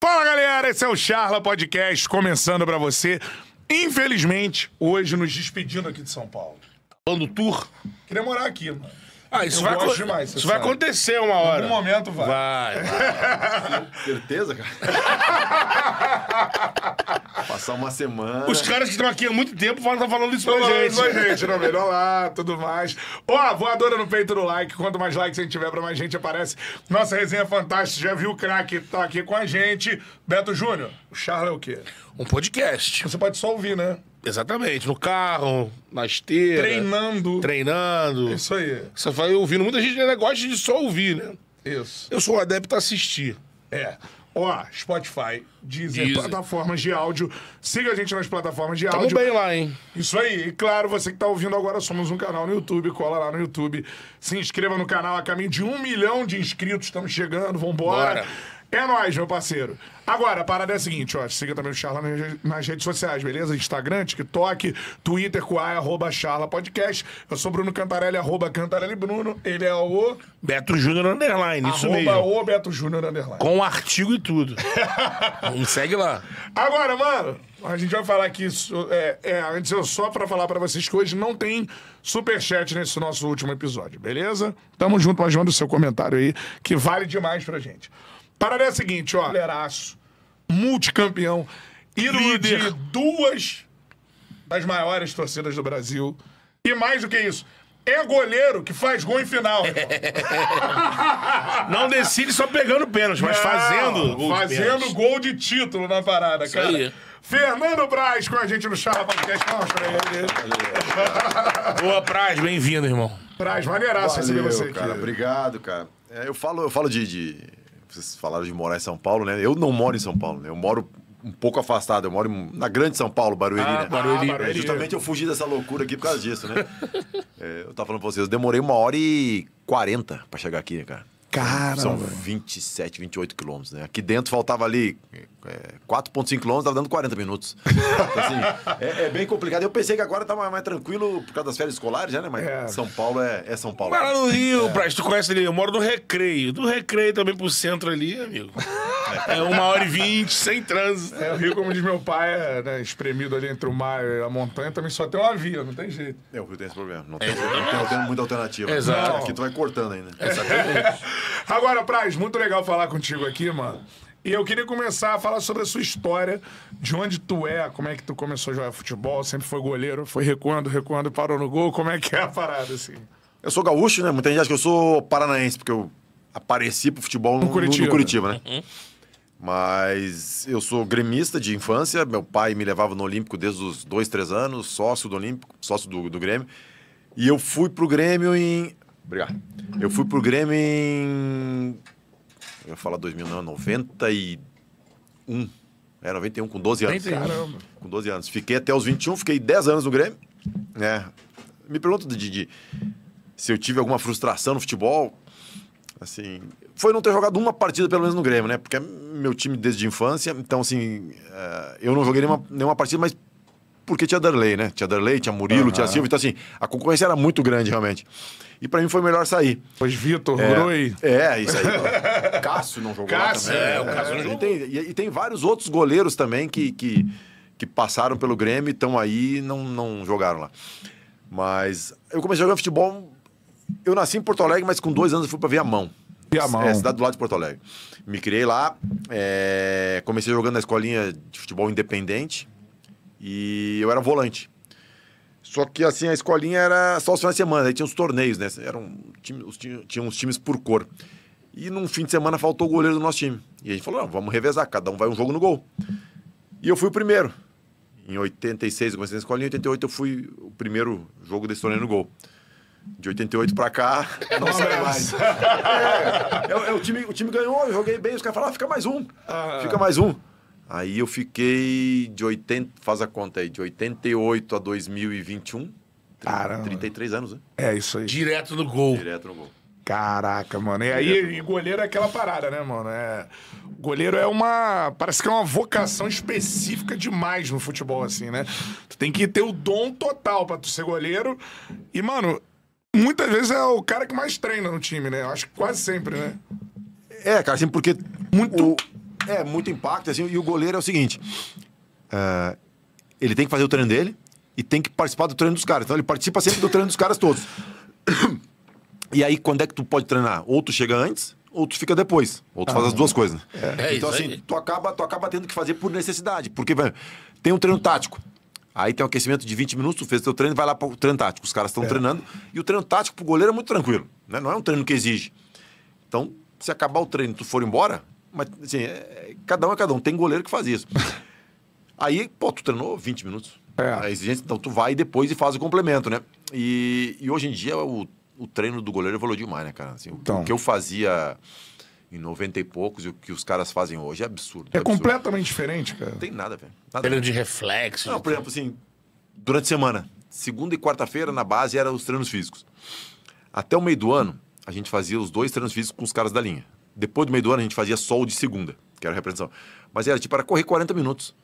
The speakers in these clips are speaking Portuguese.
Fala galera, esse é o Charla Podcast começando para você. Infelizmente, hoje nos despedindo aqui de São Paulo. Falando tour, queria morar aqui, mano. Ah, isso, vai, demais, isso vai acontecer uma hora. Em algum momento vai. Vai. vai. Certeza, cara? Passar uma semana. Os caras que estão aqui há muito tempo vão estar falando isso pra gente. Isso pra gente, não melhor lá tudo mais. Ó, oh, voadora no peito do like. Quanto mais likes a gente tiver, pra mais gente aparece. Nossa resenha fantástica. Já viu o craque tá aqui com a gente. Beto Júnior, o Charles é o quê? Um podcast. Você pode só ouvir, né? Exatamente, no carro, na esteira. Treinando. Treinando. Isso aí. Você vai ouvindo. Muita gente ainda gosta de só ouvir, né? Isso. Eu sou adepto a assistir. É. Ó, Spotify, Deezer, Deezer, plataformas de áudio. Siga a gente nas plataformas de Tamo áudio. bem lá, hein? Isso aí. E claro, você que tá ouvindo agora, somos um canal no YouTube. Cola lá no YouTube. Se inscreva no canal a caminho de um milhão de inscritos. Estamos chegando, vambora. Bora. É nóis, meu parceiro. Agora, a parada é a seguinte, ó. Siga também o Charla nas redes sociais, beleza? Instagram, TikTok, Twitter, com a arroba Charla Podcast. Eu sou Bruno Cantarelli, arroba Cantarelli Bruno. Ele é o... Beto Júnior Underline, isso arroba mesmo. Arroba o Beto Júnior Underline. Com artigo e tudo. Vamos, hum, segue lá. Agora, mano, a gente vai falar aqui... É, é, antes, eu só pra falar pra vocês que hoje não tem superchat nesse nosso último episódio, beleza? Tamo junto, mas manda o seu comentário aí, que vale demais pra gente. Parada é a seguinte, ó. Maneiraço, Multicampeão. Ídolo líder. de duas das maiores torcidas do Brasil. E mais do que isso, é goleiro que faz gol em final. Não decide só pegando pênalti, mas Não, fazendo gol Fazendo de gol de título na parada, Isso cara. Aí. Fernando Braz com a gente no Charla Podcast. Vamos pra ele. Boa, Braz, bem-vindo, irmão. Braz, maneiraço receber você aqui. Cara, obrigado, cara. É, eu falo, eu falo de, de vocês falaram de morar em São Paulo, né? Eu não moro em São Paulo, né? Eu moro um pouco afastado. Eu moro na grande São Paulo, Barueri, ah, né? Barueri. Ah, justamente eu fugi dessa loucura aqui por causa disso, né? é, eu tava falando pra vocês, eu demorei uma hora e quarenta pra chegar aqui, né, cara? Cara, São véio. 27, 28 quilômetros, né? Aqui dentro faltava ali é, 4,5 quilômetros, estava dando 40 minutos. Então, assim, é, é, bem complicado. Eu pensei que agora estava mais, mais, tranquilo por causa das férias escolares, né, né? Mas é. São Paulo é, é São Paulo. Mas lá no Rio, é. Pra, tu conhece ali, eu moro no Recreio. Do Recreio também pro centro ali, amigo. É uma hora e vinte, sem trânsito. É, o Rio, como diz meu pai, é, né, espremido ali entre o mar e a montanha, também só tem uma via, não tem jeito. É, o Rio tem esse problema. Não tem, é, não tem muita alternativa. Exato. Aqui tu vai cortando ainda. Exatamente. Agora, Praz, muito legal falar contigo aqui, mano. E eu queria começar a falar sobre a sua história, de onde tu é, como é que tu começou a jogar futebol, sempre foi goleiro, foi recuando, recuando, parou no gol, como é que é a parada, assim? Eu sou gaúcho, né? Muita gente acha que eu sou paranaense, porque eu apareci pro futebol no, no Curitiba, no Curitiba né? Uhum. Mas eu sou gremista de infância, meu pai me levava no Olímpico desde os dois, três anos, sócio do Olímpico, sócio do, do Grêmio. E eu fui pro Grêmio em. Obrigado. Eu fui pro Grêmio em. Eu ia falar 2000, não, 91. É, 91, com 12 anos. Caramba. Com 12 anos. Fiquei até os 21, fiquei 10 anos no Grêmio. É. Me pergunta, Didi, se eu tive alguma frustração no futebol. Assim, foi não ter jogado uma partida, pelo menos, no Grêmio, né? Porque é meu time desde a infância. Então, assim, eh, eu não joguei nenhuma, nenhuma partida, mas porque tinha Darley, né? Tinha Darley, tinha Murilo, uhum. tinha Silva. Então, assim, a concorrência era muito grande, realmente. E para mim foi melhor sair. Pois Vitor, é, É, isso aí. Cássio não jogou Cássio, também. É, o Cássio é, não jogou. E tem, e, e tem, vários outros goleiros também que, que, que passaram pelo Grêmio, estão aí e não, não jogaram lá. Mas eu comecei a jogar futebol... Eu nasci em Porto Alegre, mas com dois anos eu fui para Viamão. Piamão. É, cidade do lado de Porto Alegre. Me criei lá, é, comecei jogando na escolinha de futebol independente e eu era volante. Só que assim, a escolinha era só os finais de semana, aí tinha os torneios, né? Eram time, os, tinha uns times por cor. E num fim de semana faltou o goleiro do nosso time. E a gente falou: vamos revezar, cada um vai um jogo no gol. E eu fui o primeiro. Em 86 eu comecei na escolinha, em 88 eu fui o primeiro jogo desse torneio no gol. De 88 pra cá, não sai mais. é, é, é, o, time, o time ganhou, eu joguei bem, os caras falaram, ah, fica mais um, ah. fica mais um. Aí eu fiquei de 80, faz a conta aí, de 88 a 2021, Caramba. 33 anos, né? É isso aí. Direto no gol. Direto no gol. Caraca, mano. E aí, e goleiro é aquela parada, né, mano? É... Goleiro é uma. Parece que é uma vocação específica demais no futebol, assim, né? Tu tem que ter o dom total pra tu ser goleiro. E, mano, muitas vezes é o cara que mais treina no time, né? Eu acho que quase sempre, né? É, cara, assim, porque. Muito. O, é, muito impacto, assim. E o goleiro é o seguinte: eh, ele tem que fazer o treino dele e tem que participar do treino dos caras. Então ele participa sempre do treino dos caras todos. E aí, quando é que tu pode treinar? Ou tu chega antes, ou tu fica depois. Ou tu ah, faz as ah. duas coisas. É. É então, assim, tu acaba, tu acaba tendo que fazer por necessidade. Porque, velho, tem um treino tático. Aí tem um aquecimento de 20 minutos, tu fez teu treino, vai lá para o treino tático. Os caras estão é. treinando e o treino tático para o goleiro é muito tranquilo, né? Não é um treino que exige. Então, se acabar o treino e tu for embora, mas assim, é, cada um é cada um. Tem goleiro que faz isso. Aí, pô, tu treinou 20 minutos. É. A exigência, então tu vai depois e faz o complemento, né? E, e hoje em dia o, o treino do goleiro evoluiu demais né, cara? Assim, então. O que eu fazia em 90 e poucos, e o que os caras fazem hoje é absurdo. É, é absurdo. completamente diferente, cara. Não tem nada, velho. Treino de reflexo. Não, de por tempo. exemplo, assim, durante a semana, segunda e quarta-feira na base eram os treinos físicos. Até o meio do ano, a gente fazia os dois treinos físicos com os caras da linha. Depois do meio do ano, a gente fazia só o de segunda, que era a representação. Mas era tipo, para correr 40 minutos.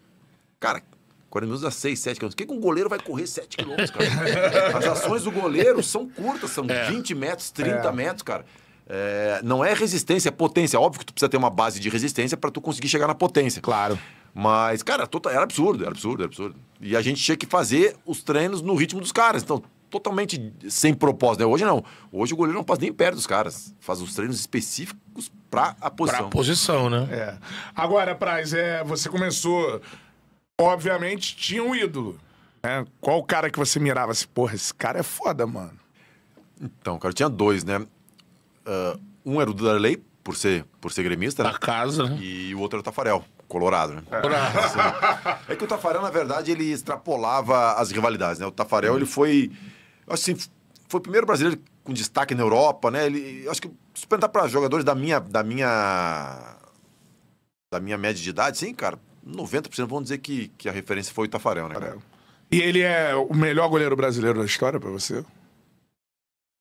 Cara, 40 minutos dá 6, 7 quilômetros. Por que um goleiro vai correr 7 quilômetros, cara? As ações do goleiro são curtas, são é. 20 metros, 30 é. metros, cara. É, não é resistência, é potência. Óbvio que tu precisa ter uma base de resistência para tu conseguir chegar na potência. Claro. Mas, cara, tota, era absurdo, era absurdo, era absurdo. E a gente tinha que fazer os treinos no ritmo dos caras. Então, totalmente sem propósito. Né? Hoje não. Hoje o goleiro não passa nem perto dos caras. Faz os treinos específicos para a posição. Para a posição, né? É. Agora, Praz, é, você começou. Obviamente, tinha um ídolo. Né? Qual o cara que você mirava assim? Porra, esse cara é foda, mano. Então, cara, tinha dois, né? Uh, um era o Darley, por ser, por ser gremista. Né? Da né? casa, né? E o outro era o Tafarel, colorado, né? É. é que o Tafarel, na verdade, ele extrapolava as rivalidades, né? O Tafarel, hum. ele foi... Assim, foi o primeiro brasileiro com destaque na Europa, né? Ele, acho que se perguntar para jogadores da minha, da minha, da minha média de idade, sim, cara, 90% vão dizer que, que a referência foi o Tafarel, né? Cara? E ele é o melhor goleiro brasileiro da história para você?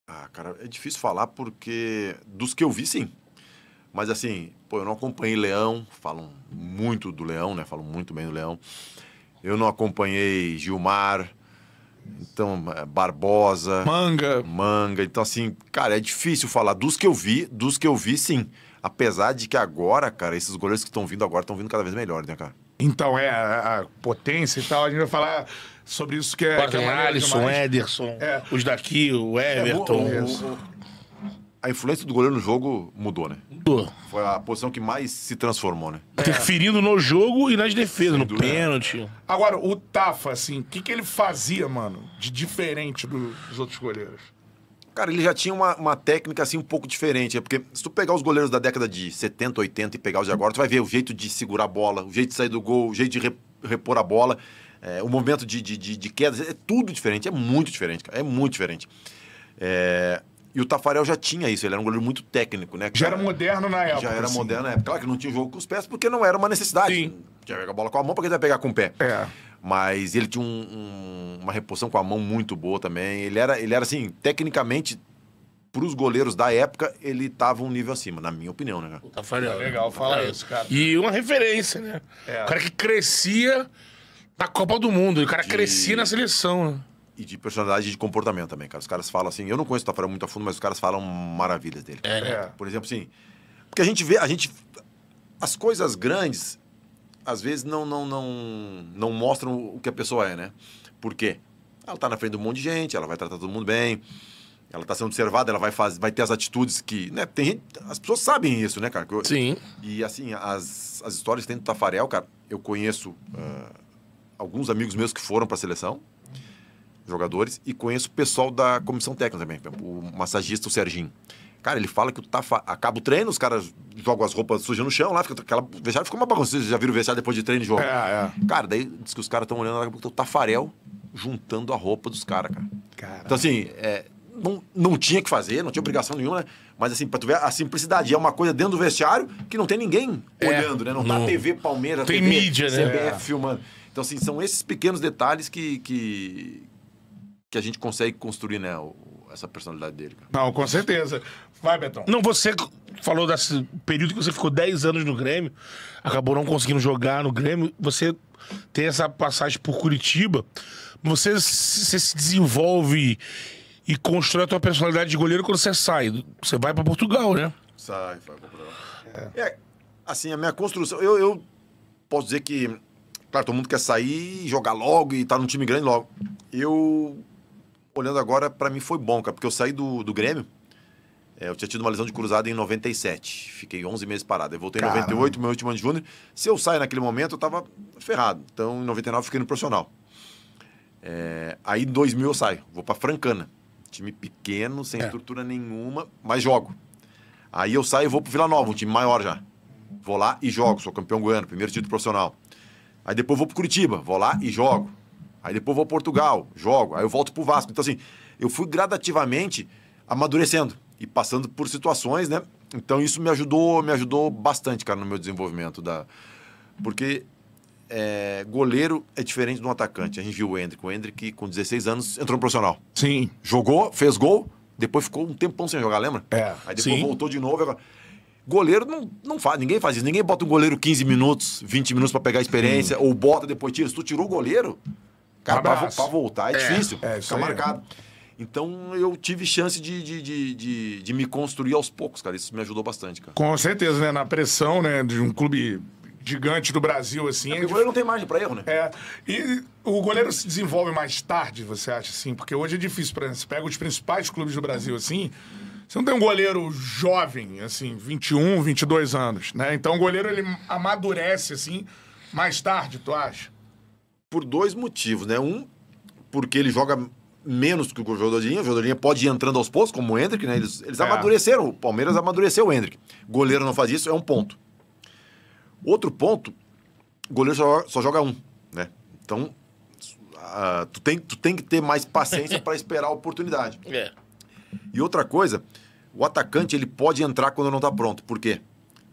Ah, cara, é difícil falar porque dos que eu vi, sim. Mas assim, pô, eu não acompanhei Leão, falam muito do Leão, né? Falam muito bem do Leão. Eu não acompanhei Gilmar, então é, Barbosa, Manga, Manga. Então assim, cara, é difícil falar dos que eu vi, dos que eu vi, sim. Apesar de que agora, cara, esses goleiros que estão vindo agora estão vindo cada vez melhor, né, cara? Então, é, a, a potência e tal, a gente vai falar sobre isso que é. Pode que é Alisson, Ederson, é. os daqui, o é, Everton. É, o, o, o, a influência do goleiro no jogo mudou, né? Mudou. Foi a posição que mais se transformou, né? É. Interferindo no jogo e nas defesas, no pênalti. Agora, o Tafa, assim, o que, que ele fazia, mano, de diferente dos outros goleiros? Cara, ele já tinha uma, uma técnica assim um pouco diferente. É porque se tu pegar os goleiros da década de 70, 80 e pegar os de agora, tu vai ver o jeito de segurar a bola, o jeito de sair do gol, o jeito de repor a bola é, o movimento de, de, de, de quedas, é tudo diferente, é muito diferente, cara, é muito diferente. É, e o Tafarel já tinha isso, ele era um goleiro muito técnico, né? Cara? Já era moderno na época. Já era assim. moderno na época. Claro que não tinha jogo com os pés, porque não era uma necessidade. Sim. Tinha pegar a bola com a mão, porque ele ia pegar com o pé. É. Mas ele tinha um, um, uma reposição com a mão muito boa também. Ele era, ele era assim, tecnicamente, para os goleiros da época, ele estava um nível acima, na minha opinião, né? Cara? O Tafarel. É legal falar isso, cara. E uma referência, né? É. O cara que crescia da Copa do Mundo. E o cara de... crescia na seleção, né? E de personalidade e de comportamento também, cara. Os caras falam assim, eu não conheço o Tafarel muito a fundo, mas os caras falam maravilhas dele. É, né? É. Por exemplo, assim. Porque a gente vê, a gente. As coisas grandes, às vezes, não, não, não, não mostram o que a pessoa é, né? Por quê? Ela tá na frente de um monte de gente, ela vai tratar todo mundo bem ela tá sendo observada, ela vai, faz, vai ter as atitudes que. Né, tem gente, as pessoas sabem isso, né, cara? Eu, Sim. E assim, as, as histórias que tem do Tafarel, cara, eu conheço uh, alguns amigos meus que foram para a seleção, jogadores, e conheço o pessoal da comissão técnica também, o massagista, o Serginho. Cara, ele fala que o Tafa acaba o treino, os caras jogam as roupas sujas no chão lá, fica aquela. vestiário ficou uma bagunça. Vocês já viram o vestiário depois de treino de jogo? É, é. Cara, daí diz que os caras estão olhando lá, o Tafarel juntando a roupa dos caras, cara. Então, assim, é, não, não tinha que fazer, não tinha obrigação nenhuma, né? Mas, assim, pra tu ver a simplicidade. É uma coisa dentro do vestiário que não tem ninguém é, olhando, né? Não, não tá TV Palmeiras, tem TV, mídia, né? CBF é. filmando. Então, assim, são esses pequenos detalhes que, que, que a gente consegue construir, né? O, essa personalidade dele. Cara. Não, com certeza. Vai, Betão. Não, você falou desse período que você ficou 10 anos no Grêmio, acabou não conseguindo jogar no Grêmio. Você tem essa passagem por Curitiba. Você, você se desenvolve e constrói a tua personalidade de goleiro quando você sai. Você vai para Portugal, né? Sai, vai para Portugal. É. É, assim, a minha construção. Eu, eu posso dizer que Claro, todo mundo quer sair, e jogar logo e estar tá num time grande logo. Eu, olhando agora, para mim foi bom, cara, porque eu saí do, do Grêmio. É, eu tinha tido uma lesão de cruzada em 97. Fiquei 11 meses parado. Eu voltei em 98, meu último ano de júnior. Se eu sair naquele momento, eu tava ferrado. Então, em 99, fiquei no profissional. É, aí, em 2000, eu saio. Vou para Francana. Time pequeno, sem é. estrutura nenhuma, mas jogo. Aí eu saio e vou pro Vila Nova, um time maior já. Vou lá e jogo. Sou campeão goiano, primeiro título profissional. Aí depois vou pro Curitiba, vou lá e jogo. Aí depois vou pro Portugal, jogo. Aí eu volto pro Vasco. Então, assim, eu fui gradativamente amadurecendo e passando por situações, né? Então isso me ajudou, me ajudou bastante, cara, no meu desenvolvimento da. Porque é, goleiro é diferente de um atacante. A gente viu o Hendrick. O Hendrick, com 16 anos, entrou no profissional. Sim. Jogou, fez gol, depois ficou um tempão sem jogar, lembra? É. Aí depois sim. voltou de novo. Goleiro não, não faz, ninguém faz isso. Ninguém bota um goleiro 15 minutos, 20 minutos para pegar experiência, hum. ou bota depois tira. Se tu tirou o goleiro, cara, pra, pra, voltar é, é difícil, é, fica marcado. É. Então eu tive chance de, de, de, de, de me construir aos poucos, cara. Isso me ajudou bastante, cara. Com certeza, né? Na pressão, né, de um clube gigante do Brasil, assim. É, é o goleiro não tem margem para erro, né? É. E o goleiro se desenvolve mais tarde, você acha, assim? Porque hoje é difícil, pra... você pega os principais clubes do Brasil, assim, você não tem um goleiro jovem, assim, 21, 22 anos, né? Então o goleiro ele amadurece, assim, mais tarde, tu acha? Por dois motivos, né? Um, porque ele joga menos que o jogadorinho. O jogadorinho pode ir entrando aos poucos, como o Hendrick, né? Eles, eles é. amadureceram. O Palmeiras amadureceu o Hendrick. Goleiro não faz isso, é um ponto. Outro ponto, goleiro só, só joga um, né? Então, uh, tu, tem, tu tem que ter mais paciência para esperar a oportunidade. É. E outra coisa, o atacante ele pode entrar quando não está pronto. Por quê?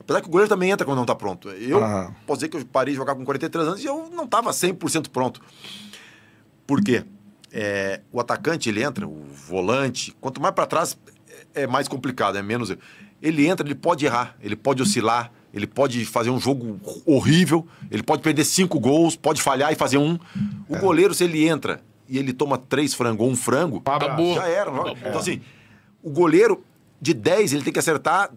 Apesar que o goleiro também entra quando não está pronto. Eu ah. posso dizer que eu parei de jogar com 43 anos e eu não estava 100% pronto. Por quê? É, o atacante ele entra, o volante, quanto mais para trás é, é mais complicado, é menos. Ele entra, ele pode errar, ele pode oscilar, ele pode fazer um jogo horrível, ele pode perder cinco gols, pode falhar e fazer um. O é. goleiro, se ele entra e ele toma três frangos ou um frango, Acabou. já era. É? Acabou. Então, assim, o goleiro de 10, ele tem que acertar.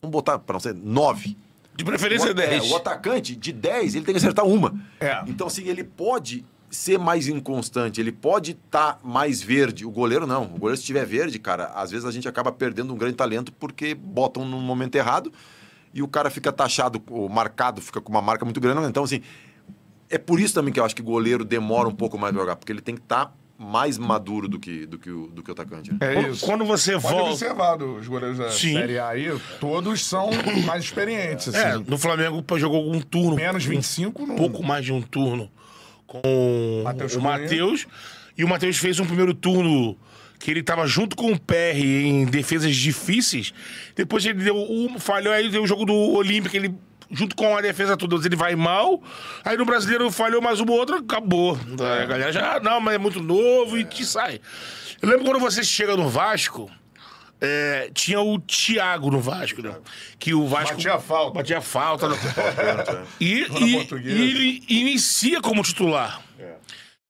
Vamos botar para não ser 9. De preferência o, É, o atacante de 10, ele tem que acertar uma. É. Então, assim, ele pode ser mais inconstante, ele pode estar tá mais verde. O goleiro não. O goleiro, se estiver verde, cara, às vezes a gente acaba perdendo um grande talento porque botam no momento errado e o cara fica taxado, ou marcado, fica com uma marca muito grande. Então, assim, é por isso também que eu acho que o goleiro demora um pouco mais pra jogar, porque ele tem que estar tá mais maduro do que, do que, o, do que o atacante. Né? É quando, isso. Quando você Pode volta. observado os goleiros da Sim. Série A aí, todos são mais experientes. É, assim. no Flamengo jogou um turno. Menos 25, um não. pouco mais de um turno com Mateus o Matheus. E o Matheus fez um primeiro turno que ele estava junto com o PR em defesas difíceis. Depois ele deu um, falhou aí deu o jogo do Olímpico, ele junto com a defesa toda, ele vai mal. Aí no brasileiro falhou mais uma outra, acabou. É. A galera já, ah, não, mas é muito novo é. e te sai. Eu lembro quando você chega no Vasco. É, tinha o Thiago no Vasco, né? Que o Vasco. Batia falta. Batia falta. Né? É. e, e, e, ele inicia como titular. É.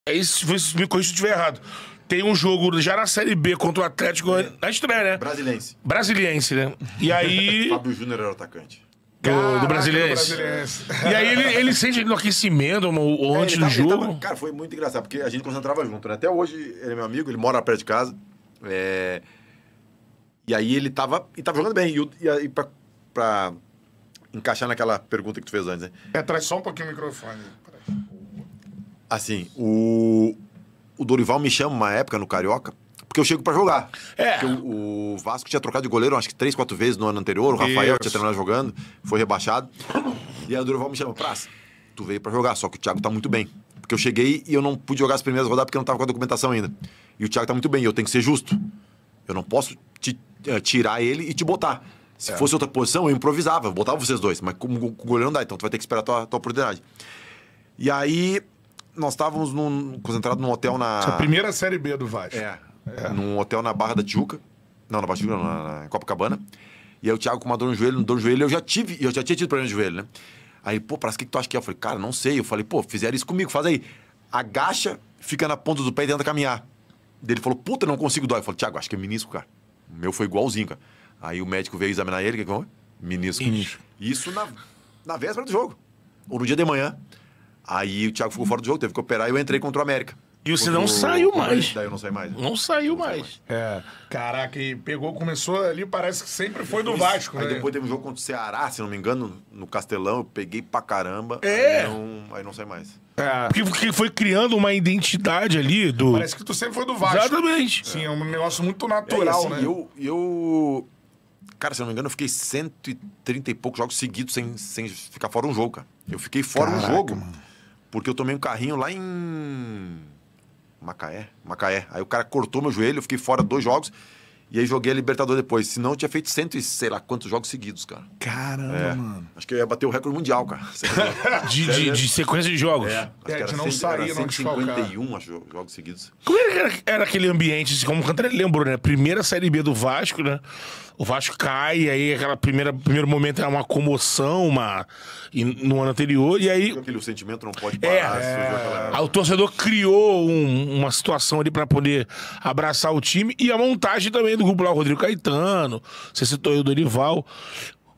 É isso, me corrija se eu estiver errado. Tem um jogo já na Série B contra o Atlético é. na estreia, né? Brasiliense. Brasiliense, né? E aí. Fábio Júnior era o atacante do, do E aí ele, ele sente no aquecimento ou antes do é, jogo. Tava, cara, foi muito engraçado, porque a gente concentrava junto, né? Até hoje ele é meu amigo, ele mora perto de casa. É... E aí ele tava, e tava jogando bem. E, e aí pra, pra encaixar naquela pergunta que tu fez antes, né? É, traz só um pouquinho o microfone. Assim, o, o Dorival me chama uma época no Carioca porque eu chego para jogar. É. O, o, Vasco tinha trocado de goleiro acho que três, quatro vezes no ano anterior, o Rafael Isso. tinha terminado jogando, foi rebaixado. E a Durval me chama, Praça, tu veio para jogar, só que o Thiago tá muito bem. Porque eu cheguei e eu não pude jogar as primeiras rodadas porque eu não tava com a documentação ainda. E o Thiago tá muito bem, e eu tenho que ser justo. Eu não posso te, uh, tirar ele e te botar. Se é. fosse outra posição, eu improvisava, eu botava vocês dois, mas como o goleiro não dá, então tu vai ter que esperar a tua, tua oportunidade. E aí, nós estávamos concentrados num hotel na. É a primeira Série B do Vasco. É. É. Num hotel na Barra da Tijuca. Não, na Barra da Tijuca, na Copacabana. E aí o Thiago com uma dor no joelho, dor no joelho, eu já tive, eu já tinha tido problema de joelho, né? Aí, pô, parece que, que tu acha que é? Eu falei, cara, não sei. Eu falei, pô, fizeram isso comigo, faz aí. Agacha, fica na ponta do pé e tenta caminhar. Daí ele falou, puta, não consigo dói. Eu falei, Thiago, acho que é menisco, cara. O meu foi igualzinho, cara. Aí o médico veio examinar ele, que como? Menisco. Menisco. Isso na, na véspera do jogo. Ou no dia de manhã. Aí o Thiago ficou fora do jogo, teve que operar e eu entrei contra o América. E você não saiu mais. Daí eu não saí mais. Não saiu não mais. mais. É. Caraca, e pegou, começou ali, parece que sempre foi do Vasco, aí né? depois teve um jogo contra o Ceará, se não me engano, no Castelão, eu peguei pra caramba. É. Aí não, aí não sai mais. É. Porque, porque foi criando uma identidade ali do. Parece que tu sempre foi do Vasco. Exatamente. Sim, é, é um negócio muito natural, é, assim, né? eu, eu. Cara, se não me engano, eu fiquei 130 e poucos jogos seguidos sem, sem ficar fora um jogo, cara. Eu fiquei fora Caraca, um jogo. Mano. Porque eu tomei um carrinho lá em Macaé? Macaé. Aí o cara cortou meu joelho, eu fiquei fora dois jogos. E aí joguei a Libertadores depois. Senão eu tinha feito cento e sei lá quantos jogos seguidos, cara. Caramba, é. mano. Acho que eu ia bater o recorde mundial, cara. de, de, de, sequência de jogos. É, é que não 100, saía, não 151 jogos seguidos. Como era, era aquele ambiente? Como o Cantor lembrou, né? Primeira Série B do Vasco, né? o Vasco cai, aí aquela primeira primeiro momento é uma comoção, uma no ano anterior e aí aquele sentimento não pode é, parar. É, é... O torcedor criou um, uma situação ali para poder abraçar o time e a montagem também do grupo lá, o Rodrigo Caetano, você citou aí o Dorival,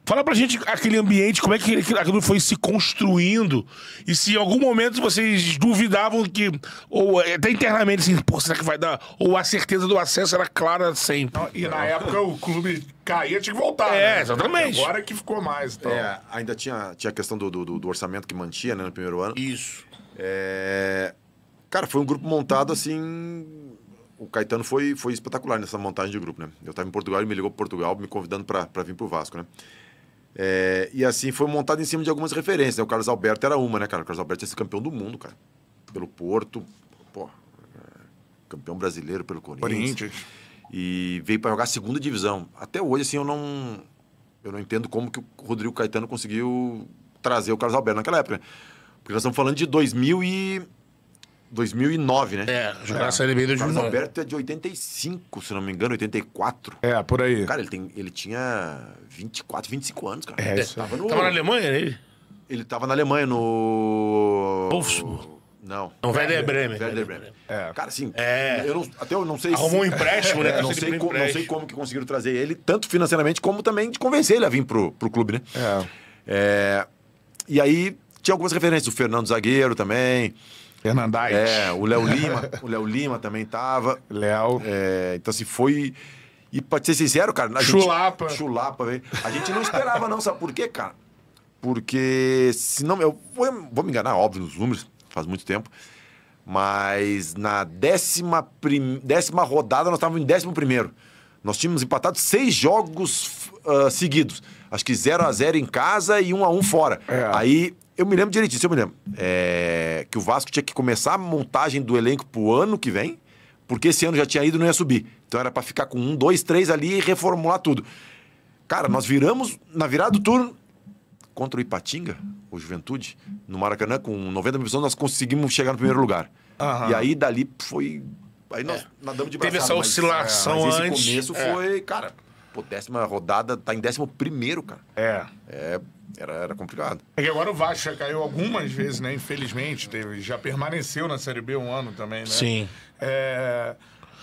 Fala pra gente aquele ambiente, como é que aquilo foi se construindo e se em algum momento vocês duvidavam que, ou é, até internamente, assim, pô, será que vai dar? Ou a certeza do acesso era clara sempre. Não, e na época o clube caía, tinha que voltar. É, né? exatamente. Agora é que ficou mais. Então. É, ainda tinha, tinha a questão do, do, do, orçamento que mantinha né, no primeiro ano. Isso. É... Cara, foi um grupo montado assim o Caetano foi, foi espetacular nessa montagem de grupo, né? Eu estava em Portugal, ele me ligou pra Portugal, me convidando para vir pro Vasco, né? É, e assim foi montado em cima de algumas referências. Né? O Carlos Alberto era uma, né, cara? O Carlos Alberto tinha sido campeão do mundo, cara. Pelo Porto, pô, é, campeão brasileiro pelo Corinthians. Corinthians. E veio para jogar a segunda divisão. Até hoje, assim, eu não. Eu não entendo como que o Rodrigo Caetano conseguiu trazer o Carlos Alberto naquela época. Né? Porque nós estamos falando de 2000 e 2009, né? É, jogar é. a Série B de 2009. O Carlos Alberto é de 85, se não me engano, 84. É, por aí. Cara, ele, tem, ele tinha 24, 25 anos, cara. É, é Tava, no... tava na Alemanha, ele? Né? Ele tava na Alemanha, no... Wolfsburg. Não. Não, Werder Bremen. Werder Bremen. É. Cara, assim, é. eu não, até eu não sei Arrumou se... um empréstimo, né? É, não, sei empréstimo. não sei como que conseguiram trazer ele, tanto financeiramente como também de convencer ele a vir pro, pro clube, né? É. é... E aí tinha algumas referências, o Fernando Zagueiro também... Hernandais. É, o Léo Lima, o Léo Lima também tava. Léo. É, então, assim, foi. E pra ser sincero, cara. A chulapa. Gente, chulapa, velho. A gente não esperava, não, sabe por quê, cara? Porque, se não. Eu vou, vou me enganar, óbvio, nos números, faz muito tempo. Mas na décima, prim... décima rodada, nós estávamos em décimo primeiro. Nós tínhamos empatado seis jogos uh, seguidos. Acho que 0 a 0 em casa e 1 um a 1 um fora. É. Aí eu me lembro direitinho, eu me lembro. É, que o Vasco tinha que começar a montagem do elenco pro ano que vem, porque esse ano já tinha ido e não ia subir. Então era para ficar com um, dois, três ali e reformular tudo. Cara, nós viramos na virada do turno contra o Ipatinga, o Juventude, no Maracanã, com 90 mil pessoas, nós conseguimos chegar no primeiro lugar. Uhum. E aí dali foi. Aí nós é. nadamos de braçada, Teve essa oscilação mas, é, mas antes. Esse começo é. foi, cara, pô, décima rodada, tá em décimo primeiro, cara. É. É era, era complicado. É que agora o Vasco já caiu algumas vezes, né? Infelizmente, teve, já permaneceu na Série B um ano também, né? Sim. É...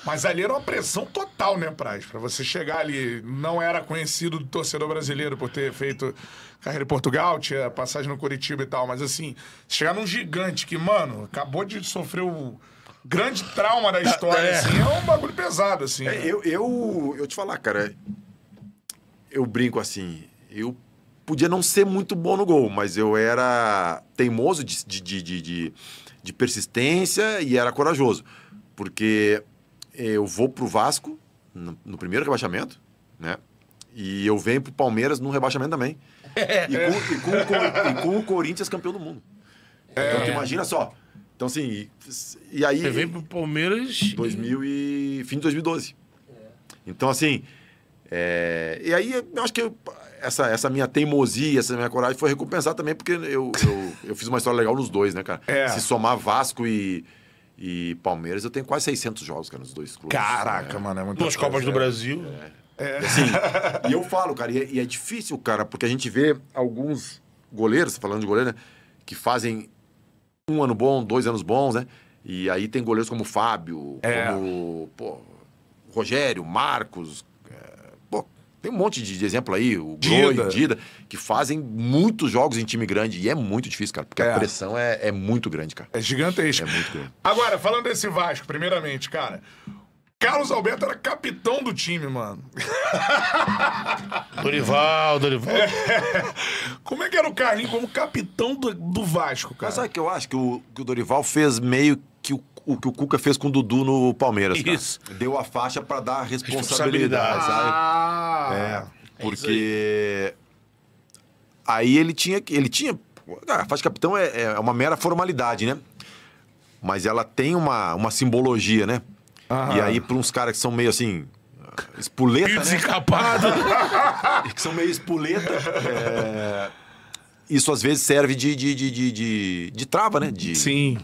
Mas ali era uma pressão total, né, Praz? Para você chegar ali, não era conhecido do torcedor brasileiro por ter feito carreira em Portugal, tinha passagem no Curitiba e tal, mas assim, chegar num gigante que, mano, acabou de sofrer o grande trauma da história, é, assim, é um bagulho pesado, assim. É, né? eu, eu, eu te falar, cara, eu brinco assim, eu podia não ser muito bom no gol, mas eu era teimoso de, de, de, de, de persistência e era corajoso. Porque eh, eu vou pro Vasco no, no primeiro rebaixamento, né? E eu venho pro Palmeiras no rebaixamento também. E com, e com, com, e com o Corinthians campeão do mundo. É. Então, imagina só. Então, assim, e, e aí... Você vem pro Palmeiras... 2000 e... Fim de 2012. É. Então, assim... É, e aí, eu acho que eu, essa, essa minha teimosia, essa minha coragem foi recompensada também, porque eu, eu, eu, fiz uma história legal nos dois, né, cara? É. Se somar Vasco e, e Palmeiras, eu tenho quase 600 jogos, cara, nos dois clubes. Caraca, né? mano, é muito Duas Copas do é. Brasil. É. Sim. e eu falo, cara, e, é, e é, difícil, cara, porque a gente vê alguns goleiros, falando de goleiro, né, que fazem um ano bom, dois anos bons, né? E aí tem goleiros como Fábio, é. como pô, Rogério, Marcos, tem um monte de, exemplo aí, o Dida. Groy, Dida, que fazem muitos jogos em time grande. E é muito difícil, cara, porque é. a pressão é, é muito grande, cara. É gigantesca. É muito grande. Agora, falando desse Vasco, primeiramente, cara. Carlos Alberto era capitão do time, mano. Dorival, Dorival. É. Como é que era o Carlinhos como capitão do, do Vasco, cara? Mas sabe o que eu acho? Que o, que o Dorival fez meio que o o que o Cuca fez com o Dudu no Palmeiras. Isso. Cara. Deu a faixa para dar responsabilidade, responsabilidade. sabe? Ah, é, é porque é aí. aí. ele tinha ele tinha a faixa de capitão é, é, uma mera formalidade, né? Mas ela tem uma, uma simbologia, né? Ah. E aí para uns caras que são meio assim espuleta, né? Desencapado. que são meio espuleta. É... Isso às vezes serve de, de, de, de, de, de trava, né? De, Sim.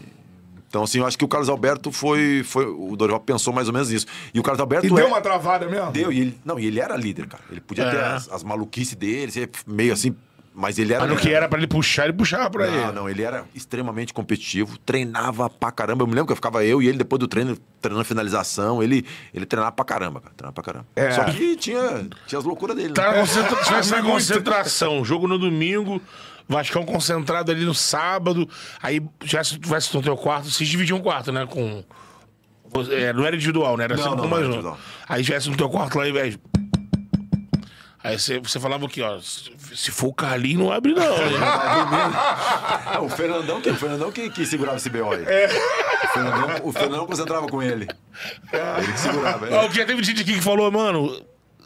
Então, assim, eu acho que o Carlos Alberto foi. foi o Dorival pensou mais ou menos nisso. E o Carlos Alberto. E deu é, uma travada mesmo? Deu. E ele, não, e ele era líder, cara. Ele podia é. ter as, as maluquices dele, ser meio assim. Mas ele era. Mas no que era para ele puxar, ele puxava pra não, ele. Não, ele era extremamente competitivo, treinava pra caramba. Eu me lembro que eu ficava eu e ele depois do treino, treinando finalização. Ele, ele treinava pra caramba, cara. Treinava pra caramba. É. Só que tinha, tinha as loucuras dele. Tá né? concentra... É. concentração. Jogo no domingo. Vascão concentrado ali no sábado. Aí já se tivesse no teu quarto, vocês dividiam um quarto, né? Com. É, não era individual, né? Era não, sempre não, mais um. Aí tivesse no teu quarto lá e velho. Aí você, você falava aqui, ó. Se for o Carlinho, não abre, não. é, o Fernandão que, o Fernandão que, que segurava esse BO aí. É. O, Fernandão, o Fernandão concentrava com ele. Ah. Ele que segurava. É. Ó, já teve gente aqui que falou, mano,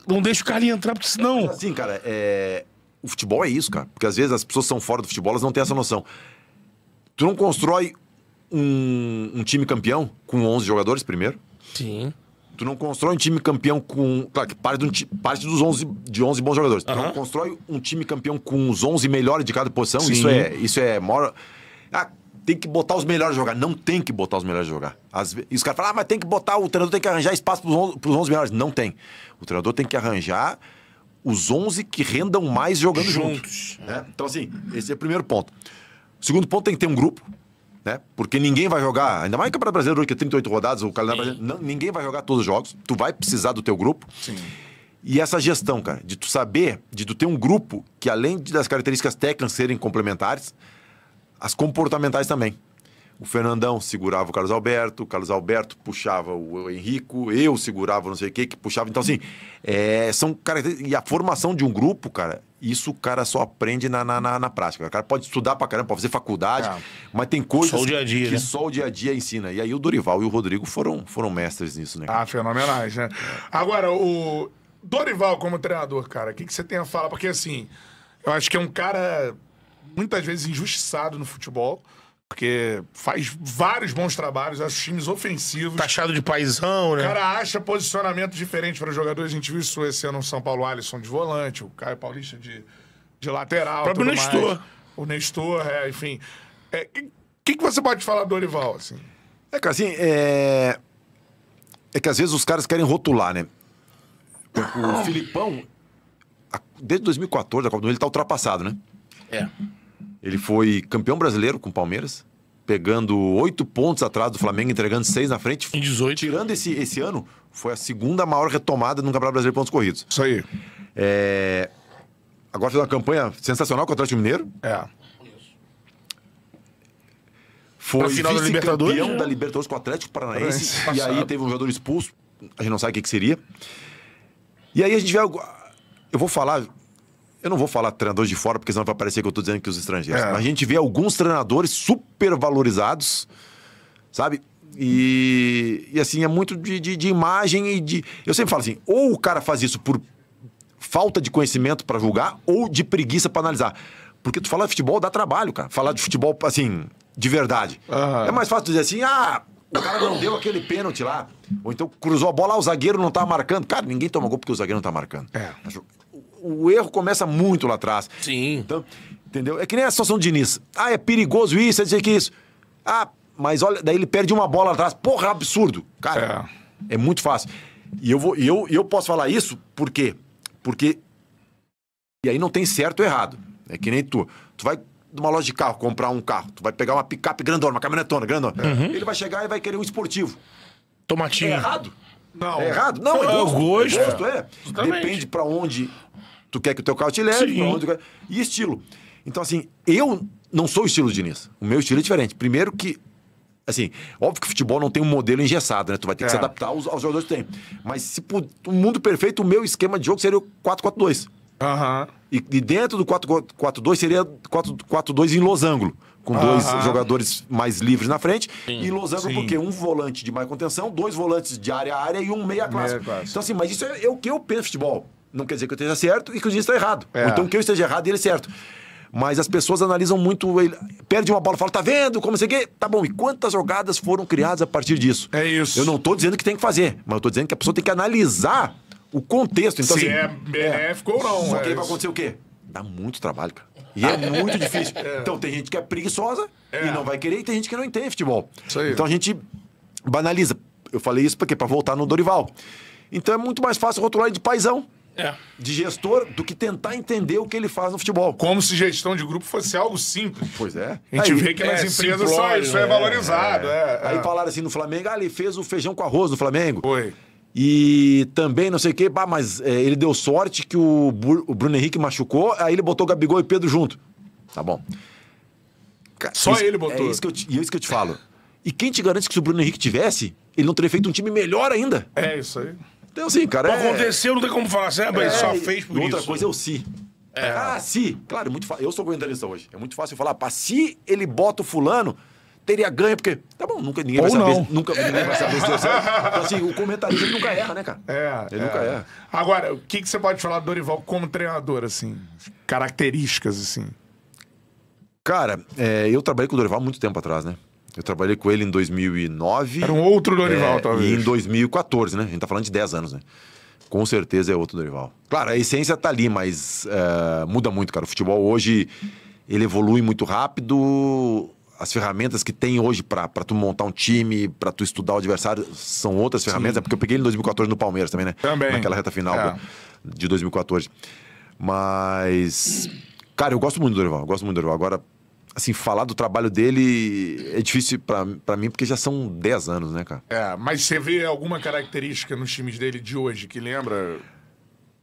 não deixa o Carlinho entrar, porque senão. assim, cara, é o futebol é isso, cara. Porque às vezes as pessoas são fora do futebol, elas não têm essa noção. Tu não constrói um, um time campeão com 11 jogadores primeiro? Sim. Tu não constrói um time campeão com. Claro que parte, um, parte dos 11, de 11 bons jogadores. Uhum. Tu não constrói um time campeão com os 11 melhores de cada posição? Sim. Isso é. Isso é mora ah, tem que botar os melhores jogar. Não tem que botar os melhores jogar. Às vezes, e os caras falam, ah, mas tem que botar, o treinador tem que arranjar espaço para os 11 melhores. Não tem. O treinador tem que arranjar os 11 que rendam mais jogando juntos. né? Então, assim, esse é o primeiro ponto. O segundo ponto tem que ter um grupo, né? Porque ninguém vai jogar, ainda mais em Campeonato Brasileiro, que é 38 rodadas, o calendário não, ninguém vai jogar todos os jogos. Tu vai precisar do teu grupo. Sim. E essa gestão, cara, de tu saber, de tu ter um grupo que além das características técnicas serem complementares, as comportamentais também. O Fernandão segurava o Carlos Alberto, o Carlos Alberto puxava o Henrico, eu segurava não sei o que, que puxava. Então, assim, é, são características. E a formação de um grupo, cara, isso o cara só aprende na, na, na, na prática. O cara pode estudar pra caramba, pode fazer faculdade, é. mas tem coisas só o dia a dia, que né? só o dia a dia ensina. E aí o Dorival e o Rodrigo foram, foram mestres nisso, né? Cara? Ah, fenomenais, né? Agora, o Dorival como treinador, cara, o que, que você tem a falar? Porque, assim, eu acho que é um cara muitas vezes injustiçado no futebol. Porque faz vários bons trabalhos, acho times ofensivos. Taxado de paisão, né? O cara acha posicionamento diferente para jogadores. A gente viu isso esse ano no São Paulo, Alisson de volante, o Caio Paulista de, de lateral. O próprio Nestor. Mais. O Nestor, é, enfim. É, o que, que você pode falar do Orival, assim? É que assim, é... é que às vezes os caras querem rotular, né? O ah. Filipão, desde 2014, ele tá ultrapassado, né? É. Ele foi campeão brasileiro com o Palmeiras, pegando oito pontos atrás do Flamengo, entregando seis na frente. Em 18. Tirando esse, esse ano, foi a segunda maior retomada no Campeonato Brasileiro de pontos corridos. Isso aí. É... Agora fez uma campanha sensacional contra o Atlético Mineiro. É. Foi final da Libertadores. campeão da Libertadores com o Atlético Paranaense. e aí teve um jogador expulso. A gente não sabe o que, que seria. E aí a gente vê... algo. Eu vou falar eu não vou falar treinadores de fora, porque senão vai parecer que eu estou dizendo que os estrangeiros. É. Mas a gente vê alguns treinadores super valorizados, sabe? E, e assim, é muito de, de, de imagem e de. Eu sempre falo assim: ou o cara faz isso por falta de conhecimento para julgar, ou de preguiça para analisar. Porque tu falar de futebol dá trabalho, cara. Falar de futebol, assim, de verdade. Uhum. É mais fácil dizer assim, ah, o cara não deu aquele pênalti lá. Ou então cruzou a bola, ah, o zagueiro não tá marcando. Cara, ninguém toma gol porque o zagueiro não tá marcando. É o erro começa muito lá atrás. Sim. Então, entendeu? É que nem a situação do Diniz. Ah, é perigoso isso, é dizer que isso. Ah, mas olha, daí ele perde uma bola atrás. Porra, é absurdo. Cara, é, é muito fácil. E eu, vou, e eu, eu posso falar isso por quê? Porque. E aí não tem certo ou errado. É que nem tu. Tu vai numa loja de carro comprar um carro. Tu vai pegar uma picape grandona, uma caminhonetona grandona. Uhum. Ele vai chegar e vai querer um esportivo. Tomatinho. É errado? Não. É errado? Não, é, é gosto. É gosto, é. Depende para onde tu quer que o teu carro te leve, pra onde quer... e estilo. Então, assim, eu não sou o estilo de Diniz. O meu estilo é diferente. Primeiro que assim, óbvio que o futebol não tem um modelo engessado, né? Tu vai ter é. que se é. adaptar aos, aos jogadores que tem. Mas se o mundo perfeito, o meu esquema de jogo seria o 4-4-2. Aham. E, e, dentro do 4-4-2 seria 4-4-2 em losango. Com dois jogadores mais livres na frente. Sim. E losango porque um volante de mais contenção, dois volantes de área a área e um meia classe. Então, assim, mas isso é, é o que eu penso futebol não quer dizer que eu esteja certo e que o juiz está errado. É. Ou então que eu esteja errado e ele certo. Mas as pessoas analisam muito. Ele perde uma bola fala, tá vendo? Como sei que. Tá bom, e quantas jogadas foram criadas a partir disso? É isso. Eu não estou dizendo que tem que fazer, mas eu estou dizendo que a pessoa tem que analisar o contexto. Então, Se assim, é benéfico é, é. é ou não. Só é que vai acontecer o quê? Dá muito trabalho, cara. E ah, é muito difícil. Então tem gente que é preguiçosa e não vai querer, e tem gente que não entende futebol. Isso aí. Então a gente banaliza. Eu falei isso porque para voltar no Dorival. Então é muito mais fácil rotular de paisão é. de gestor do que tentar entender o que ele faz no futebol. Como se gestão de grupo fosse algo simples. Pois é. A gente aí, vê que é, nas empresas só isso é, né? é valorizado. É, é. Aí falaram assim no Flamengo, ah, ele fez o feijão com arroz no Flamengo. Foi. E também, não sei o quê, bah, mas é, ele deu sorte que o, Bur o Bruno Henrique machucou, aí ele botou Gabigol e Pedro junto. Tá bom. Só isso, ele botou. É isso que eu te, é isso que eu te falo. E quem te garante que se o Bruno Henrique tivesse, ele não teria feito um time melhor ainda? É isso aí. Então, assim, cara. É... Aconteceu, não tem como falar assim, ah, mas só é, fez por outra isso. Outra coisa é o se. É. Ah, se. Claro, é muito fácil. Eu sou comentarista hoje. É muito fácil falar, pá, se ele bota o fulano, teria ganho, porque. Tá bom, nunca ninguém Ou vai não. saber. Nunca ninguém vai saber se deu certo. Então, assim, o comentarista ele nunca erra, né, cara? É. Ele é. nunca erra. Agora, o que, que você pode falar do Dorival como treinador, assim? Características, assim. Cara, é, eu trabalhei com o Dorival muito tempo atrás, né? Eu trabalhei com ele em 2009. Era um outro Dorival, é, talvez. E em 2014, né? A gente tá falando de 10 anos, né? Com certeza é outro Dorival. Claro, a essência tá ali, mas uh, muda muito, cara. O futebol hoje, ele evolui muito rápido. As ferramentas que tem hoje para tu montar um time, para tu estudar o adversário, são outras ferramentas. Sim. É porque eu peguei ele em 2014 no Palmeiras também, né? Também. Naquela reta final é. de 2014. Mas... Cara, eu gosto muito do Dorival. Gosto muito do Dorival. Agora assim, falar do trabalho dele é difícil para mim, porque já são 10 anos, né, cara? É, mas você vê alguma característica nos times dele de hoje que lembra.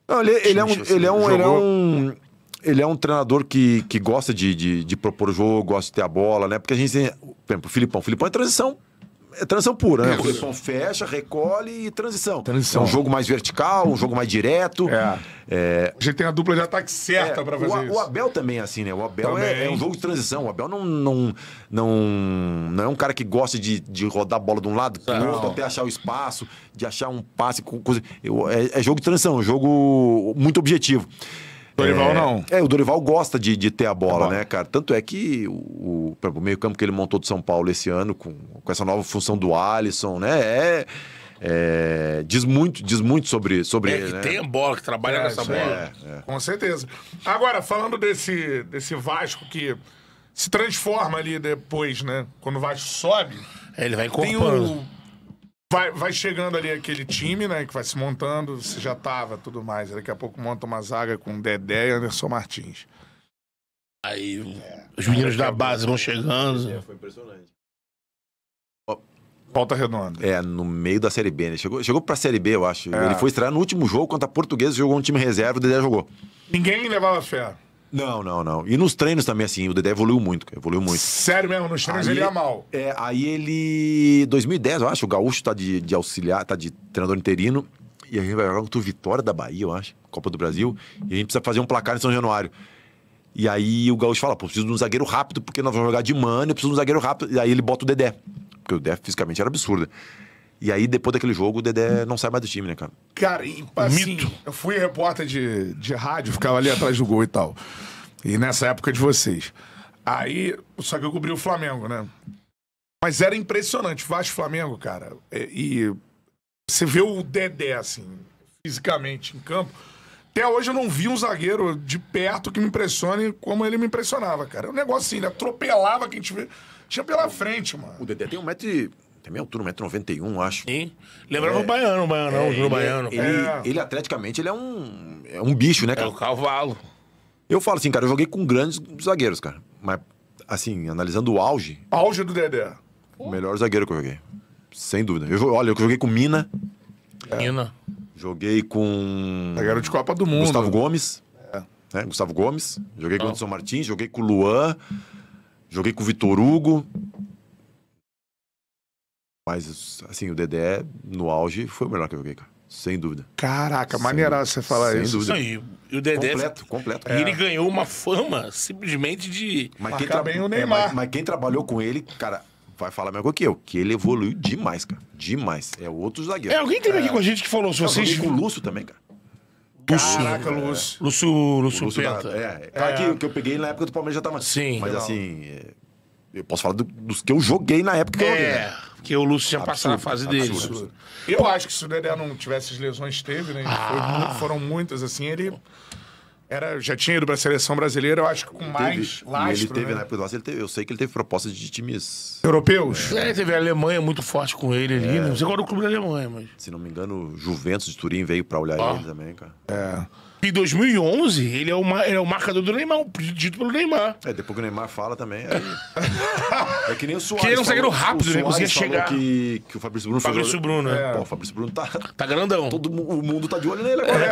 Não, ele, ele, é um, ele, é um, assim, ele é um. Ele é um treinador que, que gosta de, de, de propor jogo, gosta de ter a bola, né? Porque a gente tem. Por exemplo, o Filipão. O Filipão é transição é transição pura, né? Posição é, fecha, recolhe e transição. transição. É um jogo mais vertical, um jogo mais direto. É. é... A gente tem a dupla de ataque certa é, para fazer o, isso. O Abel também é assim, né? O Abel é, é, um jogo de transição. O Abel não, não, não, não é um cara que gosta de, de rodar a bola de um lado para o outro até achar o espaço, de achar um passe. Coisa... É, é jogo de transição, é um jogo muito objetivo. Dorival é, não. É, o Dorival gosta de, de ter a bola, é né, cara? Tanto é que o, o meio-campo que ele montou de São Paulo esse ano, com, com essa nova função do Alisson, né? É. É, diz muito diz muito sobre sobre é, ele, né? tem a bola que trabalha é, nessa bola é, é, com certeza agora falando desse desse Vasco que se transforma ali depois né quando o Vasco sobe é, ele vai incorporando Vai, vai chegando ali aquele time, né? Que vai se montando, você já tava, tudo mais. Daqui a pouco monta uma zaga com Dedé e Anderson Martins. Aí é. os meninos da base vão chegando. É, foi impressionante. Volta redonda. É, no meio da Série B, né? Chegou, chegou pra Série B, eu acho. É. Ele foi estrear no último jogo contra a Portuguesa, jogou um time reserva, o Dedé jogou. Ninguém levava fé. Não, não, não. E nos treinos também, assim, o Dedé evoluiu muito, evoluiu muito. Sério mesmo, nos treinos aí, ele ia mal. É, aí ele. 2010, eu acho, o Gaúcho tá de, de auxiliar, tá de treinador interino. E a gente vai jogar contra o Vitória da Bahia, eu acho, Copa do Brasil. E a gente precisa fazer um placar em São Januário. E aí o Gaúcho fala: pô, preciso de um zagueiro rápido, porque nós vamos jogar de mano, eu preciso de um zagueiro rápido. E aí ele bota o Dedé. Porque o Dedé fisicamente era absurdo. E aí, depois daquele jogo, o Dedé não sai mais do time, né, cara? Cara, e, assim, Mito. eu fui repórter de, de rádio, ficava ali atrás do gol e tal. E nessa época de vocês. Aí, só que eu cobri o Flamengo, né? Mas era impressionante, Vasco Flamengo, cara. E, é, e você vê o Dedé, assim, fisicamente em campo. Até hoje eu não vi um zagueiro de perto que me impressione como ele me impressionava, cara. É um negócio assim, ele atropelava quem tiver. Tinha pela frente, mano. O Dedé tem um metro e... Tem minha altura, 1,91m, acho. Sim. Lembrava é, o Baiano, o Baiano, é, o Júlio Baiano. Ele, é. ele, atleticamente, ele é um, é um bicho, né, é cara? É o cavalo. Eu falo assim, cara, eu joguei com grandes zagueiros, cara. Mas, assim, analisando o auge... Auge do Dedé. O melhor zagueiro que eu joguei. Sem dúvida. Eu, olha, eu joguei com Mina. É. Mina. Joguei com... Zagueiro de Copa do Mundo. Gustavo Gomes. Né? Gustavo Gomes. Joguei com o ah. Anderson Martins. Joguei com o Luan. Joguei com o Vitor Hugo. Mas, assim, o Dedé, no auge, foi o melhor que eu joguei, cara. Sem dúvida. Caraca, maneirado você falar sem isso. Dúvida. e, o Dedé. Completo, completo. É. E ele é. ganhou uma fama simplesmente de. Mas quem, tra... bem o é, Neymar. É, mas, mas, quem trabalhou com ele, cara, vai falar a mesma coisa que eu, que ele evoluiu demais, cara. Demais. É outro zagueiro. É, alguém teve é. aqui com a gente que falou, se vocês. Com o Lúcio também, cara. Lúcio. Caraca, é. Lúcio. Lúcio, Lúcio, Lúcio Penta. Da, é, cara, é. Que, que eu peguei na época do Palmeiras já tava. Sim. Mas não. assim. Eu posso falar do, dos que eu joguei na época que eu joguei. É. Né? porque o Lúcio tinha passado a fase dele. Absurdo. Eu acho que se o Dedé não tivesse as lesões, teve, né? Ah. Foi, foram muitas, assim, ele era, já tinha ido para a seleção brasileira, eu acho que com mais teve, lastro. Ele teve, né? na época ele teve, eu sei que ele teve propostas de times europeus. É, é teve a Alemanha muito forte com ele ali, é. não sei qual era o clube da Alemanha, mas. Se não me engano, Juventus de Turim veio para olhar ele também, cara. É. Em 2011, ele é, uma, ele é o marcador do Neymar, dito pelo Neymar. É, depois que o Neymar fala também. Aí... é que nem o Suárez. Que ele é um zagueiro rápido, não né? Conseguia chegar. Que, que o Fabrício Bruno Fabrício Bruno, né? é. Pô, o Fabrício Bruno tá. Tá grandão. Todo o mundo tá de olho nele agora.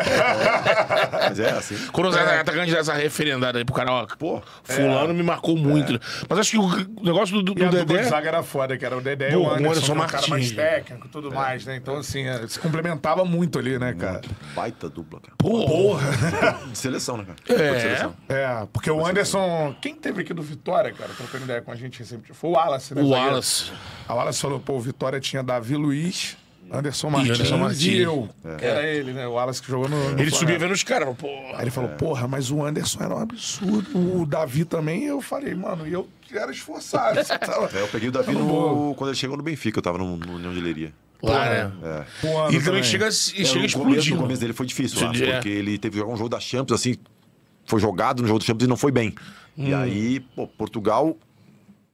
É. Mas é assim. Quando os é. atacantes tá dá essa referendada aí pro cara, ó. Pô. Fulano é. me marcou muito. É. Mas acho que o negócio do, do, e do Dedé. O zaga era foda, que era o Dedé e o Anderson, Anderson é um cara mais técnico e tudo é. mais, né? Então, assim, se complementava muito ali, né, cara? Baita dupla, cara. Porra! De seleção, né, cara? É, seleção. é porque o Anderson... Quem teve aqui do Vitória, cara, trocando ideia com a gente recentemente, foi o Wallace, né? O Wallace. A Wallace falou, pô, o Vitória tinha Davi Luiz... Anderson Martins, Anderson Martins. e eu. É. Era ele, né? O Wallace que jogou no. no ele subia vendo os caras, pô. Aí ele falou, é. porra, mas o Anderson era um absurdo. O Davi também, eu falei, mano, e eu era esforçado. Tava... Tá é, eu peguei o Davi tá no... quando ele chegou no Benfica, eu tava no, no União de Leiria lá, né? É. e também, chega, e é, chega no explodindo. Começo, começo dele foi difícil, lá, é. porque ele teve um jogo da Champions, assim, foi jogado no jogo da Champions e não foi bem. Hum. E aí, pô, Portugal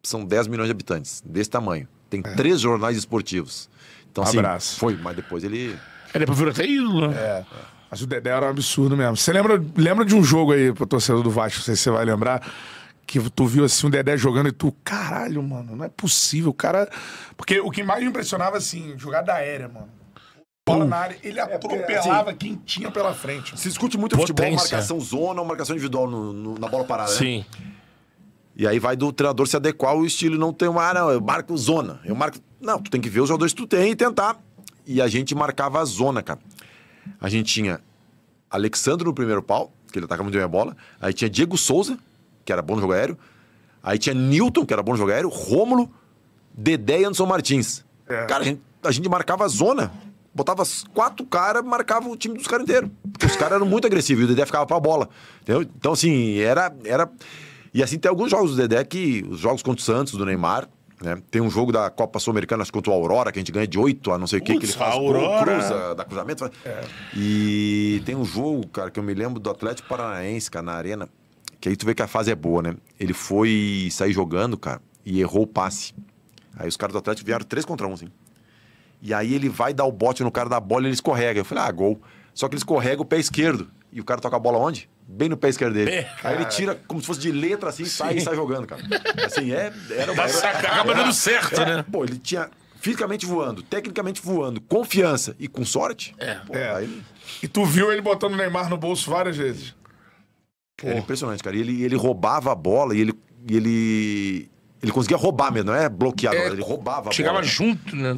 são 10 milhões de habitantes, desse tamanho. Tem é. três jornais esportivos. Então, assim, Abraço. foi, mas depois ele... É, depois virou até ídolo, né? É. Mas o Dedé era um absurdo mesmo. Você lembra, lembra de um jogo aí pro torcedor do Vasco, não sei se você vai lembrar que tu viu assim o Dedé jogando e tu, caralho, mano, não é possível, o cara. Porque o que mais me impressionava, assim, jogada aérea, mano. Bola na área, ele é, atropelava assim, quem tinha pela frente. Se escute muito Potência. futebol, marcação zona ou marcação individual no, no, na bola parada, né? Sim. Né? E aí vai do treinador se adequar ao estilo, não tem uma, ah, não, eu marco zona. Eu marco. Não, tu tem que ver os jogadores que tu tem e tentar. E a gente marcava a zona, cara. A gente tinha Alexandre no primeiro pau, que ele atacava muito bem a bola. Aí tinha Diego Souza, que era bom no jogo aéreo. Aí tinha Newton, que era bom no jogo aéreo, Rômulo, Dedé e Anderson Martins. É. Cara, a gente, a gente marcava a zona. Botava quatro caras, marcava o time dos caras inteiro. Porque os caras eram muito agressivos e o Dedé ficava pra bola. Entendeu? Então, assim, era, era. E assim, tem alguns jogos do Dedé que. Os jogos contra o Santos, do Neymar, né? Tem um jogo da Copa Sul-Americana contra o Aurora, que a gente ganha de 8 a não sei o que, que ele faz Aurora. cruza, dá cruzamento. É. E tem um jogo, cara, que eu me lembro do Atlético Paranaense, cara, na arena. Que aí tu vê que a fase é boa, né? Ele foi sair jogando, cara, e errou o passe. Aí os caras do Atlético vieram três contra um, assim. E aí ele vai dar o bote no cara da bola e ele escorrega. Eu falei, ah, gol. Só que ele escorrega o pé esquerdo. E o cara toca a bola onde? Bem no pé esquerdo dele. aí ele tira como se fosse de letra assim, sai e sai jogando, cara. Assim, é. Era, uma, era, acaba dando certo, era, né? Pô, ele tinha fisicamente voando, tecnicamente voando, confiança e com sorte. É. Pô, é. E tu viu ele botando o Neymar no bolso várias vezes. É Era impressionante, cara. E ele, ele roubava a bola e ele, e ele. Ele conseguia roubar mesmo, não é bloquear, é, ele roubava a chegava bola. Chegava junto, né?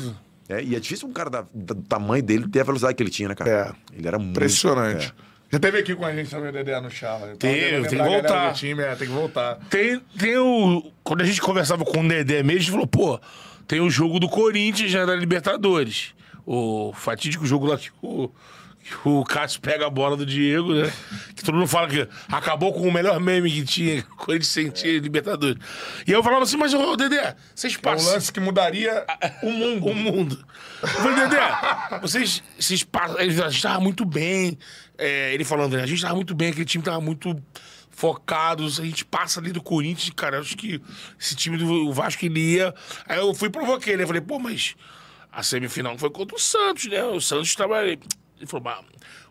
É, e é difícil um cara da, da, do tamanho dele ter a velocidade que ele tinha, né, cara? É. Ele era muito. Impressionante. É. Já teve aqui com a gente também o Dedé no Chala. Tem, tem que voltar. Time, é, tem que voltar. Tem, tem o. Quando a gente conversava com o Dedé mesmo, a gente falou, pô, tem o jogo do Corinthians já né, da Libertadores. O fatídico jogo lá que o o Cássio pega a bola do Diego, né? Que todo mundo fala que acabou com o melhor meme que tinha, Corinthians sem tinha Libertadores. E eu falava assim, mas, ô, Dedé, vocês passam. É um lance que mudaria o mundo. o mundo. Eu falei, Dedé, vocês, vocês passam. A gente tava muito bem. É, ele falando, né? A gente tava muito bem, aquele time tava muito focados, a gente passa ali do Corinthians, cara, acho que esse time do Vasco ele ia. Aí eu fui e provoquei, né? Falei, pô, mas a semifinal foi contra o Santos, né? O Santos estava ele falou,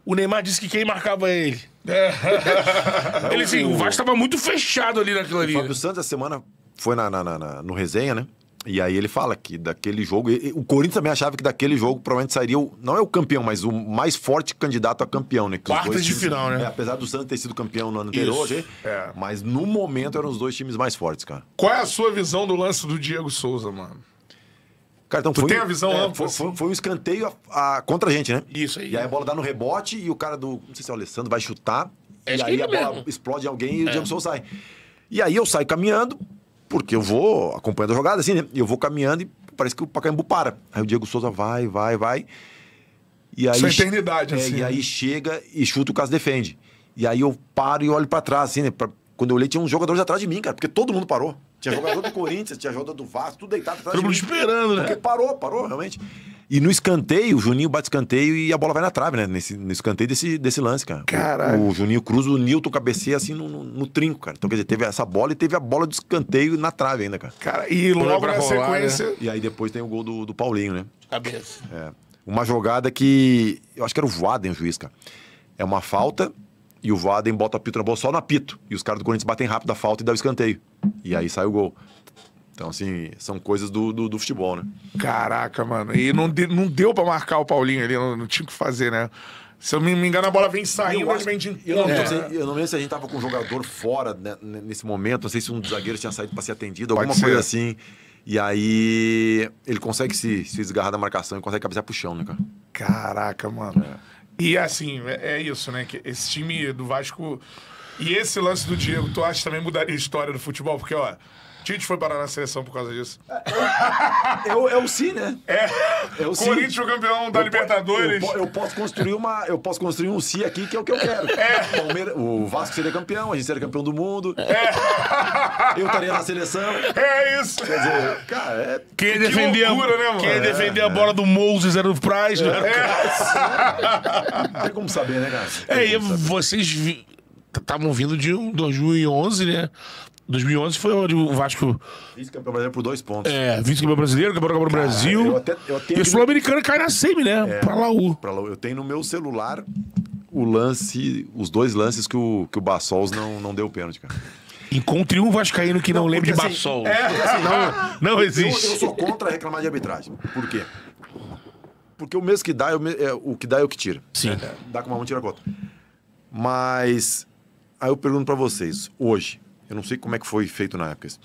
o Neymar disse que quem marcava é ele. ele assim, o Vasco tava muito fechado ali naquela ali. O Fábio Santos, a semana, foi na, na, na, no resenha, né? E aí ele fala que daquele jogo. O Corinthians também achava que daquele jogo provavelmente sairia o, não é o campeão, mas o mais forte candidato a campeão, né? Quartas de times, final, né? É, apesar do Santos ter sido campeão no ano anterior, hoje, é. mas no momento eram os dois times mais fortes, cara. Qual é a sua visão do lance do Diego Souza, mano? Cara, então tu foi, tem a visão é, ampla. Né? Foi, foi, um escanteio a, a, contra a gente, né? Isso aí. E aí a bola dá no rebote e o cara do. Não sei se é o Alessandro, vai chutar. É e aí a bola mesmo. explode alguém e é. o Souza sai. E aí eu saio caminhando, porque eu vou acompanhando a jogada, assim, né? Eu vou caminhando e parece que o Pacaembu para. Aí o Diego Souza vai, vai, vai. E aí, Sua eternidade, é, assim. E aí né? chega e chuta, o caso defende. E aí eu paro e olho para trás, assim, né? Pra, quando eu olhei, tinha uns jogadores atrás de mim, cara, porque todo mundo parou. Tinha jogador do Corinthians, tinha jogador do Vasco, tudo deitado atrás. Todo mundo esperando, né? Porque parou, parou, realmente. E no escanteio, o Juninho bate escanteio e a bola vai na trave, né? Nesse, no escanteio desse, desse lance, cara. Caralho. O, o Juninho cruza, o Nilton cabeceia assim no, no, no, trinco, cara. Então, quer dizer, teve essa bola e teve a bola de escanteio na trave ainda, cara. Cara, e logo a na rolar, sequência. Né? E aí depois tem o gol do, do Paulinho, né? Cabeça. É. Uma jogada que. Eu acho que era o Voaden o juiz, cara. É uma falta e o Voaden bota a pito na bola só no apito. E os caras do Corinthians batem rápido a falta e dá o escanteio. E aí sai o gol. Então, assim, são coisas do, do, do, futebol, né? Caraca, mano. E não, de, não deu para marcar o Paulinho ali, não, não tinha o que fazer, né? Se eu não me engano, a bola vem saindo. Eu, de... eu, não, é. eu não lembro se a gente tava com um jogador fora né, nesse momento. Não sei se um dos zagueiros tinha saído para ser atendido, alguma coisa assim. E aí ele consegue se, se desgarrar da marcação e consegue cabecear pro chão, né, cara? Caraca, mano. É. E assim, é, é isso, né? Que esse time do Vasco e esse lance do Diego, tu acha também mudaria a história do futebol? Porque, ó, Tite foi parar na seleção por causa disso. É, é, é o sim, né? É. é o Corinthians o campeão da eu Libertadores. Po, eu, eu, posso construir uma, eu posso construir um si aqui que é o que eu quero. É. Palmeira, o Vasco seria campeão, a gente seria campeão do mundo. É. Eu estaria na seleção. É isso. Quer dizer, cara, é... quem que defendia, loucura, né, mano? Quem é, a bola é. do Moses era o Price, não era o Não tem como saber, né, cara? É, tem é, e vocês estavam vindo de 2011, né? 2011 foi onde o Vasco. Vice-campeão brasileiro por dois pontos. É, vice-campeão brasileiro, campeão do Brasil. Eu até, eu e o Sul-Americano cai na semi, né? É, pra Laú. Pra Laú. Eu tenho no meu celular o lance, os dois lances que o, que o Bassols não, não deu pênalti, cara. Encontre um vascaíno que não, não lembra de assim, É, assim, não, não existe. Eu, eu, sou contra reclamar de arbitragem. Por quê? Porque o mesmo que dá, é o, é, o que dá é o que tira. Sim. É, dá com uma mão, tira com outra. Mas Aí eu pergunto para vocês, hoje, eu não sei como é que foi feito na época isso.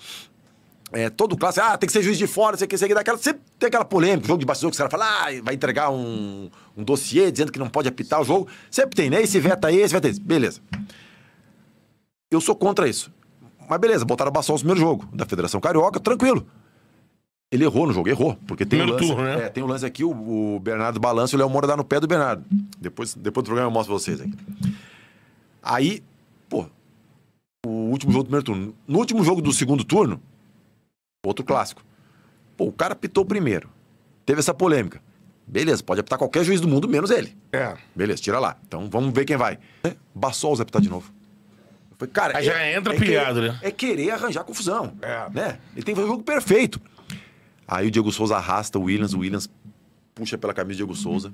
É, todo clássico. ah, tem que ser juiz de fora, tem que, ser que, daquela, sempre tem aquela polêmica, jogo de bastidor que os caras falam, ah, vai entregar um, um dossiê dizendo que não pode apitar o jogo. Sempre tem, né? Esse veta esse veta esse. Beleza. Eu sou contra isso. Mas beleza, botaram o Bassol no primeiro jogo da Federação Carioca, tranquilo. Ele errou no jogo, errou. Porque tem Primeiro lance, turno, né? é, tem o lance aqui, o, o Bernardo balança e é o Léo Moura dá no pé do Bernardo. Depois, depois do programa eu mostro pra vocês aqui. Aí Pô, o último jogo do primeiro turno. No último jogo do segundo turno, outro clássico. Pô, o cara pitou primeiro. Teve essa polêmica. Beleza, pode apitar qualquer juiz do mundo, menos ele. É. Beleza, tira lá. Então vamos ver quem vai. É, Bassols apitar de novo. Falei, cara, Aí já é, entra é pilhado, né? É querer arranjar confusão. É. Né? Ele tem que fazer o jogo perfeito. Aí o Diego Souza arrasta o Williams, o Williams puxa pela camisa do Diego Souza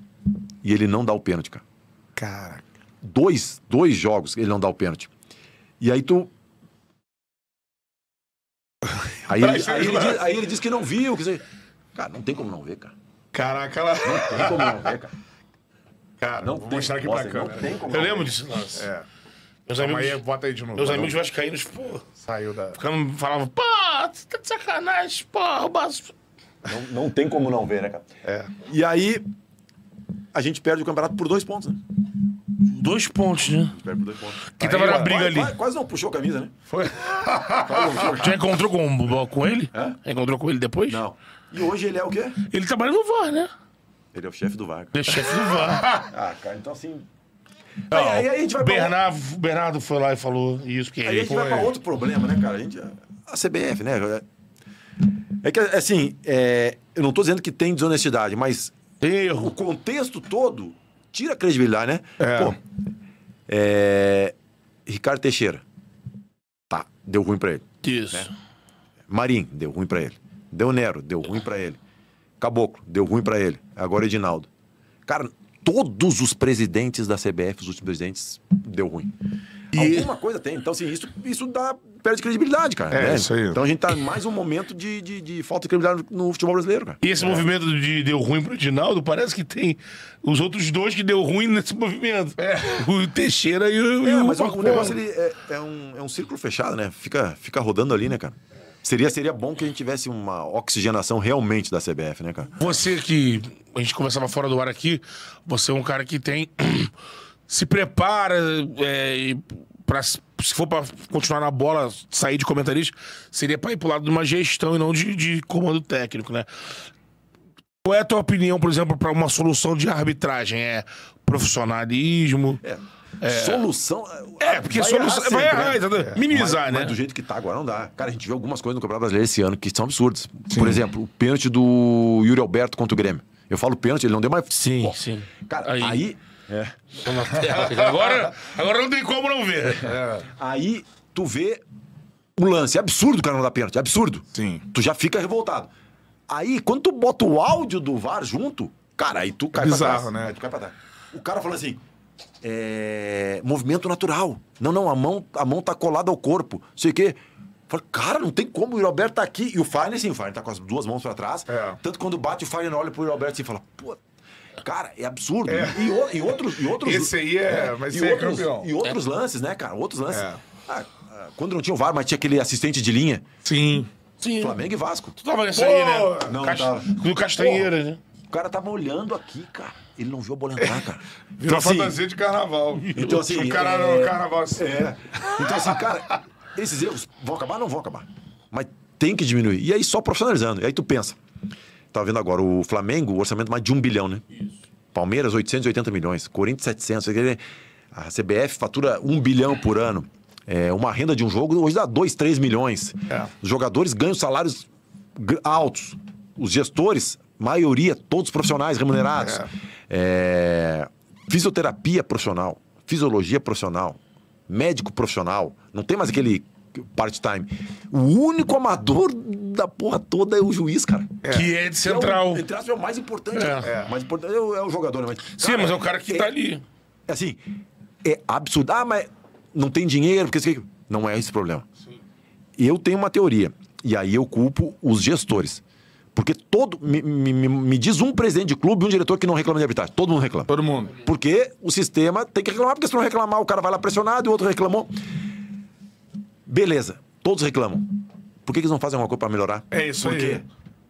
e ele não dá o pênalti, cara. Caraca dois, dois jogos ele não dá o pênalti. E aí tu. Aí ele, aí ele, diz, aí ele diz que não viu. quer dizer Cara, não tem como não ver, cara. Caraca, ela... Não tem como não ver, cara. Cara, não vou tem, mostrar aqui pra câmera. Não como Eu não lembro disso, nossa. É. Meus amigos, aí, bota aí de novo. Meus tá amigos vascaínos, pô. Saiu da. Ficavam, falavam, pô, você tá de sacanagem, pô, roubaço. Não, não tem como não ver, né, cara? É. E aí, a gente perde o campeonato por dois pontos, né? Dois pontos, né? Dois pontos. Que tava na briga ali. Quase, quase não puxou a camisa, né? Foi. Já encontrou com, com ele? É? Encontrou com ele depois? Não. E hoje ele é o quê? Ele trabalha no VAR, né? Ele é o chefe do VAR. Ele é chefe do VAR. ah, cara, então assim. Não, aí, aí, a gente vai Bernardo, pra... Bernardo foi lá e falou isso que aí ele. Aí a gente foi... vai pra outro problema, né, cara? A, gente, a CBF, né? É que, assim, é... eu não tô dizendo que tem desonestidade, mas. Erro. O contexto todo tira a credibilidade, né? É. Pô, é... Ricardo Teixeira. Tá, deu ruim para ele. Isso. Né? Marim, deu ruim para ele. Deu Nero, deu ruim para ele. Caboclo, deu ruim para ele. Agora Edinaldo. Cara, todos os presidentes da CBF, os últimos presidentes, deu ruim. E... Alguma coisa tem. Então, assim, isso, isso dá, perde credibilidade, cara. É, né? isso aí. Então a gente tá mais um momento de, de, de falta de credibilidade no futebol brasileiro, cara. E esse é. movimento de deu ruim pro Dinaldo, parece que tem os outros dois que deu ruim nesse movimento. É. O Teixeira e o. É, o mas o negócio ele é, é, um, é um círculo fechado, né? Fica, fica rodando ali, né, cara? Seria, seria bom que a gente tivesse uma oxigenação realmente da CBF, né, cara? Você que. A gente conversava fora do ar aqui, você é um cara que tem. se prepara é, e pra, se for para continuar na bola, sair de comentarista, seria para ir pro lado de uma gestão e não de, de comando técnico, né? Qual é a tua opinião, por exemplo, para uma solução de arbitragem? É profissionalismo? É. É. Solução. É, porque vai solução. Errar vai errar, né? É. minimizar, mas, né? Mas do jeito que tá agora não dá. Cara, a gente viu algumas coisas no Campeonato Brasileiro esse ano que são absurdas. Sim. Por exemplo, o pênalti do Yuri Alberto contra o Grêmio. Eu falo pênalti, ele não deu mais. Sim, Pô. sim. Cara, aí, aí é. agora, agora não tem como não ver. É. Aí tu vê o lance. É absurdo o cara não dar pênalti. É absurdo. Sim. Tu já fica revoltado. Aí, quando tu bota o áudio do VAR junto, cara, aí tu é cai é bizarro, pra trás. né? Aí tu cai pra trás. O cara fala assim. É... Movimento natural. Não, não, a mão, a mão tá colada ao corpo. Sei o quê. Fala, cara, não tem como, o Roberto tá aqui. E o Fagner, sim, o Fagner tá com as duas mãos pra trás. É. Tanto quando bate, o Fagner olha pro Roberto assim e fala, pô, Cara, é absurdo. Né? É. E, e, outros, e outros. Esse aí é, mas é, e outros, campeão. E outros lances, né, cara? Outros lances. É. Ah, quando não tinha o VAR, mas tinha aquele assistente de linha. Sim. Sim. Flamengo e Vasco. Tu tava nessa Pô, aí, né? Não, Cast... tava. No Castanheira, Pô, né? O cara tava olhando aqui, cara. Ele não viu a bola entrar, cara. Virou então, assim, fantasia de carnaval. Então, assim. O cara é... carnaval assim. É. Então, assim, cara, esses erros vão acabar? Não vão acabar. Mas tem que diminuir. E aí, só profissionalizando. E aí tu pensa, Tava tá vendo agora, o Flamengo, o orçamento mais de um bilhão, né? Isso. Palmeiras, 880 milhões. Corinthians, 700. A CBF fatura um bilhão por ano. É, uma renda de um jogo hoje dá 2, 3 milhões. É. Os jogadores ganham salários altos. Os gestores, maioria, todos profissionais remunerados. É. é. fisioterapia profissional, fisiologia profissional, médico profissional. Não tem mais aquele part-time. O único amador da porra toda é o juiz, cara. É. Que é de é central. é o, entre é o mais importante. É. é. mais importante é o, é o jogador, né? Mas, Sim, cara, mas é o cara que é tá ali. É Assim, é absurdo. Ah, mas não tem dinheiro, porque não é esse problema. Sim. Eu tenho uma teoria, e aí eu culpo os gestores. Porque todo. Me, me, me diz um presidente de clube e um diretor que não reclama de arbitragem. Todo mundo reclama. Todo mundo. Porque o sistema tem que reclamar, porque se não reclamar, o cara vai lá pressionado e o outro reclamou. Beleza, todos reclamam. Por que, eles não fazem alguma coisa para melhorar? É isso Por aí. Quê?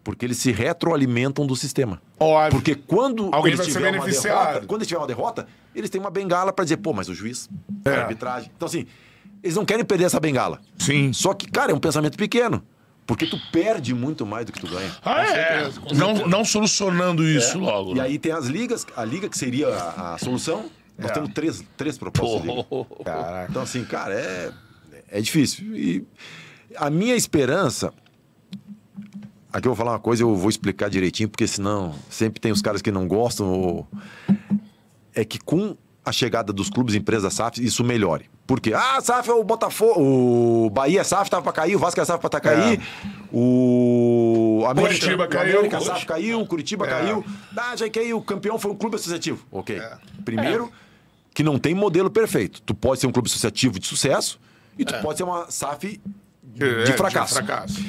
Porque eles se retroalimentam do sistema. Óbvio. Porque quando Alguém vai ser beneficiado. Derrota, quando eles tiver uma derrota, eles têm uma bengala para dizer, pô, mas o juiz, é. a arbitragem. Então, assim, eles não querem perder essa bengala. Sim. Só que, cara, é um pensamento pequeno. Porque tu perde muito mais do que tu ganha. Ah, é. Não, não solucionando isso é. logo. E né? aí tem as ligas, a liga que seria a, a solução. Nós é. temos três, três propostas. Caraca. Então, assim, cara, é é difícil. E a minha esperança. Aqui eu vou falar uma coisa, eu vou explicar direitinho, porque senão sempre tem os caras que não gostam. Ou... É que com a chegada dos clubes, empresas da SAF, isso melhore. Porque, ah, SAF é o Botafogo, o Bahia é SAF, tava para cair, o Vasco é SAF para tá é. cair, é. o América, Curitiba caiu, o América é SAF caiu, o Curitiba é. caiu. Ah, já que aí o campeão foi um clube associativo. Ok. É. Primeiro, que não tem modelo perfeito. Tu pode ser um clube associativo de sucesso, e tu é. pode ser uma SAF de, é, fracasso. de fracasso.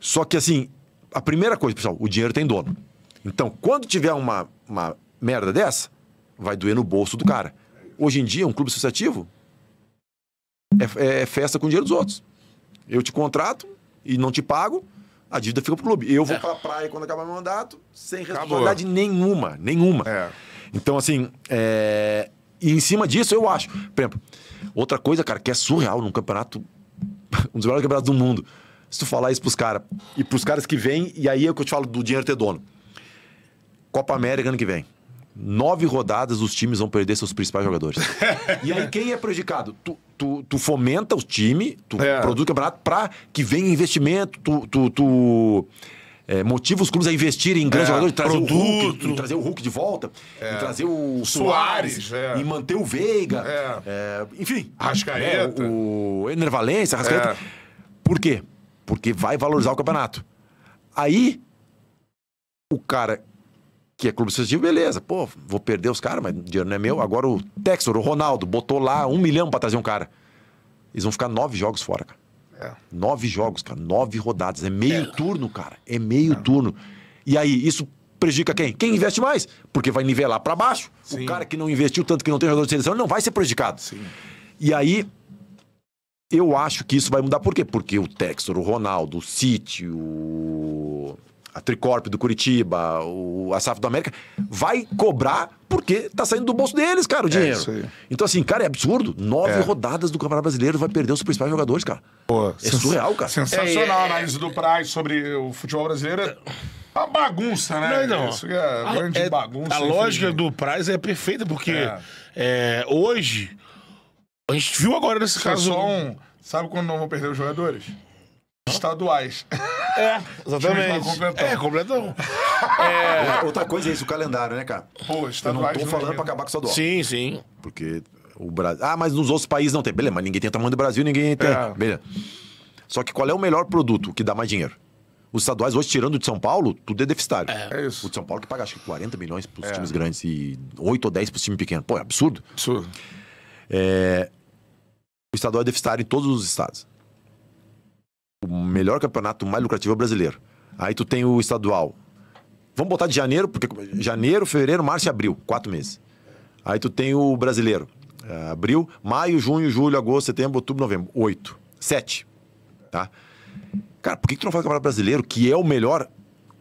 Só que assim, a primeira coisa, pessoal, o dinheiro tem dono. Então, quando tiver uma, uma merda dessa, vai doer no bolso do cara. Hoje em dia, um clube associativo é, é festa com o dinheiro dos outros. Eu te contrato e não te pago, a dívida fica pro clube. Eu vou é. pra praia quando acabar meu mandato, sem responsabilidade Acabou. nenhuma, nenhuma. É. Então, assim, é... e em cima disso, eu acho, por exemplo, Outra coisa, cara, que é surreal num campeonato, um dos melhores campeonatos do mundo. Se tu falar isso pros caras, e pros caras que vêm, e aí é o que eu te falo do dinheiro ter dono. Copa América ano que vem. Nove rodadas os times vão perder seus principais jogadores. e aí quem é prejudicado? Tu, tu, tu fomenta o time, tu é. produz o campeonato pra que venha investimento, tu, tu, tu é, motiva os clubes a investirem em grandes é, jogadores, trazer produto. o Hulk, trazer o Hulk de volta, é. trazer o Soares, é. e manter o Veiga. É. enfim. Rascaeta. Né, o Enervalência, Rascaeta. Por quê? Porque vai valorizar o campeonato. Aí, o cara que é clube associativo, beleza. Pô, vou perder os caras, mas o dinheiro não é meu. Agora o Texor, o Ronaldo, botou lá um milhão pra trazer um cara. Eles vão ficar nove jogos fora, cara. É. Nove jogos, cara. Nove rodadas. É meio é. turno, cara. É meio é. turno. E aí, isso prejudica quem? Quem investe mais, porque vai nivelar para baixo. Sim. O cara que não investiu tanto, que não tem jogador de seleção, não vai ser prejudicado. Sim. E aí, eu acho que isso vai mudar. Por quê? Porque o Textor, o Ronaldo, o City, o a Tricorp do Curitiba, o, a SAF do América, vai cobrar porque tá saindo do bolso deles, cara, o é, dinheiro. É então, assim, cara, é absurdo. Nove é. rodadas do Campeonato Brasileiro vai perder os principais jogadores, cara. Pô, é surreal, cara. Sensacional a é, é, análise do Praz sobre o futebol brasileiro. A bagunça, né? Não, não. Isso é a, grande bagunça. A lógica do Praz é perfeita, porque hoje. A gente viu agora nesse caso. É só um. Sabe quando não vão perder os jogadores? estaduais. É, exatamente. Tá é, completão. É. é... Outra coisa é isso, o calendário, né, cara? Pô, estaduais. Eu não tô falando pra acabar com o estadual. Sim, sim. Porque o Brasil. Ah, mas nos outros países não tem. Beleza, mas ninguém tem tamanho do Brasil, ninguém tem. É. Beleza. Só que qual é o melhor produto que dá mais dinheiro? Os estaduais, hoje, tirando de São Paulo, tudo é deficitário. É, é isso. O de São Paulo que paga acho que 40 milhões pros é. times grandes e 8 ou 10 pros times pequenos. Pô, é absurdo. Absurdo. É... O estadual é deficitário em todos os estados o melhor campeonato mais lucrativo é o brasileiro. Aí tu tem o estadual. Vamos botar de janeiro, porque janeiro, fevereiro, março e abril, quatro meses. Aí tu tem o brasileiro. É, abril, maio, junho, julho, agosto, setembro, outubro, novembro. Oito. Sete. Tá? Cara, por que, que tu não faz o campeonato brasileiro, que é o melhor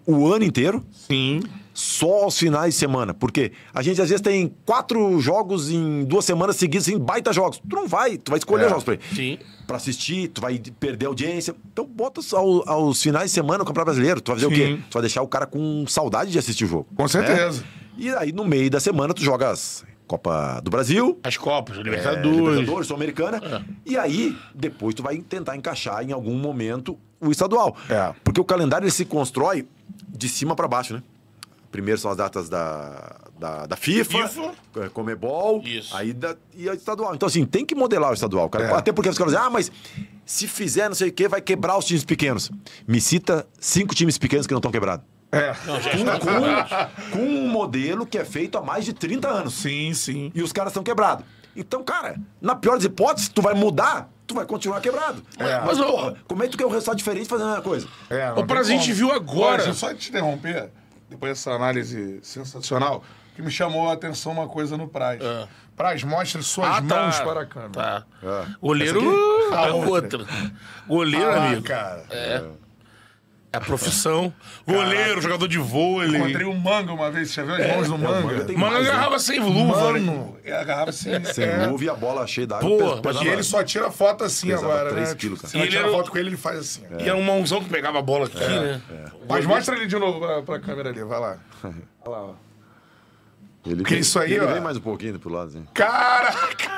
o ano inteiro? Sim só aos finais de semana. Porque a gente às vezes tem quatro jogos em duas semanas seguidas, em baita jogos. Tu não vai, tu vai escolher é. jogos pra, Sim. pra assistir, tu vai perder audiência. Então bota ao, aos finais de semana o Campeonato Brasileiro. Tu vai fazer Sim. o quê? Tu vai deixar o cara com saudade de assistir o jogo. Com né? certeza. Né? E aí no meio da semana tu joga as Copa do Brasil. As Copas, é, Libertadores. É, Libertadores, Sul-Americana. É. E aí, depois tu vai tentar encaixar em algum momento o estadual. É. Porque o calendário ele se constrói de cima para baixo, né? Primeiro são as datas da, da, da FIFA, Isso. É, Comebol, Isso. Aí da, e a estadual. Então, assim, tem que modelar o estadual, cara. É. Até porque os caras dizem, ah, mas se fizer não sei o quê, vai quebrar os times pequenos. Me cita cinco times pequenos que não estão quebrados. É. Não, é com, com, com, um modelo que é feito há mais de 30 anos. Sim, sim. E os caras estão quebrados. Então, cara, na pior das hipóteses, tu vai mudar, tu vai continuar quebrado. É. Mas, porra, como é que tu quer um resultado diferente fazendo a mesma coisa? É, o a gente viu agora. só te interromper depois dessa análise sensacional, que me chamou a atenção uma coisa no Praz. É. Praz, mostre suas ah, tá. mãos tá. para a câmera. Tá. É. Goleiro é outra. Goleiro, ah, amigo. Cara. É. é. É a profissão. Goleiro, jogador de vôlei. Encontrei um manga uma vez, você já viu as mãos no é, manga? Manga, manga né? agarrava sem luva. Mano, né? é, agarrava sem... Sem luva e a bola cheia da água. Pô, e ele só tira foto assim Pesava agora, 3 né? Quilos, tipo, cara. Se e ele tira foto com ele, ele faz assim. E era um mãozão que pegava a bola aqui, é, né? Mas mostra ele de novo pra, pra câmera ali, vai lá. Olha lá, ó. Ele Porque isso aí, ele ó. vem mais um pouquinho pro lado, assim. Caraca!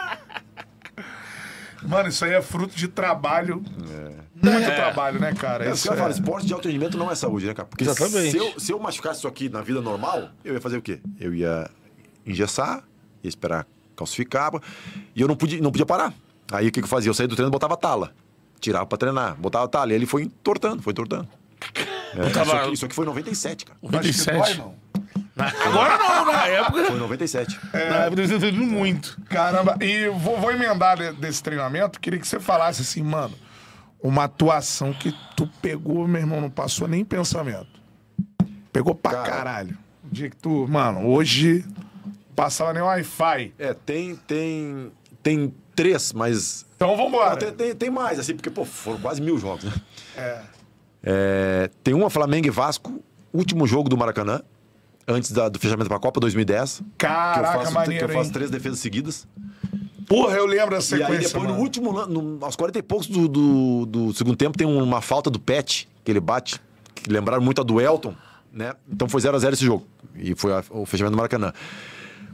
Mano, isso aí é fruto de trabalho. É. Muito é. trabalho, né, cara? É, isso eu é. falo, esporte de alto rendimento não é saúde, né, cara? Porque Exatamente. Se eu, se eu machucasse isso aqui na vida normal, eu ia fazer o quê? Eu ia engessar, ia esperar calcificar, e eu não podia, não podia parar. Aí o que, que eu fazia? Eu saía do treino e botava tala. Tirava pra treinar, botava tala. E ele foi entortando, foi entortando. É, isso, aqui, isso aqui foi em 97, cara. 97? Dói, não. Agora não, na época. Foi em 97. É, na época muito. Caramba, e vou, vou emendar desse treinamento. Queria que você falasse assim, mano, uma atuação que tu pegou, meu irmão, não passou nem pensamento. Pegou pra Cara. caralho. Dia que tu, mano, hoje passava nem Wi-Fi. É, tem, tem, tem três, mas. Então vamos embora. Tem, tem, tem, mais, assim, porque, pô, foram quase mil jogos, né? É. é tem uma Flamengo e Vasco, último jogo do Maracanã antes da, do fechamento pra Copa 2010. Caraca, que eu faço, que eu faço três defesas seguidas. Porra, eu lembro essa sequência. E aí depois, mano. no último, no, aos 40 e poucos do, do, do segundo tempo, tem uma falta do Pet, que ele bate. Que lembraram muito a do Elton, né? Então foi 0x0 esse jogo. E foi a, o fechamento do Maracanã.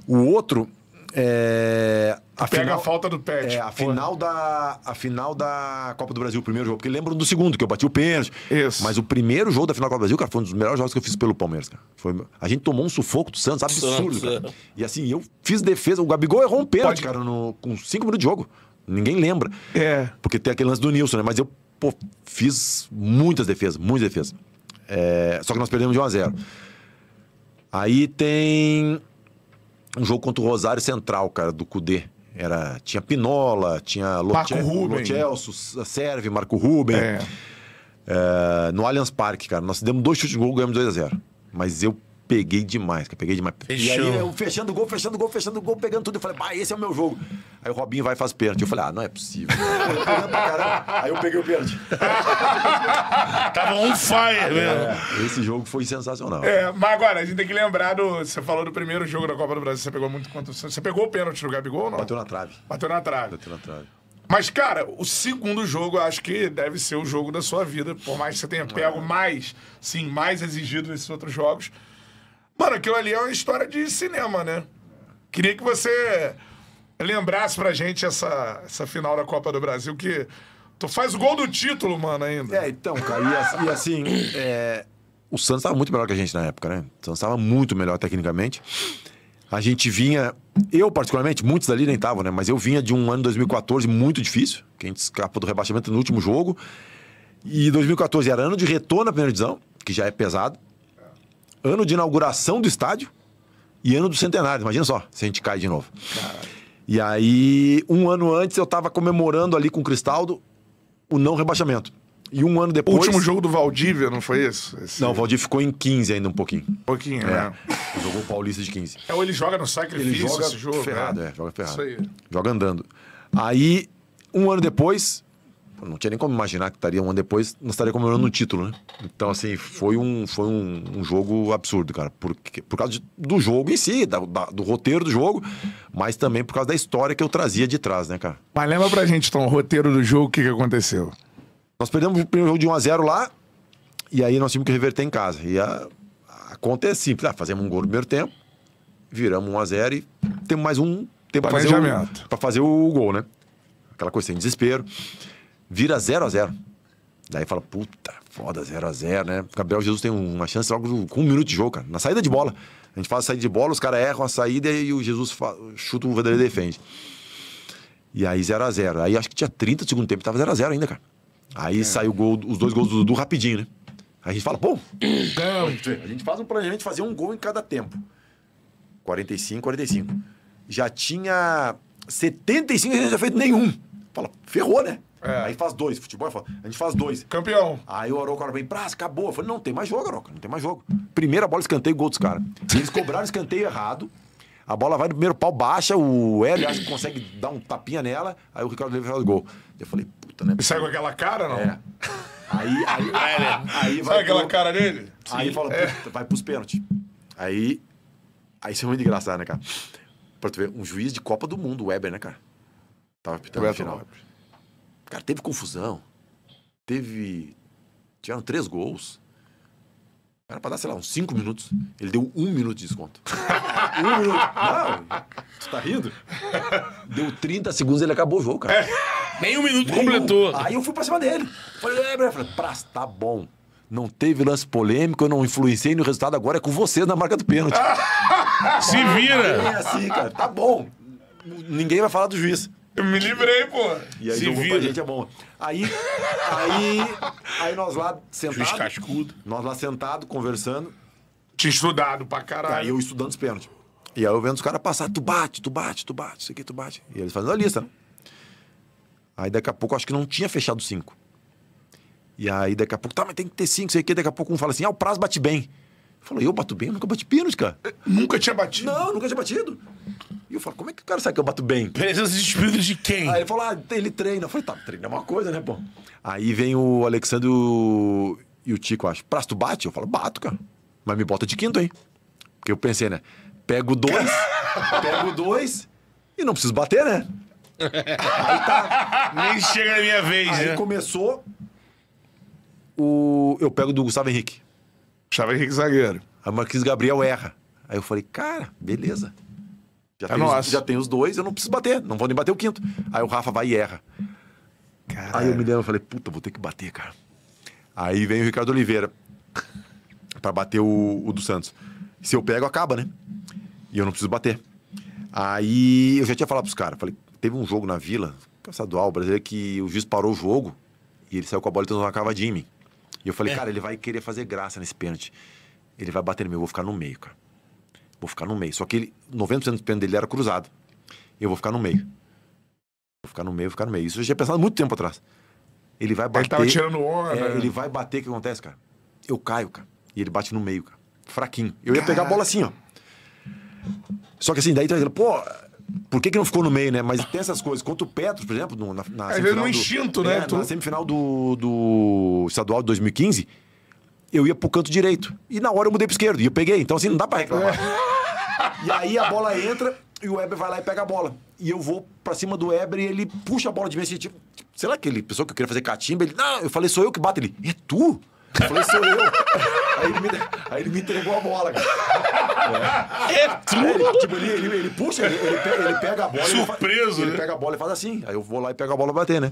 O outro é, a Pega final, a falta do Pet. É, a, final da, a final da Copa do Brasil, o primeiro jogo. Porque lembro do segundo, que eu bati o pênalti. Isso. Mas o primeiro jogo da final da Copa do Brasil, cara, foi um dos melhores jogos que eu fiz pelo Palmeiras, cara. Foi, a gente tomou um sufoco do Santos, absurdo, Santos, é. cara. É. E assim, eu fiz defesa. O Gabigol errou um pênalti, Pode. cara, no, com cinco minutos de jogo. Ninguém lembra. É. Porque tem aquele lance do Nilson, né? Mas eu, pô, fiz muitas defesas, muitas defesas. É, só que nós perdemos de 1 a 0 Aí tem um jogo contra o Rosário Central, cara, do Cudê. Era, tinha Pinola, tinha Lochelso, Serve, Marco Ruben. É. É, no Allianz Parque, cara. Nós demos dois chutes de gol, ganhamos 2 a 0 Mas eu peguei demais, que peguei demais. Fechou. E aí, eu fechando gol, fechando gol, fechando gol, pegando tudo. Eu falei, bah, esse é o meu jogo. Aí o Robinho vai e faz pênalti. Eu falei, ah, não é possível. aí eu peguei o pênalti. Tava on fire mesmo. Né? É, esse jogo foi sensacional. É, mas agora, a gente tem que lembrar do... Você falou do primeiro jogo da Copa do Brasil, você pegou muito quanto. Você pegou o pênalti do Gabigol ou não? Bateu na trave. Bateu na trave. Bateu na trave. Mas, cara, o segundo jogo eu acho que deve ser o jogo da sua vida, por mais que você tenha pego é. mais, sim, mais exigido nesses outros jogos. Mano, aquilo ali é uma história de cinema, né? Queria que você lembrasse pra gente essa, essa final da Copa do Brasil, que tu faz o gol do título, mano, ainda. É, então, cara, e, assim, é, o Santos tava muito melhor que a gente na época, né? O Santos tava muito melhor tecnicamente. A gente vinha, eu particularmente, muitos ali nem estavam, né? Mas eu vinha de um ano 2014 muito difícil, que a gente escapou do rebaixamento no último jogo. E 2014 era ano de retorno à primeira divisão, que já é pesado ano de inauguração do estádio e ano do centenário. Imagina só, se a gente cai de novo. Caralho. E aí, um ano antes, eu estava comemorando ali com o Cristaldo o não rebaixamento. E um ano depois. O último jogo do Valdívia, não foi isso? Esse... Não, o Valdívia ficou em 15 ainda um pouquinho. Um pouquinho, é. né? Jogou o Paulista de 15. É, ou ele joga no sacrifício ele joga esse jogo. Ferrado, né? é, joga ferrado. Isso aí. Joga andando. Aí, um ano depois, não tinha nem como imaginar que estaria um ano depois, nós estaria comemorando o um título, né? Então, assim, foi um, foi um, um jogo absurdo, cara. Por, por causa de, do jogo em si, da, da, do roteiro do jogo, mas também por causa da história que eu trazia de trás, né, cara? Mas lembra pra gente, então, o roteiro do jogo, o que, que aconteceu? Nós perdemos o primeiro jogo de 1x0 lá, e aí nós tivemos que reverter em casa. E a, a conta é simples, ah, fazemos um gol no primeiro tempo, viramos 1x0 e temos mais um tempo para fazer, o, pra fazer o gol, né? Aquela coisa sem desespero vira 0 x 0 Daí fala, puta, foda, 0x0, né? O Gabriel Jesus tem uma chance logo com um minuto de jogo, cara. Na saída de bola. A gente faz a saída de bola, os caras erram a saída e o Jesus chuta o Vanderlei defende. E aí 0x0. Aí acho que tinha 30 do segundo tempo, tava 0x0 ainda, cara. Aí é. saiu gol, os dois gols do Dudu rapidinho, né? Aí a gente fala, pô, a gente faz um planejamento de fazer um gol em cada tempo. 45, 45. Já tinha 75 e a gente não tinha feito nenhum. Fala, ferrou, né? É. Aí faz dois, futebol, é a gente faz dois. Campeão. Aí o Aroca vem, praça, acabou. Eu falei, não, tem mais jogo, Aroca, não tem mais jogo. Primeira bola, escanteio, gol dos caras. Eles cobraram escanteio errado. A bola vai no primeiro pau, baixa, o Hélio acha que consegue dar um tapinha nela, aí o Ricardo Leve faz o gol. Eu falei, puta, né? E sai com aquela cara, não? É. Aí, aí, é, né? aí, aí vai. Sai aquela pro... cara dele? Aí fala, fala, é. vai pros pênaltis. Aí. Aí isso é muito engraçado, né, cara? Pra tu ver, um juiz de Copa do Mundo, o Weber, né, cara? Tava pitando final. Weber. Cara, teve confusão. Teve. Tiveram três gols. Era pra dar, sei lá, uns cinco minutos. Ele deu um minuto de desconto. um minuto. Não, tu tá rindo? Deu 30 segundos e ele acabou o jogo, cara. É. Nem um minuto Nem completou. Um. Aí eu fui pra cima dele. Falei, é, falei, tá bom. Não teve lance polêmico, eu não influenciei no resultado, agora é com você na marca do pênalti. Se vira! É assim, cara, tá bom. Ninguém vai falar do juiz. Eu me livrei, pô. E aí Se jogou vira. pra gente, é bom. Aí, aí, aí nós lá sentados. Juiz cascudo. Nós lá sentados, conversando. Tinha estudado pra caralho. Aí tá, eu estudando os pênaltis. E aí eu vendo os caras passar, tu bate, tu bate, tu bate, isso aqui, tu bate. E eles fazendo a lista, né? Aí daqui a pouco, acho que não tinha fechado cinco. E aí daqui a pouco, tá, mas tem que ter cinco, sei o quê. Daqui a pouco um fala assim, ah, o prazo bate bem. Falou, eu bato bem? Eu nunca bati pênalti, cara. É, nunca tinha batido? Não, nunca tinha batido. E eu falo, como é que o cara sabe que eu bato bem? Presença de espírito de quem? Aí ele falou, ah, ele treina. Eu falei, tá, treina é uma coisa, né, pô? Aí vem o Alexandre e o Tico, acho. Praça, tu bate? Eu falo, bato, cara. Mas me bota de quinto, hein? Porque eu pensei, né? Pego dois, pego dois e não preciso bater, né? Aí tá. Nem chega na minha vez, Aí né? começou o... Eu pego do Gustavo Henrique. Xavier zagueiro. A Marquinhos Gabriel erra. Aí eu falei, cara, beleza. Já, é tem os, já tem os dois, eu não preciso bater, não vou nem bater o quinto. Aí o Rafa vai e erra. Aí eu me lembro, eu falei, puta, vou ter que bater, cara. Aí vem o Ricardo Oliveira para bater o, o, do Santos. Se eu pego, acaba, né? E eu não preciso bater. Aí eu já tinha falado pros caras, falei, teve um jogo na Vila, ao brasileiro, que o juiz parou o jogo e ele saiu com a bola e tentou uma cavadinha de mim. E eu falei, é. cara, ele vai querer fazer graça nesse pênalti. Ele vai bater no meu, eu vou ficar no meio, cara. Vou ficar no meio. Só que ele, 90% do pênalti dele era cruzado. Eu vou ficar no meio. Vou ficar no meio, vou ficar no meio. Isso eu já tinha pensado muito tempo atrás. Ele vai bater. Ele tava tirando onda. É, né? Ele vai bater, o que acontece, cara? Eu caio, cara. E ele bate no meio, cara. Fraquinho. Eu ia Caraca. pegar a bola assim, ó. Só que assim, daí tu vai pô, por que, que não ficou no meio, né? Mas tem essas coisas. Contra o Petros, por exemplo, no, na, na é, semifinal. No do, instinto, né? É, tu... Na semifinal do, do estadual de 2015, eu ia pro canto direito. E na hora eu mudei pro esquerdo. E eu peguei. Então, assim, não dá pra reclamar. É. E aí a bola entra e o Weber vai lá e pega a bola. E eu vou pra cima do Weber e ele puxa a bola de mim assim, tipo, sei lá, aquele pessoa que eu queria fazer catimba. Ele, não, eu falei, sou eu que bato. Ele, é tu? Eu falei, sou eu. Aí ele me, aí ele me entregou a bola, cara. É. É, ele, tipo, ele, ele, ele puxa, ele, ele, pega, ele, pega, a bola. Surpreso, ele, faz, né? ele pega a bola e faz assim. Aí eu vou lá e pego a bola pra bater, né?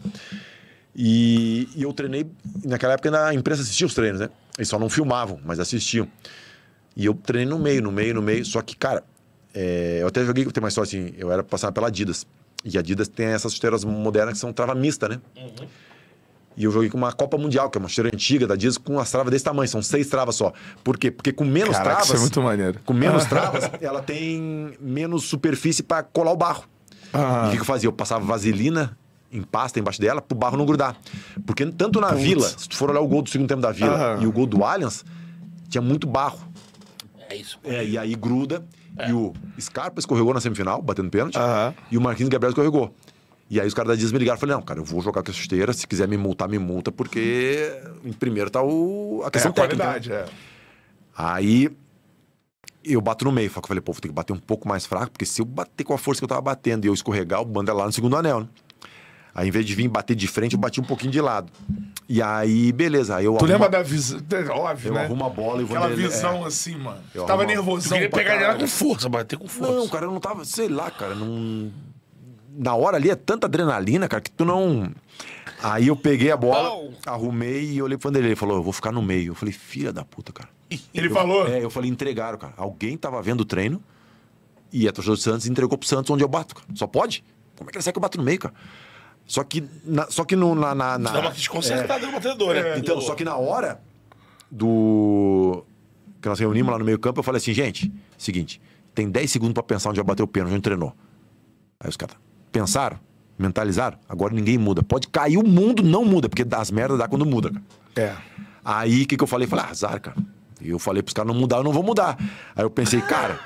E, e eu treinei. Naquela época a imprensa assistia os treinos, né? Eles só não filmavam, mas assistiam. E eu treinei no meio, no meio, no meio. Só que, cara, é, eu até joguei, o mais só assim, eu era passar pela Adidas. E a Adidas tem essas chuteiras modernas que são trava mista, né? Uhum. E eu joguei com uma Copa Mundial, que é uma cheira antiga da Disney, com as travas desse tamanho. São seis travas só. Por quê? Porque com menos Caraca, travas. Isso é muito maneiro. Com menos travas, ela tem menos superfície para colar o barro. Ah. E o que eu fazia? Eu passava vaselina em pasta embaixo dela pro barro não grudar. Porque tanto na Putz. vila, se tu for olhar o gol do segundo tempo da vila ah. e o gol do Allianz, tinha muito barro. É isso. É, e aí gruda. É. E o Scarpa escorregou na semifinal, batendo pênalti. Ah. E o Marquinhos Gabriel escorregou. E aí os caras da Disney me ligaram e falei, não, cara, eu vou jogar com a chuteira, se quiser me multar, me multa, porque em primeiro tá o... a questão é, a técnica. Né? Qualidade, é. Aí eu bato no meio, eu falei, pô, vou ter que bater um pouco mais fraco, porque se eu bater com a força que eu tava batendo e eu escorregar, o bando é lá no segundo anel, né? Aí, em vez de vir bater de frente, eu bati um pouquinho de lado. E aí, beleza. Aí eu tu arrumo... lembra da visão? É, óbvio, eu né? arrumo a bola e vou... Aquela é. visão é... assim, mano. Eu tava arrumo... Eu queria pegar ela com força, bater com força. Não, cara, eu não tava... Sei lá, cara, não na hora ali é tanta adrenalina, cara, que tu não. Aí eu peguei a bola, arrumei e olhei pro Vanderlei. Ele falou, eu vou ficar no meio. Eu falei, filha da puta, cara. Ele Eu- falou. É, eu falei, entregaram, cara. Alguém tava vendo o treino e a torcida do Santos entregou pro Santos onde eu bato, cara. Só pode? Como é que ele sai que eu bato no meio, cara? Só que, na- só que no, na, na, na- Dá uma desconcertada é. no batedor, né? É. Então, só que na hora do. Que nós reunimos lá no meio-campo, eu falei assim, gente, seguinte, tem 10 segundos pra pensar onde vai bater o pênalti, onde treinou. Aí os caras, pensar, mentalizar, agora ninguém muda. Pode cair o mundo, não muda, porque as merdas dá quando muda, cara. É. Aí o que, que eu falei? Falei, ah, azar, cara. E eu falei pros caras não mudar, eu não vou mudar. Aí eu pensei, cara,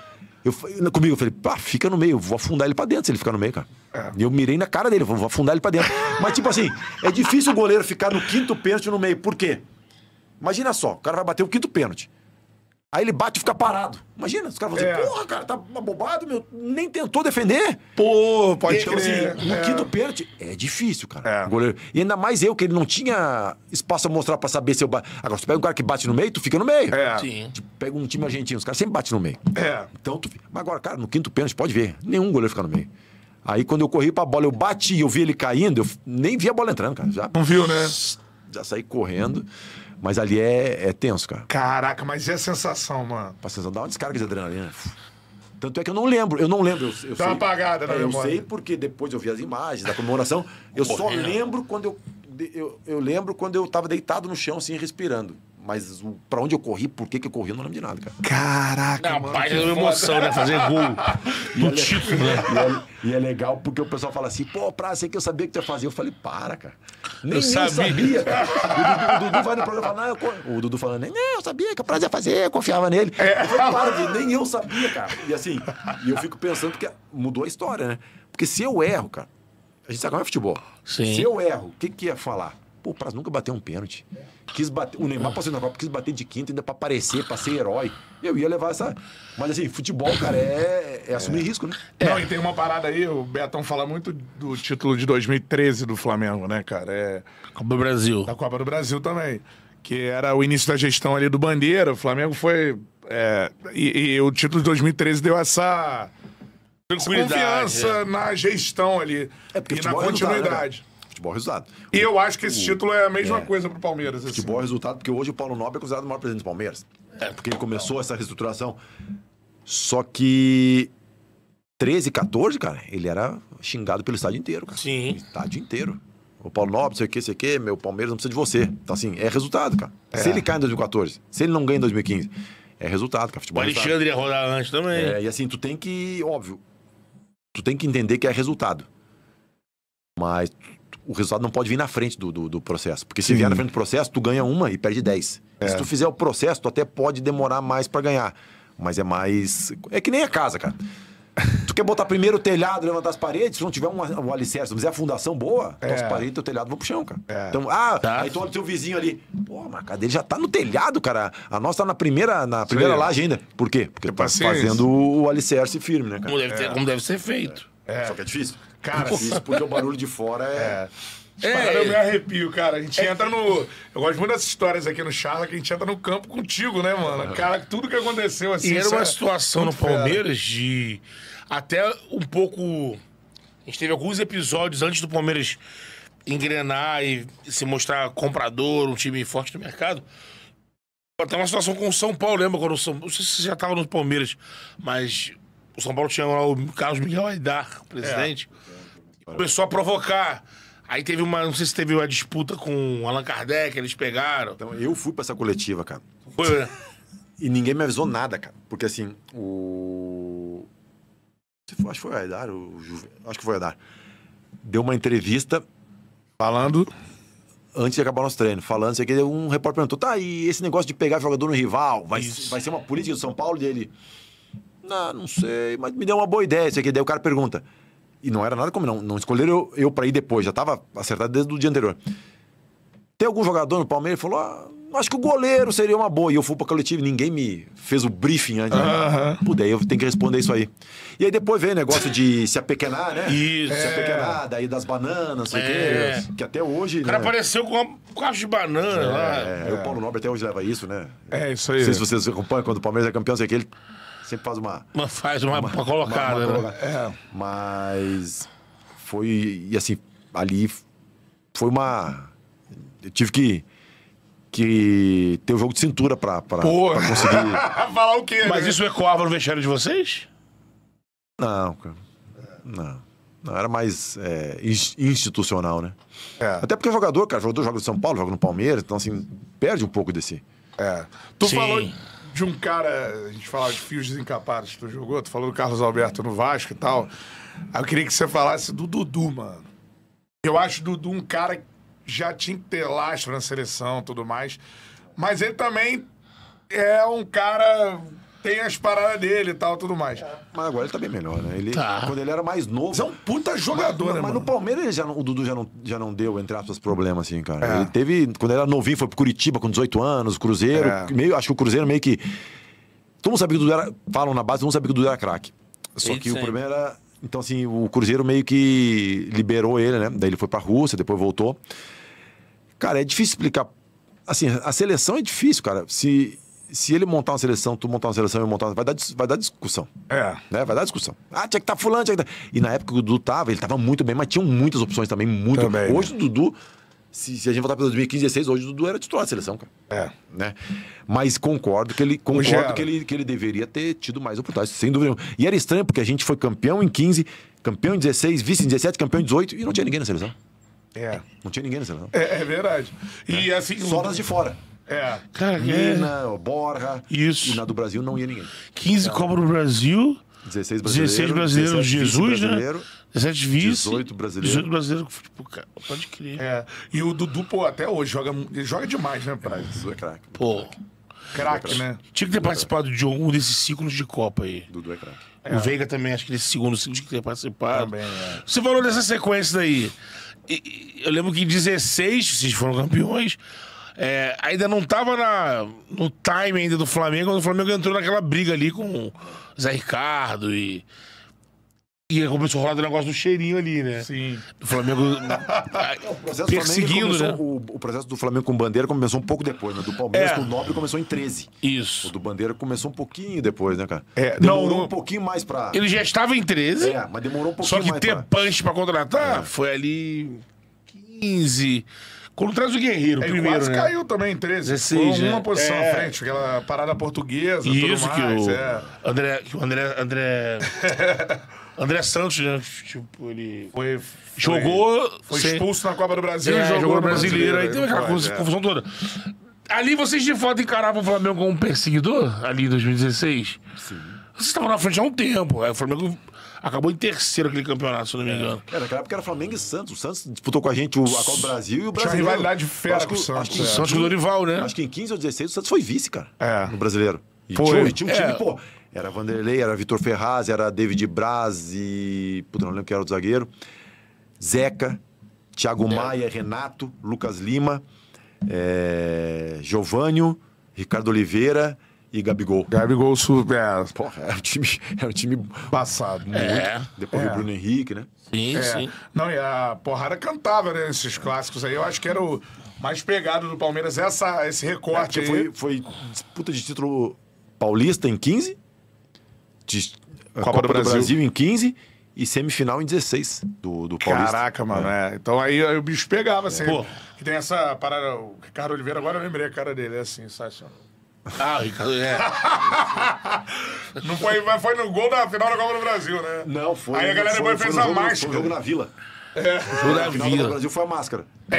eu, comigo eu falei, pá, fica no meio, eu vou afundar ele pra dentro se ele ficar no meio, cara. É. E eu mirei na cara dele, vou afundar ele pra dentro. Mas tipo assim, é difícil o goleiro ficar no quinto pênalti no meio, por quê? Imagina só, o cara vai bater o quinto pênalti. Aí ele bate e fica parado. Imagina, os caras vão dizer, é. porra, cara, tá bobado, meu, nem tentou defender. Pô, pode então, crer. Assim, no é. quinto pênalti, é difícil, cara. É. Goleiro. E ainda mais eu, que ele não tinha espaço a mostrar pra saber se eu... Bato. Agora, se pega um cara que bate no meio, tu fica no meio. É. Sim. Tu pega um time argentino, os caras sempre batem no meio. É. Então, tu... Mas agora, cara, no quinto pênalti, pode ver, nenhum goleiro fica no meio. Aí, quando eu corri pra bola, eu bati, e eu vi ele caindo, eu nem vi a bola entrando, cara. Já... Não viu, né? Já saí correndo. Hum. Mas ali é, é tenso, cara. Caraca, mas é a sensação, mano? A sensação dá uma descarga de adrenalina. Né? Tanto é que eu não lembro, eu não lembro. Eu, eu sei, apagada na é, memória. Eu sei porque depois eu vi as imagens da comemoração. Eu só lembro quando eu, eu. Eu lembro quando eu tava deitado no chão, assim, respirando. Mas para onde eu corri, por que, que eu corri, eu não lembro de nada, cara. Caraca, não, mano. Baita emoção, né? Fazer gol no título, né? E é, e é, legal porque o pessoal fala assim, pô, pra, sei que eu sabia que tu ia fazer. Eu falei, para, cara. Nem eu sabia. sabia cara. o, Dudu, o Dudu vai no programa e fala, não, eu... o Dudu falando, nem eu sabia que o Prazo ia fazer, eu confiava nele. É. Eu falei, para, de, nem eu sabia, cara. E assim, e eu fico pensando que mudou a história, né? Porque se eu erro, cara, a gente sabe como é futebol. Sim. Se eu erro, o que, que ia falar? Pô, o Prazo nunca bateu um pênalti. É. Quis bater, o Neymar passou na Copa, quis bater de quinta ainda pra aparecer, pra ser herói. Eu ia levar essa. Mas assim, futebol, cara, é, é assumir é. risco, né? Não, é. e tem uma parada aí, o Betão fala muito do título de 2013 do Flamengo, né, cara? É... Copa do Brasil. Da Copa do Brasil também. Que era o início da gestão ali do Bandeira. O Flamengo foi. É... E, e o título de 2013 deu essa. Confiança é. na gestão ali. É e na né? continuidade. Futebol é resultado. E eu acho que esse o, título é a mesma é, coisa pro Palmeiras. Assim. Futebol é resultado, porque hoje o Paulo Nobre é considerado o maior presidente do Palmeiras. É, porque ele começou essa reestruturação. Só que 13, 14, cara, ele era xingado pelo estádio inteiro, cara. Sim. O estádio inteiro. O Paulo Nobre, sei o que, sei o que, meu Palmeiras não precisa de você. Então, assim, é resultado, cara. É. Se ele cai em 2014, se ele não ganha em 2015, é resultado, cara. Futebol o Alexandre é ia rodar antes também. É, e assim, tu tem que, óbvio, tu tem que entender que é resultado. Mas o resultado não pode vir na frente do, do, do processo. Porque se Sim. vier na frente do processo, tu ganha uma e perde dez. É. Se tu fizer o processo, tu até pode demorar mais para ganhar. Mas é mais. É que nem a casa, cara. tu quer botar primeiro o telhado, levantar as paredes, se não tiver um, um alicerce, se não fizer a fundação boa, é. as paredes e o telhado vão pro chão, cara. É. Então, ah, tá. aí tu olha o teu vizinho ali. Pô, mas cara, Ele já tá no telhado, cara. A nossa tá na primeira, na primeira laje ainda. Por quê? Porque tá fazendo o alicerce firme, né, cara? Como deve, ter, é. como deve ser feito. É. Só que é difícil. Cara, isso porque o barulho de fora é. É. é. eu me arrepio, cara. A gente é. entra no. Eu gosto muito dessas histórias aqui no Charla, que a gente entra no campo contigo, né, mano? Cara, tudo que aconteceu assim. E era uma é situação no Palmeiras fera. de. Até um pouco. A gente teve alguns episódios antes do Palmeiras engrenar e se mostrar comprador, um time forte no mercado. Até uma situação com o São Paulo, lembra? Quando o São... Não sei se você já estava no Palmeiras, mas o São Paulo tinha lá o Carlos Miguel Aidar, presidente. É. Começou a provocar. Aí teve uma, não sei se teve uma disputa com o Allan Kardec, eles pegaram. Então, eu fui pra essa coletiva, cara. Foi, né? E ninguém me avisou nada, cara. Porque assim, o. Acho que foi o Aidar, o Juve... acho que foi o Aidar. Deu uma entrevista falando antes de acabar nosso treino, falando, sei que um repórter perguntou: tá, e esse negócio de pegar jogador no rival, vai, vai ser uma política do São Paulo? E ele, não, não sei, mas me deu uma boa ideia. Sei que daí o cara pergunta: e não era nada como não. Não escolheram eu, eu para ir depois, já estava acertado desde o dia anterior. Tem algum jogador no Palmeiras que falou: ah, acho que o goleiro seria uma boa. E eu fui para coletivo e ninguém me fez o briefing antes. Né? Puder, eu tenho que responder isso aí. E aí depois veio o negócio de se apequenar, né? Isso. Se é. apequenar, daí das bananas, sei é. que, que até hoje. O cara né? apareceu com uma caixa de banana é, lá. É, o Paulo Nobre até hoje leva isso, né? É, isso aí. Não sei se vocês acompanham quando o Palmeiras é campeão, sei que ele sempre faz uma. faz uma, uma, uma colocada, uma, uma né? É. Mas foi. E assim, ali foi uma. Eu tive que que ter o um jogo de cintura pra, pra, pra conseguir. Falar o quê? Mas né? isso ecoava no vestiário de vocês? Não, cara. Não. Não, era mais é, institucional, né? É. Até porque jogador, cara, jogador joga no São Paulo, joga no Palmeiras, então assim, perde um pouco desse. É. Tu Sim. falou de um cara. A gente falava de fios desencapados que tu jogou, tu falou do Carlos Alberto no Vasco e tal. Aí eu queria que você falasse do Dudu, mano. Eu acho o Dudu um cara que já tinha que ter lastro na seleção tudo mais. Mas ele também é um cara tem as paradas dele e tal, tudo mais. É. Mas agora ele tá bem melhor, né? Ele, Tá. Quando ele era mais novo. Você é um puta jogador, mas, né, mas no Palmeiras já o Dudu já não, já não deu, entre aspas, problema, assim, cara. É. Ele teve. Quando ele era novinho, foi pro Curitiba com 18 anos, Cruzeiro. É. Meio, acho que o Cruzeiro meio que. Todo mundo sabia que o Dudu era. Falam na base, todo mundo sabia que o Dudu era craque. Só que o problema era. Então, assim, o Cruzeiro meio que liberou ele, né? Daí ele foi pra Rússia, depois voltou. Cara, é difícil explicar. Assim, a seleção é difícil, cara. Se se ele montar uma seleção, tu montar uma seleção, eu montar, vai dar, vai dar discussão. É. Né? Vai dar discussão. Ah, tinha que estar tá fulano, tinha que tá... E na época que o Dudu tava, ele tava muito bem, mas tinham muitas opções também, muito. Também, né? hoje né? o Dudu, se, se, a gente voltar para 2015, 2016, hoje o Dudu era titular da seleção, cara. É. Né? Mas concordo que ele concordo que ele, que ele deveria ter tido mais oportunidades, sem dúvida nenhuma. E era estranho, porque a gente foi campeão em 15, campeão em 16, vice em 17, campeão em 18, e não tinha ninguém na seleção. É. Não tinha ninguém na seleção. É, é verdade. E é. assim. Só nas de fora. É. Cara, é? Borra. Isso. E na do Brasil não ia ninguém. 15 então, é. Copa do Brasil. 16 brasileiros. 16 brasileiros, 17 Jesus, né? brasileiro, né? 17 vice. 18 brasileiros. 18 brasileiros com tipo, cara, pode crer. É. E o Dudu, pô, até hoje joga, joga demais, né, Praia? É, Dudu é craque. Pô. Craque, né? Tinha que ter participado de algum desses ciclos de Copa aí. Dudu é craque. É. O Veiga também, acho que nesse segundo ciclo tinha que ter participado. Também, é. Você falou dessa sequência daí. E, eu lembro que em 16 vocês foram campeões. É, ainda não tava na, no time ainda do Flamengo, quando o Flamengo entrou naquela briga ali com o Zé Ricardo e. E começou a rolar o negócio do cheirinho ali, né? Sim. O Flamengo. É, o processo perseguindo, né? O, o, processo do Flamengo com bandeira começou um pouco depois, né? Do Palmeiras é. com o Nobre começou em 13. Isso. O do Bandeira começou um pouquinho depois, né, cara? É, demorou não, um pouquinho mais pra. Ele já estava em 13. É, mas demorou um pouquinho mais. Só que mais ter pra... punch pra contratar é. foi ali 15. Quando traz o Guerreiro, ele é, primeiro, quase né? caiu também em 13. 16, uma posição é. à frente, aquela parada portuguesa, Isso tudo mais. Que o, é. André, que o André... André... André Santos, né? Tipo, ele. Foi, jogou. Foi, expulso na Copa do Brasil é, é jogou, jogou no brasileiro. Aí teve é, aquela confusão toda. Ali vocês de fato encaravam o Flamengo como um perseguidor, ali em 2016? Sim. Vocês estavam na frente há um tempo. Aí o Flamengo acabou em terceiro aquele campeonato, se não me é. engano. É, naquela época era Flamengo e Santos. O Santos disputou com a gente o, a Copa Brasil e o Brasil. Tinha rivalidade fera acho com o Santos. Acho que, é. Santos com o Dorival, né? Acho que em 15 ou 16 o Santos foi vice, cara. É. No brasileiro. E Tinha, um time, é. pô. Era Vanderlei, era Vitor Ferraz, era David Braz e. Puta, não lembro quem era o zagueiro. Zeca, Thiago é. Maia, Renato, Lucas Lima, é... Giovânio, Ricardo Oliveira e Gabigol. Gabigol, super. É. Porra, era é um time, era é um time passado. Né? É. Depois é. o Bruno Henrique, né? Sim, é. sim. Não, e a porrada cantava, né? Esses clássicos aí. Eu acho que era o mais pegado do Palmeiras, essa, esse recorte é, Foi, foi disputa de título paulista em 15, de Copa, Copa do, Brasil. do Brasil em 15 e semifinal em 16 do, do Paulista. Caraca, mano. É. É. Então aí, aí, o bicho pegava, assim. É. Pô. Que tem essa parada. O Ricardo Oliveira, agora eu lembrei a cara dele, é assim, sensacional. Ah, Ricardo, é. Não foi, foi no gol da final da Copa do Brasil, né? Não, foi. Aí a galera foi, fez foi a jogo, máscara. Foi jogo na Vila. É. O jogo da Vila. Brasil foi a máscara. É,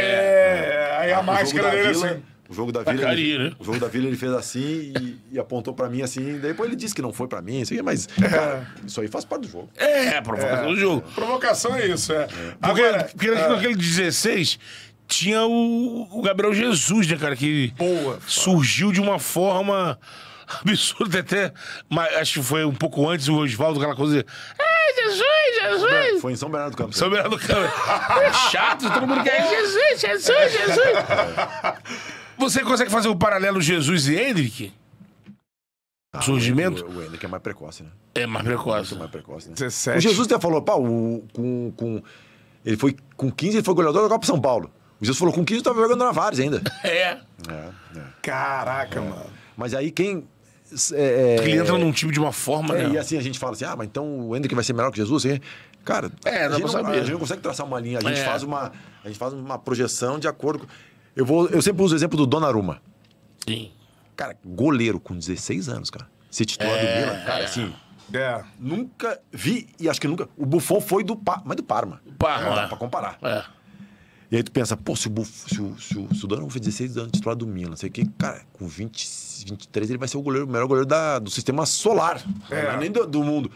é. aí a, máscara dele assim. O jogo da Vila, ele, né? o jogo da Vila ele fez assim e, e apontou para mim assim. Depois ele disse que não foi para mim, assim, mas é. cara, isso aí faz parte do jogo. É, provocação é. do jogo. Provocação é isso, é. Porque, Agora, porque é. naquele 16 tinha o, o Gabriel Jesus, né, cara? Que Boa, surgiu de uma forma absurda até. Mas acho que foi um pouco antes o Oswaldo, aquela coisa. De, Ai, Jesus, Jesus! Foi em São Bernardo do Campo. São Bernardo do Campo. É chato, todo mundo quer. Jesus, Jesus, Jesus! Você consegue fazer o um paralelo Jesus e Hendrick? Ah, Surgimento? O, o, o Hendrick é mais precoce, né? É mais precoce. É mais precoce, né? 17. O Jesus até falou, pá, o, com, com, ele foi com 15, ele foi goleador da Copa São Paulo. Jesus falou, com 15 eu tava jogando na Vares ainda. É. é, é. Caraca, é. mano. Mas aí quem. É, ele entra num time de uma forma, é, né? E assim a gente fala assim: ah, mas então o Hendrick vai ser melhor que Jesus? E, assim, cara, é, a, gente não, a gente não consegue traçar uma linha, a gente, é. faz, uma, a gente faz uma projeção de acordo com. Eu, vou, eu sempre uso o exemplo do Donnarumma. Sim. Cara, goleiro com 16 anos, cara. Se titular do Milan, cara, assim. É. Nunca vi, e acho que nunca. O Buffon foi do, Parma. mas do Parma. Parma. Não dá pra comparar. É. E aí tu pensa, pô, se o, Buff, se o, se o, se o Donovan fez 16 anos titular do Milan, sei que, cara, com 20, 23 ele vai ser o, goleiro, o melhor goleiro da, do sistema solar, é. é nem do, do, mundo.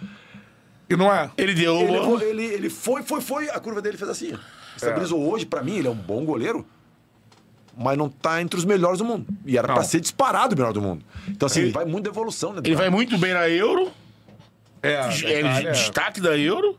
E não é? Ele deu... Ele, levou, ele, ele foi, foi, foi, a curva dele fez assim. É. Estabilizou é. hoje, para mim, ele é um bom goleiro, mas não tá entre os melhores do mundo. E era para ser disparado o melhor do mundo. Então, assim, ele, vai muito evolução, né? Ele cara? vai muito bem na Euro. É, é, é, é. destaque da Euro.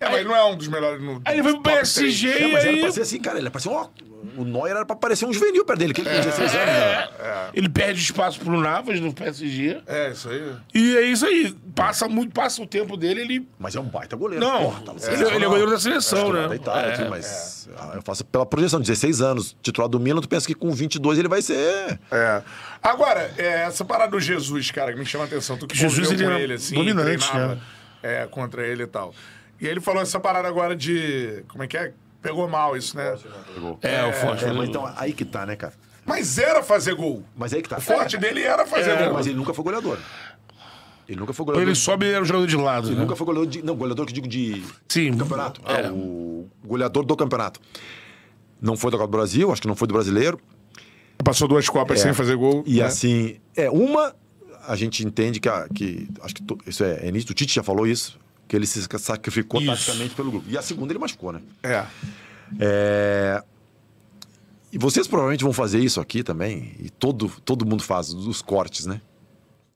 É, mas ele não é um dos melhores no. Aí ele foi pro PSG e é, mas era pra ser assim, cara. Ele era pra ser um. O Neuer era pra parecer um juvenil perto dele, que ele tem 16 anos. Né? É, é. Ele perde espaço pro Navas no PSG. É, isso aí. E é isso aí. Passa muito, passa o tempo dele, ele. Mas é um baita goleiro. Não, porra, tá ele, é, ele é goleiro da seleção, né? Da Itália, É. Assim, mas ah, eu faço pela projeção, 16 anos, titular do Milan, tu pensa que com 22 ele vai ser. É. Agora, é, essa parada do Jesus, cara, que me chama a atenção. Tu que Jesus, Jesus ele com ele, assim, dominante, treinava, né? é, contra ele e tal. E ele falou essa parada agora de. Como é que é? Pegou mal isso, né? né? É, o é, forte. É, mas então, aí que tá, né, cara? Mas era fazer gol. Mas aí que tá. O forte é. dele era fazer é, gol. Mas ele nunca foi goleador. Ele nunca foi goleador. Ele sobe e era jogador de lado. Ele né? nunca foi goleador de. Não, goleador que digo de. Sim. Campeonato. É. Ah, o goleador do campeonato. Não foi da Copa do Brasil, acho que não foi do brasileiro. Passou duas Copas é. sem fazer gol. E né? assim, é, uma a gente entende que, a, que acho que to, isso é, é início, o Tite já falou isso, que ele se sacrificou Isso. taticamente pelo grupo. E a segunda ele machucou, né? É. é... E vocês provavelmente vão fazer isso aqui também, e todo, todo mundo faz, os cortes, né?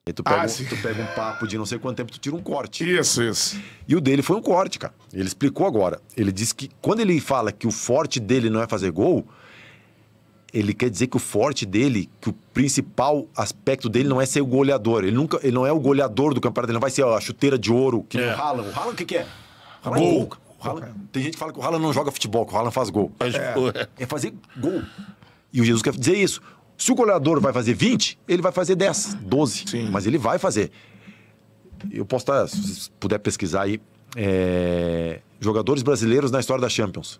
Aí tu pega, ah, tu pega um papo de não sei quanto tempo, tu tira um corte. Isso, isso. E o dele foi um corte, cara. Ele explicou agora. Ele disse que quando ele fala que o forte dele não é fazer gol, ele quer dizer que o forte dele, que o principal aspecto dele não é ser o goleador. Ele, nunca, ele não é o goleador do campeonato, ele não vai ser a chuteira de ouro, que é. o Haaland. O Haaland o que, que é? Haaland gol. gol. Haaland, tem gente que fala que o Haaland não joga futebol, que o Haaland faz gol. É. é, é fazer gol. E o Jesus quer dizer isso. Se o goleador vai fazer 20, ele vai fazer 10, 12. Sim. Mas ele vai fazer. Eu posso estar, tá, se puder pesquisar aí, é... jogadores brasileiros na história da Champions.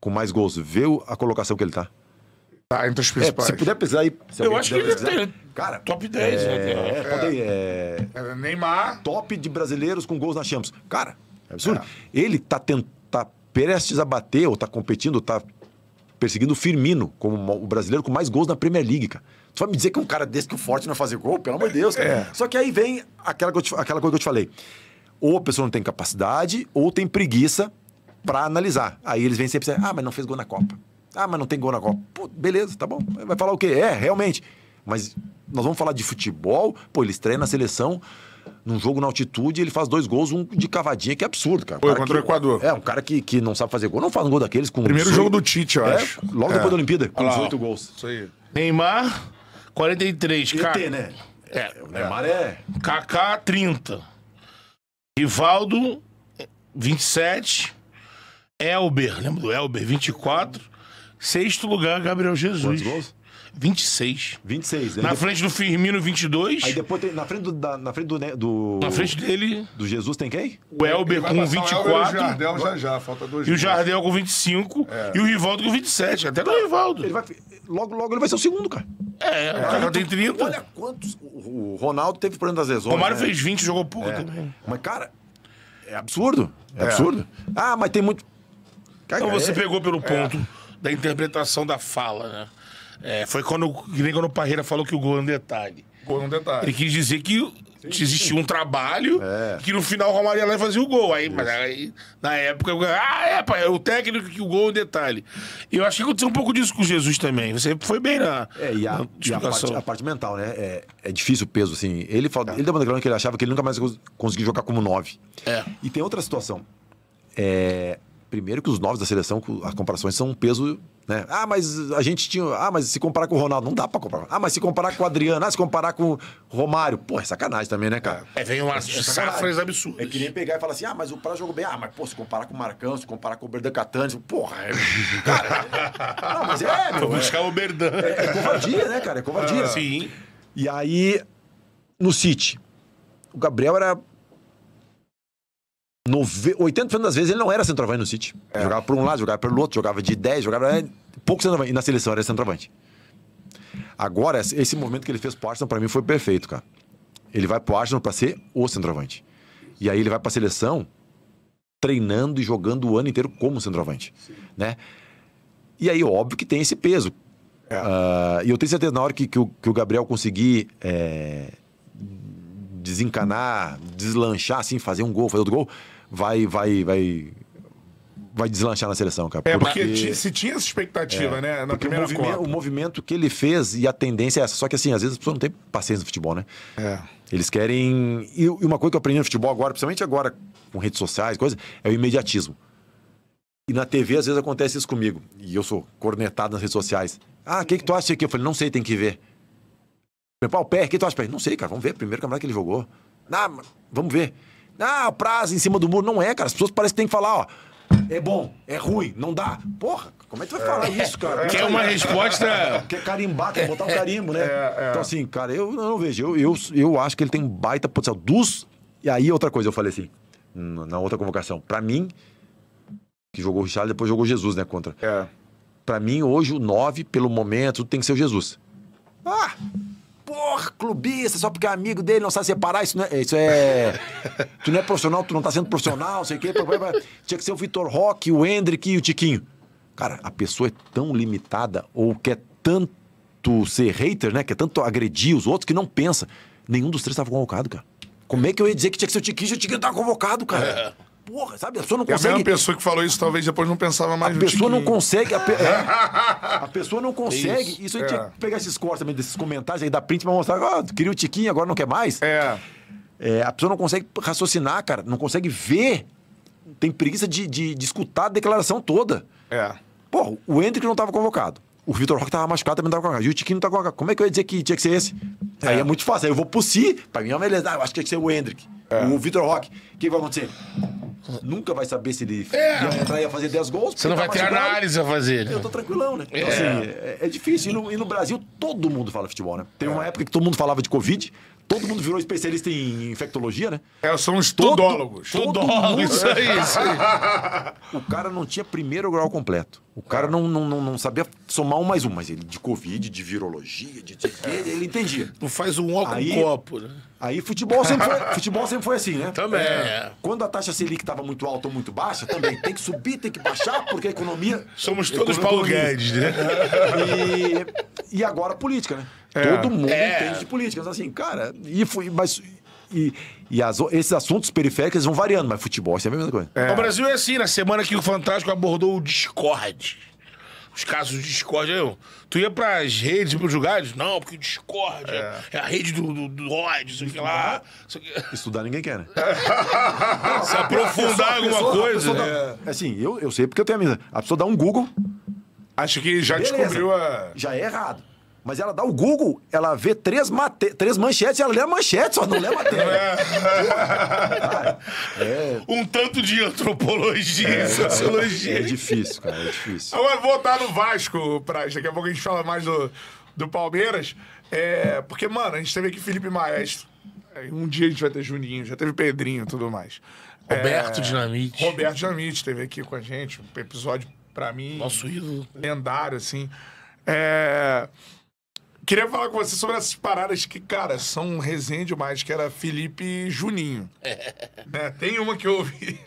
Com mais gols. Vê a colocação que ele está. Tá, entre os principais. É, se puder pesquisar aí. eu acho que ele deve ter. Cara, top 10, é, né? É, é. Pode, é, é, Neymar. Top de brasileiros com gols na Champions. Cara, é absurdo. É. Ele tá, tenta tá prestes a bater, ou tá competindo, ou tá perseguindo o Firmino, como o brasileiro com mais gols na Premier League, cara. Tu vai me dizer que um cara desse que o forte não vai fazer gol? Pelo amor de Deus, cara. Só que aí vem aquela, te, aquela coisa que eu te falei. Ou a pessoa não tem capacidade, ou tem preguiça para analisar. Aí eles vêm sempre e dizem, ah, mas não fez gol na Copa. Ah, mas não tem gol na Copa. Pô, beleza, tá bom. Vai falar o quê? É, realmente. Mas nós vamos falar de futebol. Pô, ele estreia na seleção num jogo na altitude, ele faz dois gols, um de cavadinha, que é absurdo, cara. Um contra que, o Equador. É, um cara que, que não sabe fazer gol, não faz um gol daqueles com. Primeiro jogo do Tite, eu é, acho. Logo é. depois da Olimpíada, com 18 gols. Isso aí. Neymar, 43. ET, né? É, é. O Neymar é. Kaká, 30. Rivaldo, 27. Elber, lembra do Elber? 24. Sexto lugar, Gabriel Jesus. Quantos gols? 26. 26. Né? Na frente do Firmino, 22. Aí depois tem, na frente do, da, na frente do, do, Na frente dele. Do Jesus tem quem? O Elber com 24. O, e o Jardel já já, falta dois. E o Jardel com 25. É. E o Rivaldo com 27. Até o tá. Rivaldo. Ele vai, logo, logo ele vai ser o segundo, cara. É, é. o cara tem 30. Olha quantos. O Ronaldo teve problema das lesões. O Romário né? fez 20, jogou pouco é. também. Mas, cara, é absurdo. É, é. absurdo. Ah, mas tem muito. Cara, então você pegou pelo é. ponto da interpretação da fala, né? É, foi quando, nem quando o Parreira falou que o gol é um detalhe. Gol é um detalhe. Ele quis dizer que sim, existia sim. um trabalho é. que no final o Romaria lá fazia o gol. Aí, mas aí, na época, eu, ah, é, pai, é o técnico que o gol é um detalhe. E eu acho que aconteceu um pouco disso com o Jesus também. Você foi bem na. É, e a, e a, parte, a parte, mental, né? É, é, difícil o peso, assim. Ele, fala, é. ele deu uma declaração que ele achava que ele nunca mais conseguia jogar como nove. É. E tem outra situação. É, Primeiro que os novos da seleção, as comparações são um peso, né? Ah, mas a gente tinha, ah, mas se comparar com o Ronaldo, não dá para comparar. Ah, mas se comparar com o Adriano, ah, se comparar com o Romário, pô, é sacanagem também, né, cara? É, vem umas é safras absurdas. É que nem pegar e falar assim: "Ah, mas o Prado jogou bem". Ah, mas pô, se comparar com o Marcão, se comparar com o Berdan Catani, porra, é... cara. É, não, mas é, meu, Vou é. buscar o Berdan. É, é, covardia, né, cara? É covardia. Ah, sim. E aí no City, o Gabriel era 80% das vezes ele não era centroavante no City. É. Jogava por um lado, jogava pelo outro, jogava de 10, jogava. É, pouco centroavante. E na seleção era centroavante. Agora, esse movimento que ele fez pro Arsenal, pra mim, foi perfeito, cara. Ele vai pro Arsenal pra ser o centroavante. E aí ele vai pra seleção treinando e jogando o ano inteiro como centroavante. Né? E aí, óbvio que tem esse peso. É. Uh, e eu tenho certeza, na hora que, que, o, que o Gabriel conseguir é, desencanar, deslanchar, assim, fazer um gol, fazer outro gol vai, vai, vai vai deslanchar na seleção, cara. É, porque, porque se tinha essa expectativa, é, né? Na primeira o Copa. o movimento que ele fez e a tendência é essa. Só que assim, às vezes as pessoas não têm paciência no futebol, né? É. Eles querem. E uma coisa que eu aprendi no futebol agora, principalmente agora com redes sociais, coisa, é o imediatismo. E na TV, às vezes, acontece isso comigo. E eu sou cornetado nas redes sociais. Ah, o que, que tu acha aqui? Eu falei, não sei, tem que ver. Meu pau, pé, o que tu acha? Não sei, cara, vamos ver. Primeiro campeonato que ele jogou. Ah, vamos ver. Ah, prazo em cima do muro. Não é, cara. As pessoas parecem que têm que falar, ó. É bom, é ruim, não dá. Porra, como é que tu vai falar é. isso, cara? Quer uma resposta. Quer carimbar, quer botar um é. carimbo, né? É, então, assim, cara, eu não vejo. Eu, eu, eu acho que ele tem um baita potencial. Dos. E aí, outra coisa, eu falei assim, na outra convocação. Pra mim, que jogou o Richard, depois jogou Jesus, né? Contra. É. Pra mim, hoje, o 9, pelo momento, tem que ser o Jesus. Ah! Porra, clubista, só porque é amigo dele, não sabe separar, isso não é. Isso é tu não é profissional, tu não tá sendo profissional, sei o quê. Tinha que ser o Vitor Roque, o Hendrick e o Tiquinho. Cara, a pessoa é tão limitada ou quer tanto ser hater, né? Quer tanto agredir os outros que não pensa. Nenhum dos três estava convocado, cara. Como é que eu ia dizer que tinha que ser o Tiquinho se o Tiquinho tava convocado, cara? É porra, sabe? A pessoa não consegue. a mesma pessoa que falou isso talvez depois não pensava mais a pessoa não consegue. A, pe... é. a pessoa não consegue. Isso, isso a gente é. tinha que pegar esses cortes também, desses comentários aí, da print pra mostrar. Ah, queria o Tiquinho, agora não quer mais. É. é. A pessoa não consegue raciocinar, cara. Não consegue ver. Tem preguiça de, de, de escutar a declaração toda. É. Pô, o Hendrick não estava convocado o Vitor Roque tava machucado, também não tava com H. E o Tiquinho não tá com H. Como é que eu ia dizer que tinha que ser esse? É. Aí é muito fácil. Aí eu vou si, pra mim é uma beleza. Ah, eu acho que tinha que ser o Hendrick, é. o Vitor Roque. O que vai acontecer? Nunca vai saber se ele é. ia entrar e ia fazer 10 gols. Você não vai tá ter análise a fazer. Eu tô tranquilão, né? Então, é. assim, é, é, difícil. E no, e no, Brasil, todo mundo fala futebol, né? tem uma é. época que todo mundo falava de Covid. Todo mundo virou especialista em infectologia, né? É, são os todólogos. Todólogos, isso aí, isso aí. O cara não tinha primeiro grau completo. O cara não, não, não, não sabia somar um mais um, mas ele de Covid, de virologia, de, de ele, ele entendia. Não faz um óculos com copo, né? Aí futebol sempre, foi, futebol sempre foi assim, né? Também. É. é. Quando a taxa Selic estava muito alta ou muito baixa, também tem que subir, tem que baixar, porque a economia. Somos todos economia, Paulo Guedes, né? E, e agora política, né? É. Todo mundo é. entende de política. Mas então, assim, cara, e fui Mas, e, e as, esses assuntos periféricos vão variando, mas futebol é a mesma coisa. É. O é. Brasil é assim, na semana que o Fantástico abordou o Discord. Os casos de Discord, eu, tu ia pras redes, pros lugares, não, porque o Discord é, é, é a rede do, do, do ódio, sei lá. Uhum. Estudar ninguém quer, né? Se aprofundar pessoa, alguma coisa. Né? Dá, é. Assim, eu, eu sei porque eu tenho a minha. A pessoa dá um Google. Acho que já Beleza. descobriu a. Já é errado. Mas ela dá o Google, ela vê três, mate... três manchetes, ela lê a manchete, só não lê a matéria. É. É. Um tanto de antropologia é, sociologia. É difícil, cara, é difícil. Agora, voltar no Vasco, pra... daqui a pouco a gente fala mais do, do Palmeiras. É... Porque, mano, a gente teve aqui Felipe Maestro. Um dia a gente vai ter Juninho, já teve Pedrinho e tudo mais. Roberto é... Dinamite. Roberto Dinamite teve aqui com a gente, um episódio, pra mim... Nosso ídolo. Lendário, assim. É... Queria falar com você sobre essas paradas que, cara, são resenha demais, que era Felipe Juninho. É. né? Tem uma que eu ouvi.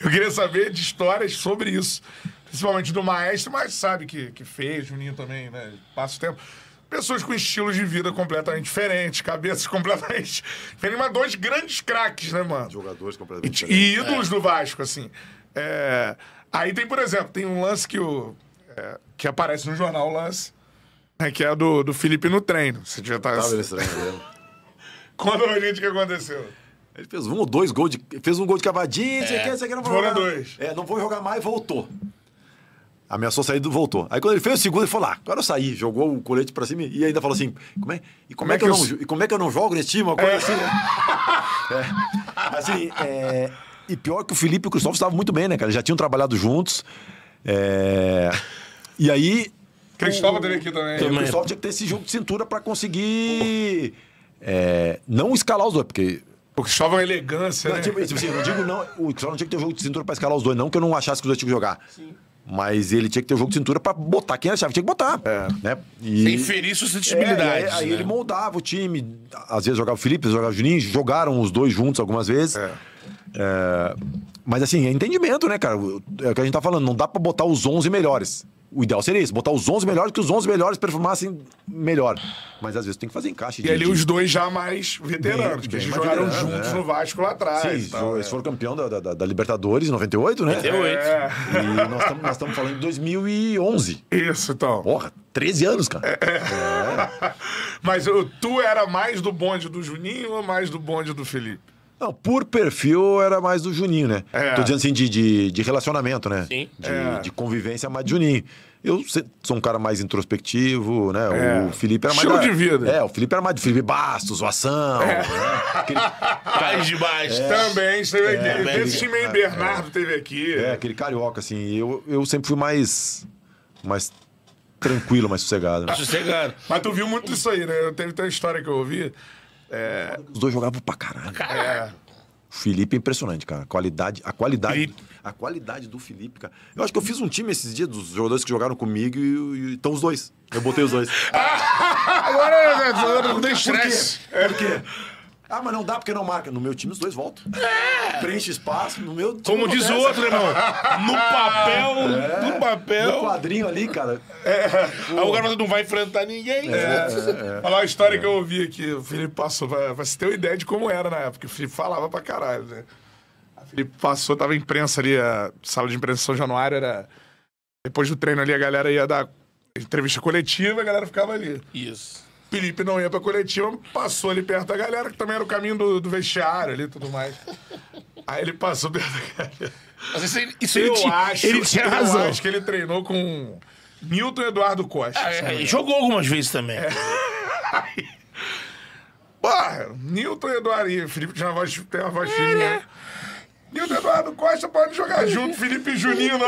Eu queria saber de histórias sobre isso. Principalmente do maestro, mas sabe que, que fez, Juninho também, né? Passa o tempo. Pessoas com estilos de vida completamente diferentes, cabeças completamente diferentes, mas dois grandes craques, né, mano? Jogadores completamente e, e ídolos é. do Vasco, assim. É... Aí tem, por exemplo, tem um lance que o. É... que aparece no jornal, o lance é que é a do, do Felipe no treino. Você devia estar. Tá- Tava nesse treino mesmo. Conta pra gente o que aconteceu. Ele fez um ou dois gols, de, fez um gol de cavadinha, é. sei que, não vou Foram jogar. dois. É, não vou jogar mais, voltou. Ameaçou sair, voltou. Aí quando ele fez o segundo, ele falou: lá, ah, agora eu saí, jogou o colete pra cima e ainda falou assim: como é, e como, como é, é que, eu, eu não, e como é que eu não jogo nesse time? Uma coisa é. assim, né? é. Assim, é, e pior que o Felipe e o Cristóvão estavam muito bem, né, cara? Já tinham trabalhado juntos. É... E aí Cristóvão teve aqui também. também. O Cristóvão tinha que ter esse jogo de cintura para conseguir é, não escalar os dois, porque o Cristóvão é elegância, não, né? Tipo, tipo assim, eu não digo não. O Cristóvão não tinha que ter um jogo de cintura para escalar os dois, não que eu não achasse que os dois tinham que jogar. Sim. Mas ele tinha que ter um jogo de cintura para botar quem achava, tinha que botar. É. Né? E... Sem ferir suscetibilidade. É, aí, aí né? ele moldava o time. Às vezes jogava o Felipe, às vezes jogava o Juninho, jogaram os dois juntos algumas vezes. É. é. Mas assim, é entendimento, né, cara? É o que a gente tá falando, não dá para botar os 11 melhores. O ideal seria isso, botar os 11 melhores, que os 11 melhores performassem melhor. Mas às vezes tem que fazer encaixe. E ali de... os dois já mais veteranos, bem, que bem jogaram veterano, juntos é. no Vasco lá atrás. Sim, então, eles é. foram campeão da, da, da, Libertadores em 98, né? 98. É. E nós estamos falando de 2011. Isso, então. Porra, 13 anos, cara. É. É. Mas tu era mais do bonde do Juninho ou mais do bonde do Felipe? Não, por perfil era mais do Juninho, né? É. Tô dizendo assim, de, de, de relacionamento, né? Sim. De, é. de convivência mais de Juninho. Eu sou um cara mais introspectivo, né? É. O Felipe era mais. Show da... de vida. É, o Felipe era mais de Felipe Bastos, o Ação. É. Né? Aquele... É. Também, esteve é, aqui. É, Também. Esse time aí, é. Bernardo é. teve aqui. É, aquele carioca, assim. Eu, eu sempre fui mais. mais tranquilo, mais sossegado. Né? Sossegado. Mas tu viu muito isso aí, né? Teve até uma história que eu ouvi é... Os dois jogavam pra caralho. É. O Felipe é impressionante, cara. A qualidade, a qualidade, Felipe. a qualidade do Felipe, cara. Eu acho que eu fiz um time esses dias dos jogadores que jogaram comigo e, estão os dois. Eu botei os dois. Agora é, é, é, não tem estresse. Por quê? Por quê? Ah, mas não dá porque não marca. No meu time, os dois voltam. É. Preenche espaço. No meu time, Como diz o outro, irmão. No papel, é. no papel. No quadrinho ali, cara. É. Aí o garoto não vai enfrentar ninguém. É. é, é. Olha lá a história é. que eu ouvi aqui. O Felipe passou, Vai pra você ter uma ideia de como era na época. O Felipe falava pra caralho, né? O Felipe passou, tava imprensa ali, a sala de imprensa São Januário era. Depois do treino ali, a galera ia dar entrevista coletiva, a galera ficava ali. Isso. Felipe não ia pra coletiva, passou ali perto da galera, que também era o caminho do, do vestiário ali e tudo mais. Aí ele passou perto da galera. Mas isso, isso eu ele, acho, ele tinha eu razão. acho que ele treinou com Milton Eduardo Costa. Ah, é, jogou algumas vezes também. É. porra, Milton Eduardo. Felipe tinha uma voz, tem uma voz é. né? E o Eduardo Costa pode jogar junto, Felipe Junino.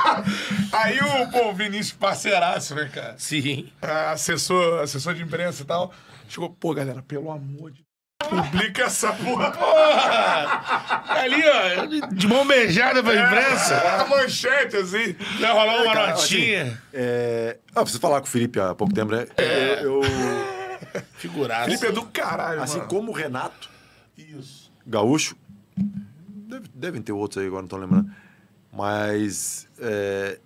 Aí o, pô, o Vinícius parceiraço, né, cara? Sim. Ah, assessor, assessor de imprensa e tal. Chegou, pô, galera, pelo amor de Publica essa porra. porra. Ali, ó, de mão beijada pra é, imprensa. É, a manchete, assim. Já rolou uma é, cara, assim, notinha. Assim, é... Ah, preciso falar com o Felipe há pouco tempo, né? É. Eu... Figurado. Felipe é do caralho, Assim mano. como o Renato. Isso. Gaúcho. Deve, devem ter outros aí, agora não estou lembrando. Mas é,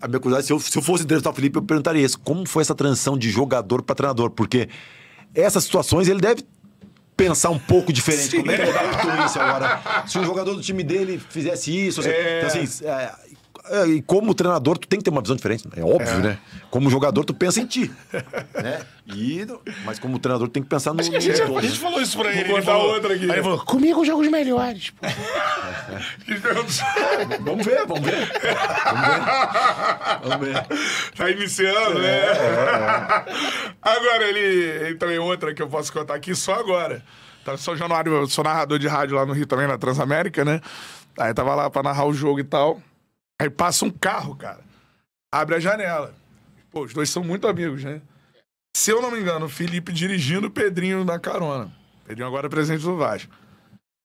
a minha curiosidade, se eu, se eu fosse entrevistar o Felipe, eu perguntaria isso. Como foi essa transição de jogador para treinador? Porque essas situações ele deve pensar um pouco diferente. Sim. Como é que eu adapto isso agora? Se um jogador do time dele fizesse isso... Assim, é... então, assim, é, é, e como treinador, tu tem que ter uma visão diferente. Né? É óbvio, é. né? Como jogador, tu pensa em ti. né? E, mas como treinador, tu tem que pensar no. Que a, gente, a gente falou isso pra ele, ele outra aqui. Aí falou: comigo jogos melhores. Pô. vamos ver, vamos ver. Vamos ver. Tá iniciando, né? é, né? Agora ele entra em outra que eu posso contar aqui só agora. Tava tá, Januário, sou narrador de rádio lá no Rio também, na Transamérica, né? Aí tava lá pra narrar o jogo e tal. Aí passa um carro, cara. Abre a janela. Pô, os dois são muito amigos, né? Se eu não me engano, o Felipe dirigindo o Pedrinho na carona. Pedrinho agora é presidente do Vasco.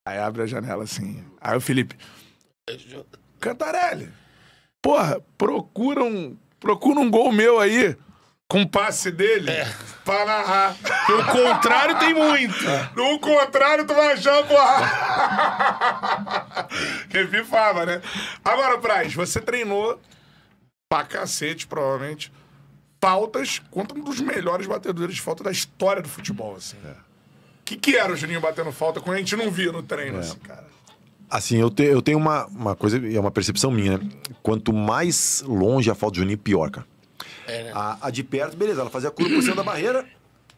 Aí abre a janela assim. Aí o Felipe. Cantarelli, porra, procura um, procura um gol meu aí com o passe dele é. pra narrar. o contrário tem muito. No contrário, tu vai achar, porra. Revi fava, né? Agora, Praz, você treinou pra cacete, provavelmente, faltas contra um dos melhores batedores de falta da história do futebol, assim. O é. que, que era o Juninho batendo falta quando a gente não via no treino, é. assim, cara? Assim, eu, te, eu tenho uma, uma coisa, é uma percepção minha, né? Quanto mais longe a falta do Juninho, pior, cara. É, né? a, a, de perto, beleza, ela fazia a curva por cima da barreira.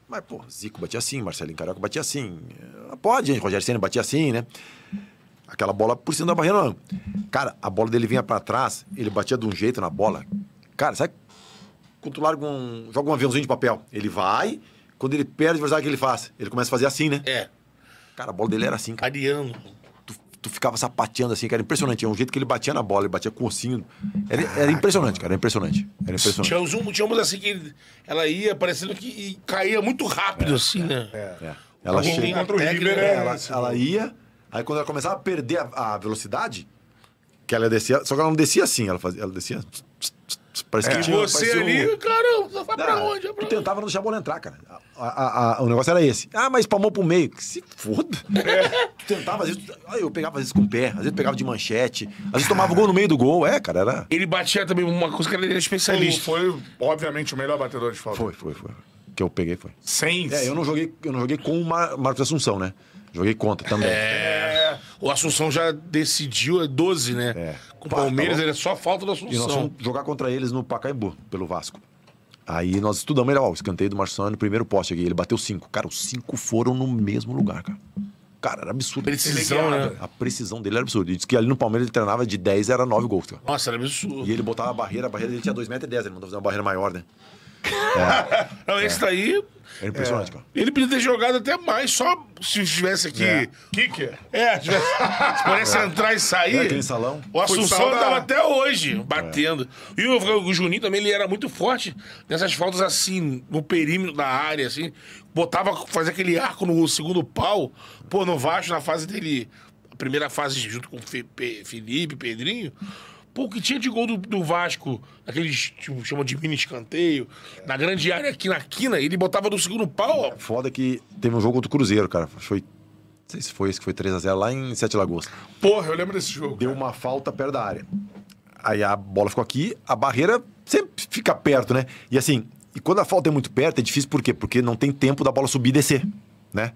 Mas, pô, Zico batia assim, Marcelinho Carioca batia assim. Pode, gente, Rogério Senna batia assim, né? Aquela bola por cima da barreira, não. Cara, a bola dele vinha para trás, ele batia de um jeito na bola. Cara, sabe quando tu larga um. joga um aviãozinho de papel? Ele vai, quando ele perde, o que ele faz? Ele começa a fazer assim, né? É. Cara, a bola dele era assim, cara. Ariano tu ficava sapateando assim, que era impressionante. É um jeito que ele batia na bola, ele batia com o ossinho. Era, era impressionante, cara, era impressionante. Era impressionante. Tinha uns, tinha umas assim que ela ia parecendo que caía muito rápido, é, assim, é, né? É. é. Ela chega, contra o River, né? né? Ela, ela, ia, aí quando ela começava a perder a, a, velocidade, que ela descia, só que ela não descia assim, ela fazia, ela descia Parecia é, que você ali, cara, vai pra onde? Vai pra... Tu tentava não deixar a bola entrar, cara. A, a, a, o negócio era esse. Ah, mas palmou pro meio. Que se foda. É. Tu tentava, às vezes. Ah, eu pegava às vezes com o pé, às vezes pegava de manchete, às vezes tomava o gol no meio do gol. É, cara, era. Ele batia também uma coisa que ele era especialista. Foi, obviamente, o melhor batedor de falta. Foi, foi, foi. Que eu peguei foi. Sem. É, eu não joguei, eu não joguei com o Mar Marcos Assunção, né? Joguei contra também. É. O Assunção já decidiu, é 12, né? É. Com o tá Palmeiras, tá ele é só falta do Assunção. E nós vamos jogar contra eles no Pacaembu, pelo Vasco. Aí nós estudamos, ele, ó, o escanteio do Marçano, no primeiro poste aqui. Ele bateu cinco. Cara, os cinco foram no mesmo lugar, cara. Cara, era absurdo. Precisão, né? A precisão dele era absurda. Ele disse que ali no Palmeiras ele treinava de 10, era 9 gols, cara. Nossa, era absurdo. E ele botava a barreira, a barreira dele tinha 2,10 metros, ele mandou fazer uma barreira maior, né? É. esse daí. É impressionante, é. cara. Ele podia ter jogado até mais, só se estivesse aqui. É. Kicker? É, tivesse, se pudesse entrar e sair. Era salão? O Assunção tava até hoje, batendo. É. E o, o, Juninho também, ele era muito forte nessas faltas assim, no perímetro da área, assim. Botava, fazia aquele arco no segundo pau. Pô, no Vasco, na fase dele primeira fase junto com Felipe, Pedrinho, Pô, que tinha de gol do, do Vasco, aqueles tipo, chamam de mini escanteio, é. na grande área aqui na quina, ele botava do segundo pau, ó. É foda que teve um jogo contra o Cruzeiro, cara. Foi. Não sei se foi esse que foi 3x0 lá em Sete Lagoas. Porra, eu lembro desse jogo. Deu cara. uma falta perto da área. Aí a bola ficou aqui, a barreira sempre fica perto, né? E assim, e quando a falta é muito perto, é difícil por quê? Porque não tem tempo da bola subir e descer, né?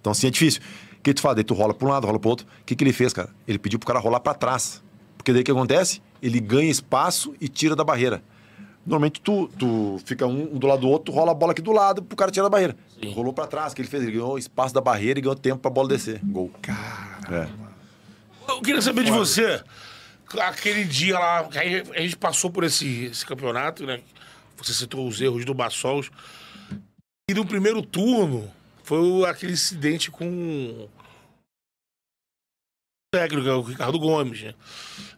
Então, assim, é difícil. O que tu fala Daí tu rola pra um lado, rola pro outro. O que, que ele fez, cara? Ele pediu pro cara rolar para trás. Porque daí o que acontece? Ele ganha espaço e tira da barreira. Normalmente tu, tu fica um, um do lado do outro, rola a bola aqui do lado pro cara tirar da barreira. Sim. Rolou para trás, que ele fez? Ele ganhou espaço da barreira e ganhou tempo pra bola descer. Gol. Cara. É. Eu queria saber de você, aquele dia lá, a gente passou por esse, esse campeonato, né? Você citou os erros do Bassols. E no primeiro turno, foi aquele incidente com técnico, é o Ricardo Gomes. Né?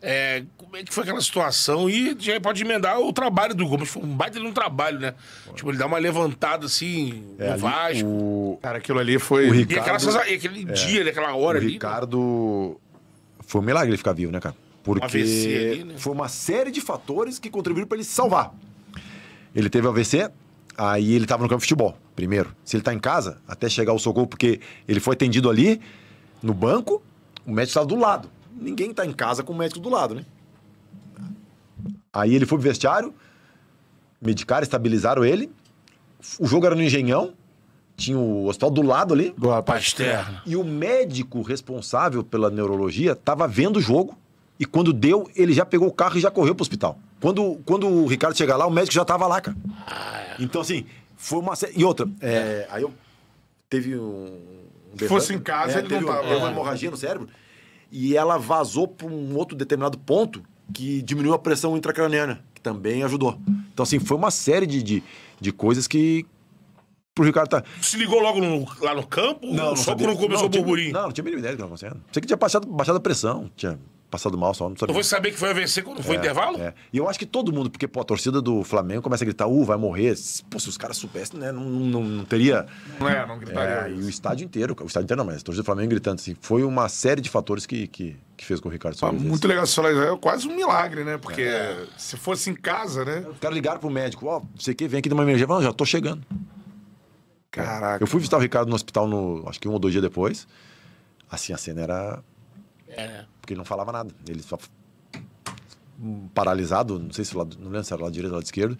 É, como é que foi aquela situação? E já pode emendar o trabalho do Gomes. Foi um baita de um trabalho, né? Pô. Tipo, ele dá uma levantada assim é, no ali, Vasco. O... Cara, aquilo ali foi. O Ricardo... E, aquela, aquele é, dia, né, aquela hora o ali. O né? Ricardo. Né? Foi um milagre ele ficar vivo, né, cara? Porque um ali, né? foi uma série de fatores que contribuíram para ele se salvar. Ele teve AVC, aí ele estava no campo de futebol, primeiro. Se ele está em casa, até chegar o socorro, porque ele foi atendido ali, no banco, o médico está do lado. Ninguém está em casa com o médico do lado, né? Aí ele foi pro vestiário, medicaram, estabilizaram ele. O jogo era no Engenhão, tinha o hospital do lado ali. Boa, Pasterna. E o médico responsável pela neurologia estava vendo o jogo. E quando deu, ele já pegou o carro e já correu pro hospital. Quando, quando o Ricardo chegar lá, o médico já estava lá, cara. Ah, é. Então, assim, foi uma. E outra, é, aí eu. Teve um. um Se fosse em casa, é, ele teve não tava. é. uma né? hemorragia no cérebro e ela vazou para um outro determinado ponto que diminuiu a pressão intracraniana, que também ajudou. Então, assim, foi uma série de, de, de coisas que pro Ricardo tá. Se ligou logo no, lá no campo? Não, não só sabia. quando começou não, o burburinho? Não, não tinha a mínima ideia do que estava acontecendo. Você que tinha baixado, baixado a pressão, tinha passado mal, só não sabia. Eu vou saber que foi vencer quando foi é, intervalo? É. E eu acho que todo mundo, porque pô, a torcida do Flamengo começa a gritar, uh, vai morrer. Pô, se os caras soubessem, né? Não, não, não teria. Não é, não gritaria. É, e o estádio inteiro, o estádio inteiro não, mas a torcida do Flamengo gritando assim. Foi uma série de fatores que, que, que fez com o Ricardo Soares. muito legal você falar isso. É quase um milagre, né? Porque é. se fosse em casa, né? Os caras ligaram pro médico, ó, oh, você quer vem aqui de uma emergência. Não, já tô chegando. Caraca. Eu fui visitar o Ricardo no hospital, no, acho que um ou dois dias depois. Assim, a cena era. É ele não falava nada. Ele só paralisado, não sei se lado, não lembro se era lado direito ou lado esquerdo.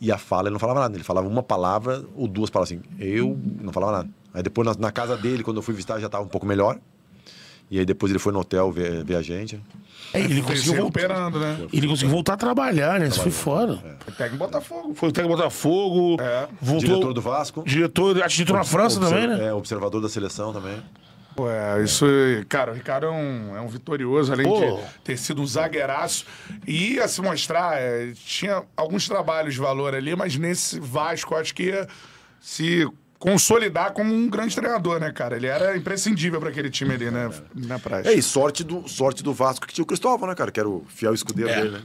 E a fala, ele não falava nada. Ele falava uma palavra ou duas palavras assim. Eu não falava nada. Aí depois, na, na casa dele, quando eu fui visitar, já estava um pouco melhor. E aí depois ele foi no hotel ver, ver a gente. É, ele, conseguiu voltar. Né? Ele conseguiu voltar a trabalhar, né? Isso foi fora. É. Foi técnico Botafogo. Foi técnico Botafogo. É. Voltou, diretor do Vasco. Diretor, acho que diretor na França observ, também, né? É, observador da seleção também. É, isso, cara, o Ricardo é um, é um vitorioso, além Pô. de ter sido um zagueiraço. E ia se mostrar, é, tinha alguns trabalhos de valor ali, mas nesse Vasco, acho que ia se consolidar como um grande treinador, né, cara? Ele era imprescindível para aquele time ali, né, na praia. É, e sorte do, sorte do Vasco que tinha o Cristóvão, né, cara? Que era o fiel escudeiro é. dele, né?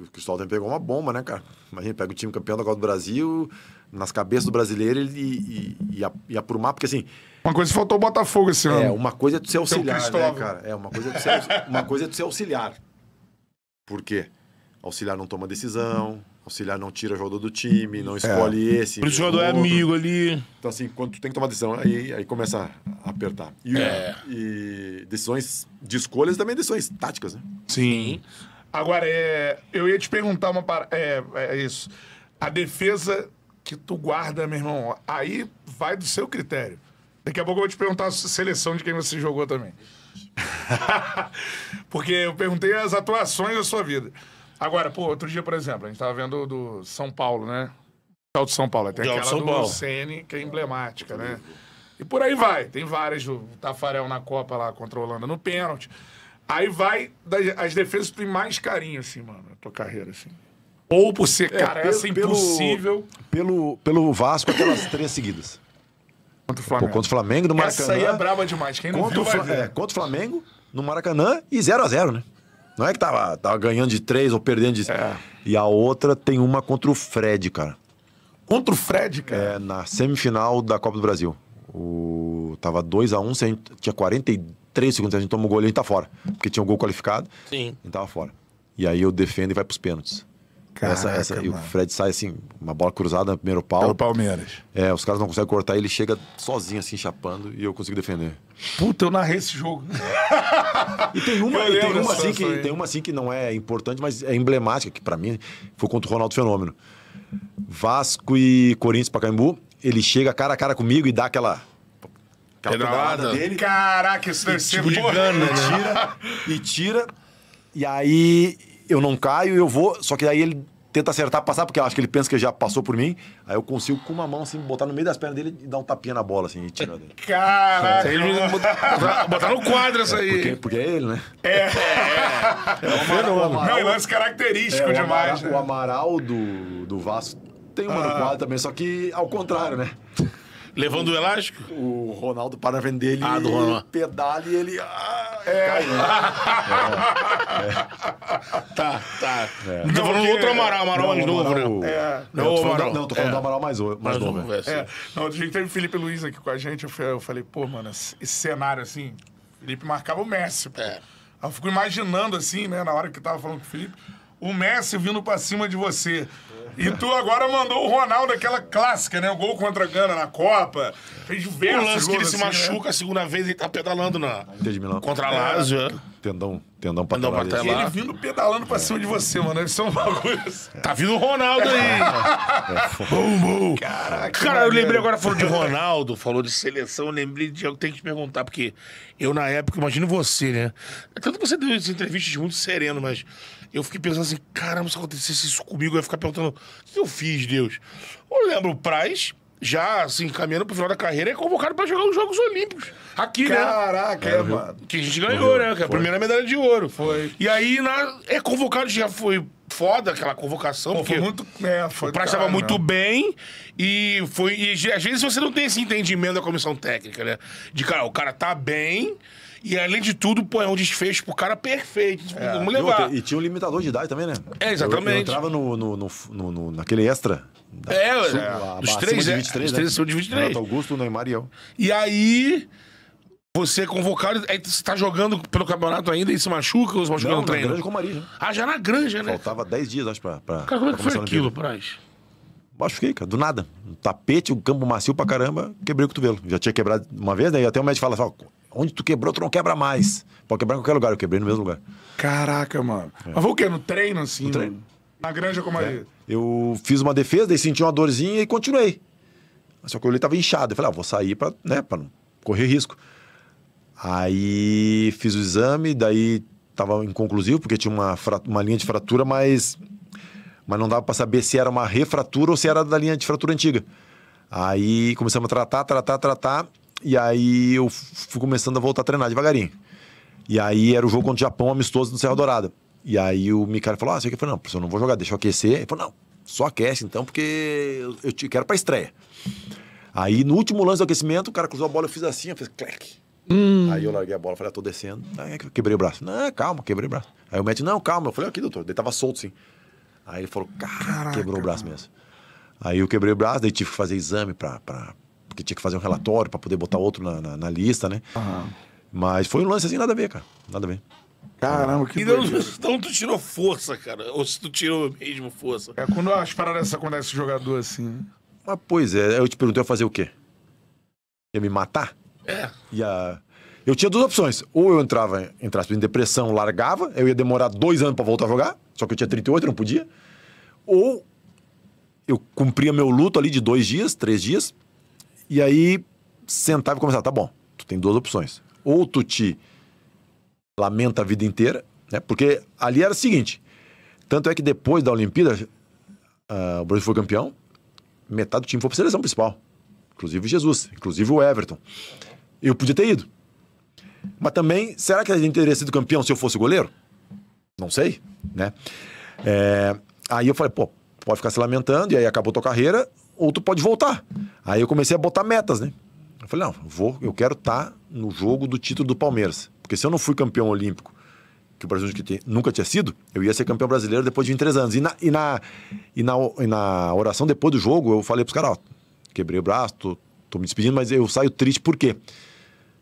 O Cristóvão também pegou uma bomba, né, cara? Imagina, pega o time campeão da Copa do Brasil, nas cabeças do brasileiro, ele ia, ia, ia aprumar, porque assim uma coisa é faltou o Botafogo esse é, ano. É, uma coisa é de ser auxiliar, né, cara? É, uma coisa é de ser, uma coisa é ser auxiliar. Por quê? Auxiliar não toma decisão, auxiliar não tira jogador do time, não escolhe é. esse. Por isso o jogador é amigo ali. Então, assim, quando tu tem que tomar decisão, aí, aí começa a apertar. E, é. e decisões de escolhas também é decisões táticas, né? Sim. Agora, é, eu ia te perguntar uma É, é isso. A defesa que tu guarda, meu irmão, aí vai do seu critério. Daqui a pouco eu vou te perguntar a seleção de quem você jogou também. Porque eu perguntei as atuações da sua vida. Agora, pô, outro dia, por exemplo, a gente tava vendo do São Paulo, né? O de São Paulo. Tem aquela São do Sene, que é emblemática, né? E por aí vai. Tem várias. O Tafarel na Copa lá, controlando no pênalti. Aí vai das, as defesas que tem mais carinho, assim, mano, na tua carreira, assim. Ou por ser é, carece é assim, pelo, impossível. Pelo, pelo Vasco, aquelas três seguidas. Contra o Flamengo. Pô, contra o Flamengo no Maracanã. Essa aí é braba demais. Quem não contra viu, o Fla... é, contra o Flamengo no Maracanã e 0 x 0 né? Não é que tava, tava ganhando de 3 ou perdendo de. É. E a outra tem uma contra o Fred, cara. Contra o Fred, é, cara? É, na semifinal da Copa do Brasil. O... Tava 2x1, um, tinha 43 segundos, a gente toma o gol e a gente tá fora. Porque tinha um gol qualificado. Sim. A gente tava fora. E aí eu defendo e vai pros pênaltis. Caraca, essa, essa. E o Fred sai assim, uma bola cruzada no primeiro pau. Pelo Palmeiras. É, os caras não conseguem cortar, ele chega sozinho assim, chapando, e eu consigo defender. Puta, eu narrei esse jogo. e tem uma, e tem uma, assim, que, tem uma assim que não é importante, mas é emblemática, que para mim foi contra o Ronaldo Fenômeno. Vasco e Corinthians Caimbu ele chega cara a cara comigo e dá aquela aquela pedrada dele. Caraca, isso deve ser tipo né? tira, e tira. E aí eu não caio, eu vou, só que aí ele tenta acertar, passar, porque eu acho que ele pensa que já passou por mim. Aí eu consigo, com uma mão, assim, botar no meio das pernas dele e dar um tapinha na bola, assim, e tirar dele. Caraca! Aí ele botar, botar no quadro isso aí. Porque, porque, é ele, né? É. É, é, um fenômeno. é um lance característico é, demais. O Amaral, né? o Amaral do, do Vasco tem uma ah. no quadro também, só que ao contrário, né? Levando o, elástico? O Ronaldo para vender ele, ah, do Ronaldo. pedala e ele. Ah, é. Cai, é. é. Tá, tá. É. Não, tô falando do outro Amaral, Amaral mais novo, né? Não, é. não, tô falando, Amaral. não, tô falando do é. Amaral mais, mais, novo. É. é. Não, a gente teve o Felipe Luiz aqui com a gente, eu falei, pô, mano, esse cenário assim, Felipe marcava o Messi, pô. É. Eu fico imaginando assim, né, na hora que tava falando com o Felipe, o Messi vindo pra cima de você. E tu agora mandou o Ronaldo, aquela clássica, né? O gol contra a Gana na Copa. Fez diversos. O lance que ele assim, se né? machuca né? a segunda vez, e tá pedalando na. Desde Milão. Contra a é. Lazio. É. Tendão, tendão patelar. Tendão patelar. Ele vindo pedalando pra cima de você, mano. Isso é um bagulho. Assim. Tá vindo o Ronaldo aí. É, é bum, bum. Caraca. Cara, eu lembrei agora, falou de Ronaldo, falou de seleção, eu lembrei de algo que tem que te perguntar, porque eu na época, imagino você, né? Tanto você deu essa entrevista de muito sereno, mas eu fiquei pensando assim, caramba, se acontecesse isso comigo, eu ia ficar perguntando, o que eu fiz, Deus? Eu lembro, o Praz, já assim, caminhando pro final da carreira, é convocado para jogar os Jogos Olímpicos. Aqui, Caraca, né? Caraca, é, é mano. Que a gente ganhou, né? Que é a primeira medalha de ouro. Foi. E aí, na, é convocado, já foi foda aquela convocação. Pô, foi muito. É, foi o Praz estava muito né? bem e foi. E às vezes você não tem esse entendimento da comissão técnica, né? De cara, o cara tá bem e além de tudo, pô, é um desfecho pro cara perfeito. Tipo, é, vamos levar. e tinha um limitador de idade também, né? É, exatamente. Eu, eu entrava no, no, no, no, no naquele extra. Da, é, sub, é a, dos três, de 23, é. Dos né? três são de 23. Renato Augusto, Neymar e eu. E aí, você é convocado, aí é, você tá jogando pelo campeonato ainda e se machuca ou se machuca não, no treino? Granja, com Maria, Ah, já na granja, né? Faltava 10 dias, acho, pra. pra cara, como é que foi aquilo, Praz? machuquei, cara, do nada. Um tapete, um campo macio pra caramba, quebrei o cotovelo. Já tinha quebrado uma vez, né? E até o médico fala assim, onde tu quebrou, tu não quebra mais. Pode quebrar em qualquer lugar, eu quebrei no mesmo lugar. Caraca, mano. É. Mas foi o quê? No treino, assim? No treino. Né? Na granja como é. é. Eu fiz uma defesa, daí senti uma dorzinha e continuei. Só que o olho tava inchado. Eu falei, ah, vou sair pra, né, pra não correr risco. Aí fiz o exame, daí tava inconclusivo, porque tinha uma, uma linha de fratura, mas mas não dava para saber se era uma refratura ou se era da linha de fratura antiga. Aí começamos a tratar, tratar, tratar, e aí eu fui começando a voltar a treinar devagarinho. E aí era o jogo contra o Japão, amistoso no Serra Dourada. E aí o Mikael falou: Ah, você quer? Eu Não, professor, não vou jogar, deixa eu aquecer. Ele falou: Não, só aquece então, porque eu te quero pra estreia. Aí no último lance do aquecimento, o cara cruzou a bola, eu fiz assim, eu fiz clec. Hum. Aí eu larguei a bola, falei, ah, tô descendo. Aí eu quebrei o braço. Não, calma, quebrei o braço. Aí o médico, não, calma. Eu falei, aqui, doutor. Ele tava solto, sim. Aí ele falou, cara, quebrou o braço mesmo. Aí eu quebrei o braço, daí tive que fazer exame pra. pra porque tinha que fazer um relatório para poder botar outro na, na, na lista, né? Uhum. Mas foi um lance assim, nada a ver, cara. Nada a ver. Caramba, que então, então tu tirou força, cara. Ou se tu tirou mesmo força. É quando as paradas acontecem é com jogador assim, né? Ah, pois é. Eu te perguntei, eu fazer o quê? Ia me matar? É. Ia... Eu tinha duas opções. Ou eu entrava, entrasse em depressão, largava, eu ia demorar dois anos para voltar a jogar só que eu tinha 38, não podia. Ou eu cumpria meu luto ali de dois dias, três dias, e aí sentava e começava, tá bom, tu tem duas opções. Ou tu te lamenta a vida inteira, né? Porque ali era o seguinte, tanto é que depois da Olimpíada, uh, o Brasil foi campeão, metade do time foi pra seleção principal. Inclusive Jesus, inclusive o Everton. Eu podia ter ido. Mas também, será que a gente teria sido campeão se eu fosse goleiro? Não sei, né? É, aí eu falei, pô, pode ficar se lamentando, e aí acabou tua carreira, ou tu pode voltar. Aí eu comecei a botar metas, né? Eu falei, não, vou, eu quero estar tá no jogo do título do Palmeiras. Porque se eu não fui campeão olímpico, que o Brasil nunca tinha sido, eu ia ser campeão brasileiro depois de 23 anos. E na, e na, e na, e na oração depois do jogo, eu falei pros caras, ó, quebrei o braço, tô, tô me despedindo, mas eu saio triste por quê?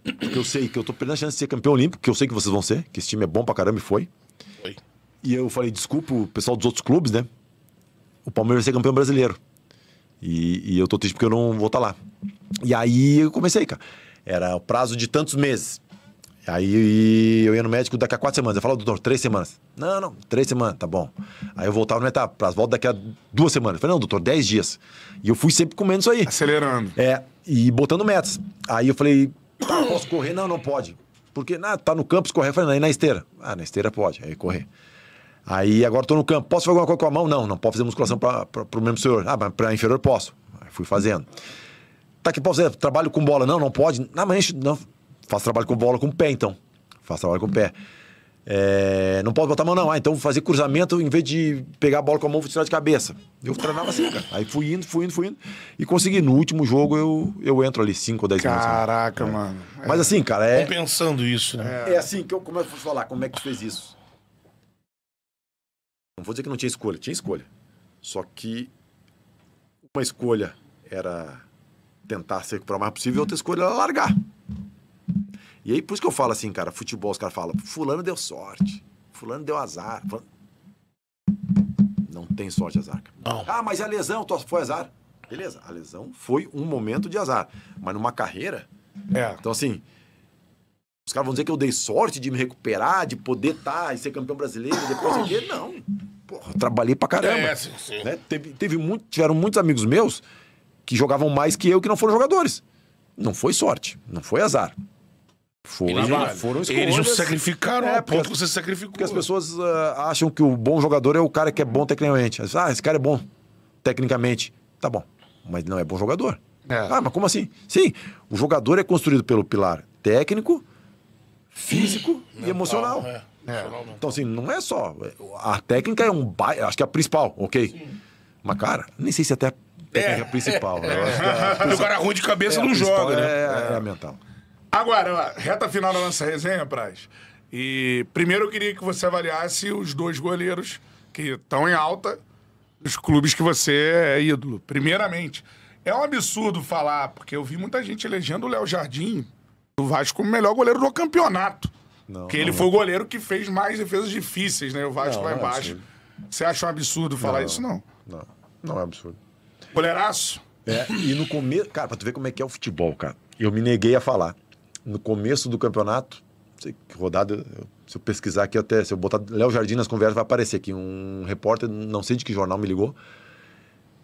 Porque eu sei que eu tô perdendo a chance de ser campeão olímpico, que eu sei que vocês vão ser, que esse time é bom pra caramba e foi. Foi. E eu falei, desculpa o pessoal dos outros clubes, né? O Palmeiras vai ser campeão brasileiro. E, e eu tô triste porque eu não vou estar tá lá. E aí eu comecei, cara. Era o prazo de tantos meses. Aí eu ia no médico daqui a quatro semanas. Eu falava, doutor, três semanas. Não, não, três semanas, tá bom. Aí eu voltava na etapa, as volta daqui a duas semanas. Eu falei, não, doutor, dez dias. E eu fui sempre comendo isso aí. Acelerando. É, e botando metas. Aí eu falei, tá, posso correr? Não, não pode. Porque ah, tá no campo, escorrer. Eu falei, aí na esteira? Ah, na esteira pode, aí correr. Aí agora estou no campo, posso fazer alguma coisa com a mão? Não, não posso fazer musculação para o mesmo senhor Ah, mas para inferior posso. Aí fui fazendo. Tá aqui, posso fazer trabalho com bola? Não, não pode. na ah, mas não, faço trabalho com bola com o pé então. Faço trabalho com o pé. É, não pode botar a mão, não. Ah, então fazer cruzamento, em vez de pegar a bola com a mão, vou tirar de cabeça. Eu treinava assim, cara. Aí fui indo, fui indo, fui indo. E consegui. No último jogo eu, eu entro ali, 5 ou 10 minutos. Né? Caraca, né? mano. Mas é. assim, cara, é. pensando isso, né? É. é, assim que eu começo a falar, como é que tu fez isso? Não vou dizer que não tinha escolha, tinha escolha. Só que uma escolha era tentar se recuperar o mais possível, outra escolha era largar. E aí, por isso que eu falo assim, cara, futebol, os caras falam, fulano deu sorte, fulano deu azar. Fulano... Não tem sorte azar. Não. Ah, mas a lesão foi azar. Beleza, a lesão foi um momento de azar. Mas numa carreira. É. Então, assim. Os caras vão dizer que eu dei sorte de me recuperar, de poder estar tá, e ser campeão brasileiro, depois o quê? Não. Porra, trabalhei pra caramba. É, sim, sim. Né? Teve, teve muito, tiveram muitos amigos meus que jogavam mais que eu que não foram jogadores. Não foi sorte, não foi azar eles, não, foram escolhas. Eles sacrificaram é, porque ponto que você sacrificou. Porque as pessoas uh, acham que o bom jogador é o cara que é bom tecnicamente. Ah, esse cara é bom tecnicamente. Tá bom, mas não é bom jogador. É. Ah, mas como assim? Sim, o jogador é construído pelo pilar técnico, físico e emocional. É. é. então, assim, não é só. A técnica é um baita. Acho que é a principal, ok? Sim. Mas, cara, nem sei se é até a técnica é. principal. Né? É. A, o cara ruim de cabeça é, não joga, né? É, é mental. Agora, reta final da nossa resenha, Praz. E primeiro eu queria que você avaliasse os dois goleiros que estão em alta dos clubes que você é ídolo. Primeiramente, é um absurdo falar, porque eu vi muita gente elegendo o Léo Jardim do Vasco como o melhor goleiro do campeonato. Não, que ele não. foi o goleiro que fez mais defesas difíceis, né? O Vasco vai lá é embaixo. É você acha um absurdo falar isso, não? Não, não é absurdo. Goleiraço? É, e no começo, cara, pra tu ver como é que é o futebol, cara. Eu me neguei a falar no começo do campeonato, sei que rodada, se eu pesquisar aqui até, se eu botar Léo Jardim nas conversas, vai aparecer aqui. Um repórter, não sei de que jornal, me ligou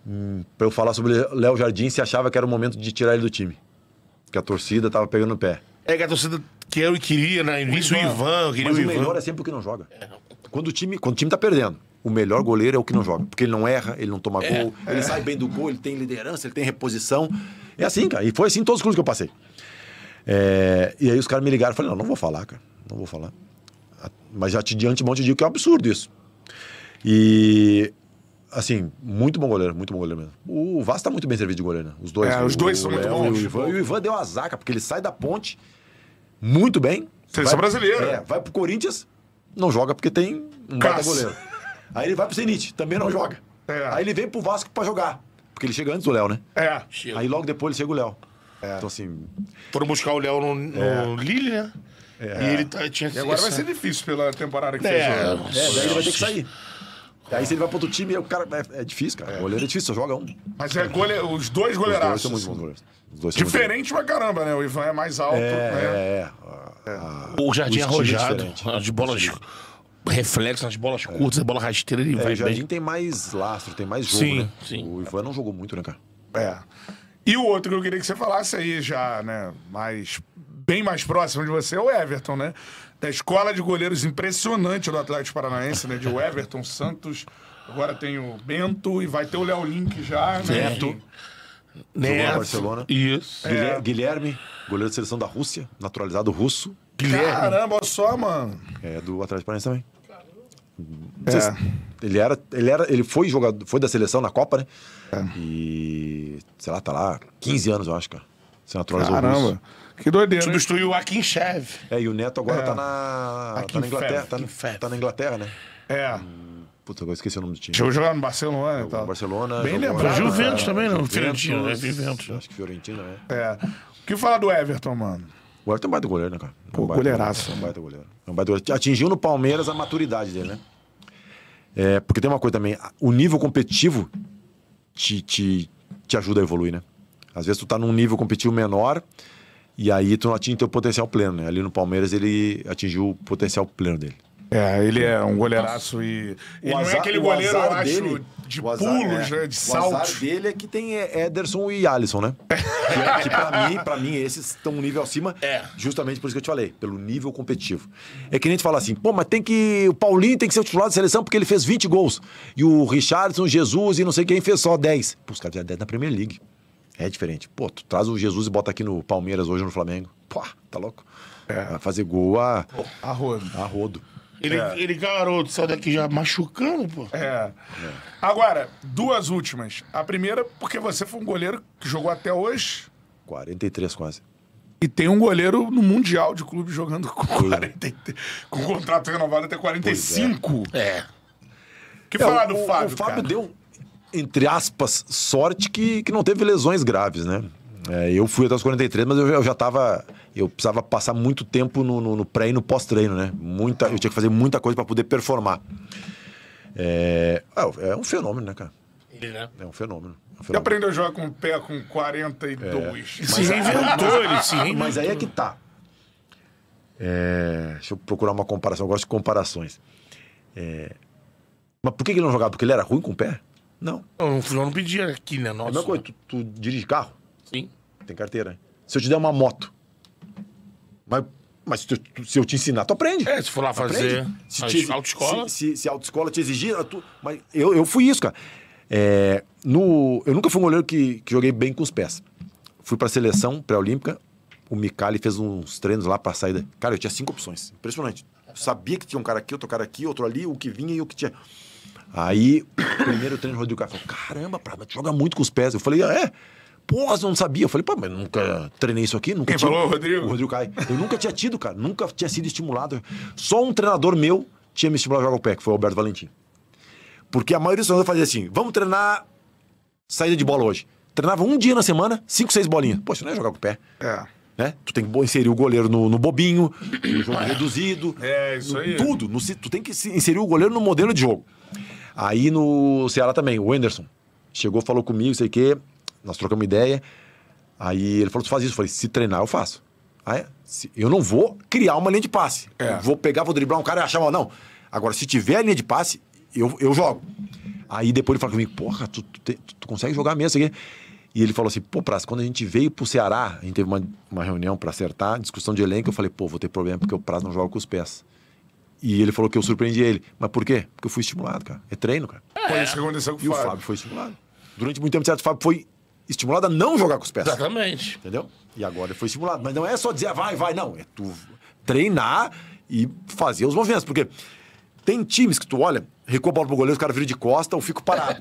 hum, para eu falar sobre Léo Jardim se achava que era o momento de tirar ele do time. Que a torcida tava pegando o pé. É que a torcida que eu queria, né? Início o Ivan, o queria mas o, melhor é sempre o que não joga. Quando o time, quando o time tá perdendo, o melhor goleiro é o que não joga, porque ele não erra, ele não toma é, gol, é. ele sai bem do gol, ele tem liderança, ele tem reposição. É assim, cara. E foi assim em todos os clubes que eu passei. É, e aí os caras me ligaram e falei, não, não vou falar, cara, não vou falar. Mas já te diante um monte de digo que é um absurdo isso. E assim, muito bom goleiro, muito bom goleiro mesmo. O Vasco tá muito bem servido de goleiro, né? Os dois. É, o, os dois o, são muito bons. E o, Ivan, o Ivan deu a zaca, porque ele sai da ponte muito bem. Seleção brasileira. É, vai pro Corinthians, não joga porque tem um baita goleiro. Aí ele vai pro Zenit, também não joga. É. Aí ele vem pro Vasco pra jogar. Porque ele chega antes do Léo, né? É. Aí logo depois ele chega o Léo. É. Então, assim. Foram buscar o Léo no, no é. Lille, né? É. E ele tá, tinha E agora vai ser difícil pela temporada que fez. Né? É, daí ele vai ter que sair. Aí se ele vai pro outro time, o cara. É, é difícil, cara. É. Goleiro é difícil, só joga um. Mas é gole... os dois goleiraços. Os dois são muito bons goleiros. Diferente pra caramba, né? O Ivan é mais alto. É, né? é. é. O Jardim o arrojado. É de bolas. Reflexo nas bolas curtas, a bola rasteira, ele vai. O Jardim bem. tem mais lastro, tem mais jogo. Sim, né? sim. O Ivan não jogou muito, né, cara? É. E o outro que eu queria que você falasse aí já, né? Mais, bem mais próximo de você é o Everton, né? Da escola de goleiros impressionante do Atlético Paranaense, né? De Everton Santos. Agora tem o Bento e vai ter o Léo Link já, né? Bento. Neto. Barcelona. Isso. É. Guilherme, goleiro da seleção da Rússia, naturalizado russo. Guilherme. Caramba, olha só, mano. É do Atlético Paranaense também. É. Se, ele era, ele era, ele foi jogador, foi da seleção na Copa, né? É. E sei lá, tá lá 15 anos, eu acho, cara. Se naturalizou Caramba. Russo. Que doideira. Substituiu o Akinchev. É, e o Neto agora é. tá na tá na Inglaterra, tá, tá na Inglaterra, né? É. Hum, esqueci o nome do time. eu jogar no Barcelona e tal. Barcelona. Bem lembrado. Juventus também, não? Né? Fiorentina, né? Juventus. Acho que Fiorentina, né? É. O que falar do Everton, mano? O Everton é um baita goleiro, né, cara? É Pô, goleiraço. É um baita goleiro. É atingiu no Palmeiras a maturidade dele, né? É, porque tem uma coisa também, o nível competitivo te, te, te ajuda a evoluir, né? Às vezes tu tá num nível competitivo menor e aí tu não atinge teu potencial pleno, né? Ali no Palmeiras ele atingiu o potencial pleno dele. É, ele é um goleiraço e. O ele azar, não é aquele goleiro, eu acho. Dele de o azar, pulos, é. né? De salto. O azar dele é que tem é, Ederson e Alisson, né? que, é, que pra mim, pra mim, esses estão um nível acima. É. Justamente por isso que eu te falei, pelo nível competitivo. É que nem te fala assim, pô, mas tem que. O Paulinho tem que ser o titular da seleção porque ele fez 20 gols. E o Richardson, Jesus e não sei quem fez só 10. Pô, os caras fizeram 10 na Premier League. É diferente. Pô, tu traz o Jesus e bota aqui no Palmeiras hoje no Flamengo. Pô, tá louco? É. Vai fazer gol a. Arrodo. Arrodo. Ele, é. ele garoto, saiu daqui já machucando, pô. É. é. Agora, duas últimas. A primeira, porque você foi um goleiro que jogou até hoje. 43 quase. E tem um goleiro no Mundial de clube jogando com, é. com contrato renovado até 45. é. é. Que é, falar do Fábio? O Fábio cara? deu, entre aspas, sorte que, que não teve lesões graves, né? É, eu fui até os 43, mas eu, eu já tava eu precisava passar muito tempo no, no, no pré e no pós-treino, né? Muita, eu tinha que fazer muita coisa para poder performar. É, é, é, um fenômeno, né, cara? Ele, né? É um fenômeno. É aprendeu a jogar com o pé com 42. É, se é reinventou, tá. ele se reinventou. Mas aí é que tá. É, deixa eu procurar uma comparação, eu gosto de comparações. É, mas por que ele não jogava? Porque ele era ruim com o pé? Não. Não, não pedia aqui, né? Nossa. É a mesma coisa, tu, tu dirige carro? Sim. Tem carteira. Né? Se eu te der uma moto, mas, mas se, tu, se eu te ensinar, tu aprende. É, se for lá tu fazer se te, autoescola. Se, se, se autoescola te exigir, tu, mas eu, eu fui isso, cara. É, no, eu nunca fui um goleiro que, que joguei bem com os pés. Fui para seleção pré-olímpica, o Micali fez uns treinos lá para saída. Cara, eu tinha cinco opções. Impressionante. Eu sabia que tinha um cara aqui, outro cara aqui, outro ali, o que vinha e o que tinha. Aí, primeiro treino, o Rodrigo Caio falou: Caramba, Prado, tu joga muito com os pés. Eu falei: ah, É. Porra, eu não sabia? Eu falei, pô, mas nunca treinei isso aqui, nunca Quem tinha... falou, Rodrigo? O Rodrigo Caio. Eu nunca tinha tido, cara, nunca tinha sido estimulado. Só um treinador meu tinha me estimulado a jogar o pé, que foi o Alberto Valentim. Porque a maioria dos treinadores fazia assim, vamos treinar saída de bola hoje. Treinava um dia na semana, cinco, seis bolinhas. Pô, isso não é jogar com o pé. É. Né? Tu tem que inserir o goleiro no, no bobinho, no jogo é. reduzido. É, isso aí. Tudo. No, tu tem que inserir o goleiro no modelo de jogo. Aí no Ceará também, o Anderson. Chegou, falou comigo, sei o quê. Nós trocamos ideia. Aí ele falou: tu faz isso. Eu falei: se treinar, eu faço. aí Eu não vou criar uma linha de passe. É. Vou pegar, vou driblar um cara e achar mal. Não. Agora, se tiver a linha de passe, eu, eu jogo. Aí depois ele falou comigo, porra, tu, tu, tu, consegue jogar mesmo isso aqui. E ele falou assim, pô, Praça, quando a gente veio pro Ceará, a gente teve uma, uma reunião para acertar, discussão de elenco, eu falei, pô, vou ter problema porque o Praça não joga com os pés. E ele falou que eu surpreendi ele. Mas por quê? Porque eu fui estimulado, cara. É treino, cara. É. isso é. que aconteceu com o Fábio. E o Fábio foi estimulado. Durante muito tempo, certo, o Fábio foi estimulado a não jogar com os pés. Exatamente. Entendeu? E agora ele foi estimulado. Mas não é só dizer vai, vai, não. É tu treinar e fazer os movimentos. Porque tem times que tu olha, recua a bola pro goleiro, o cara vira de costa, eu fico parado.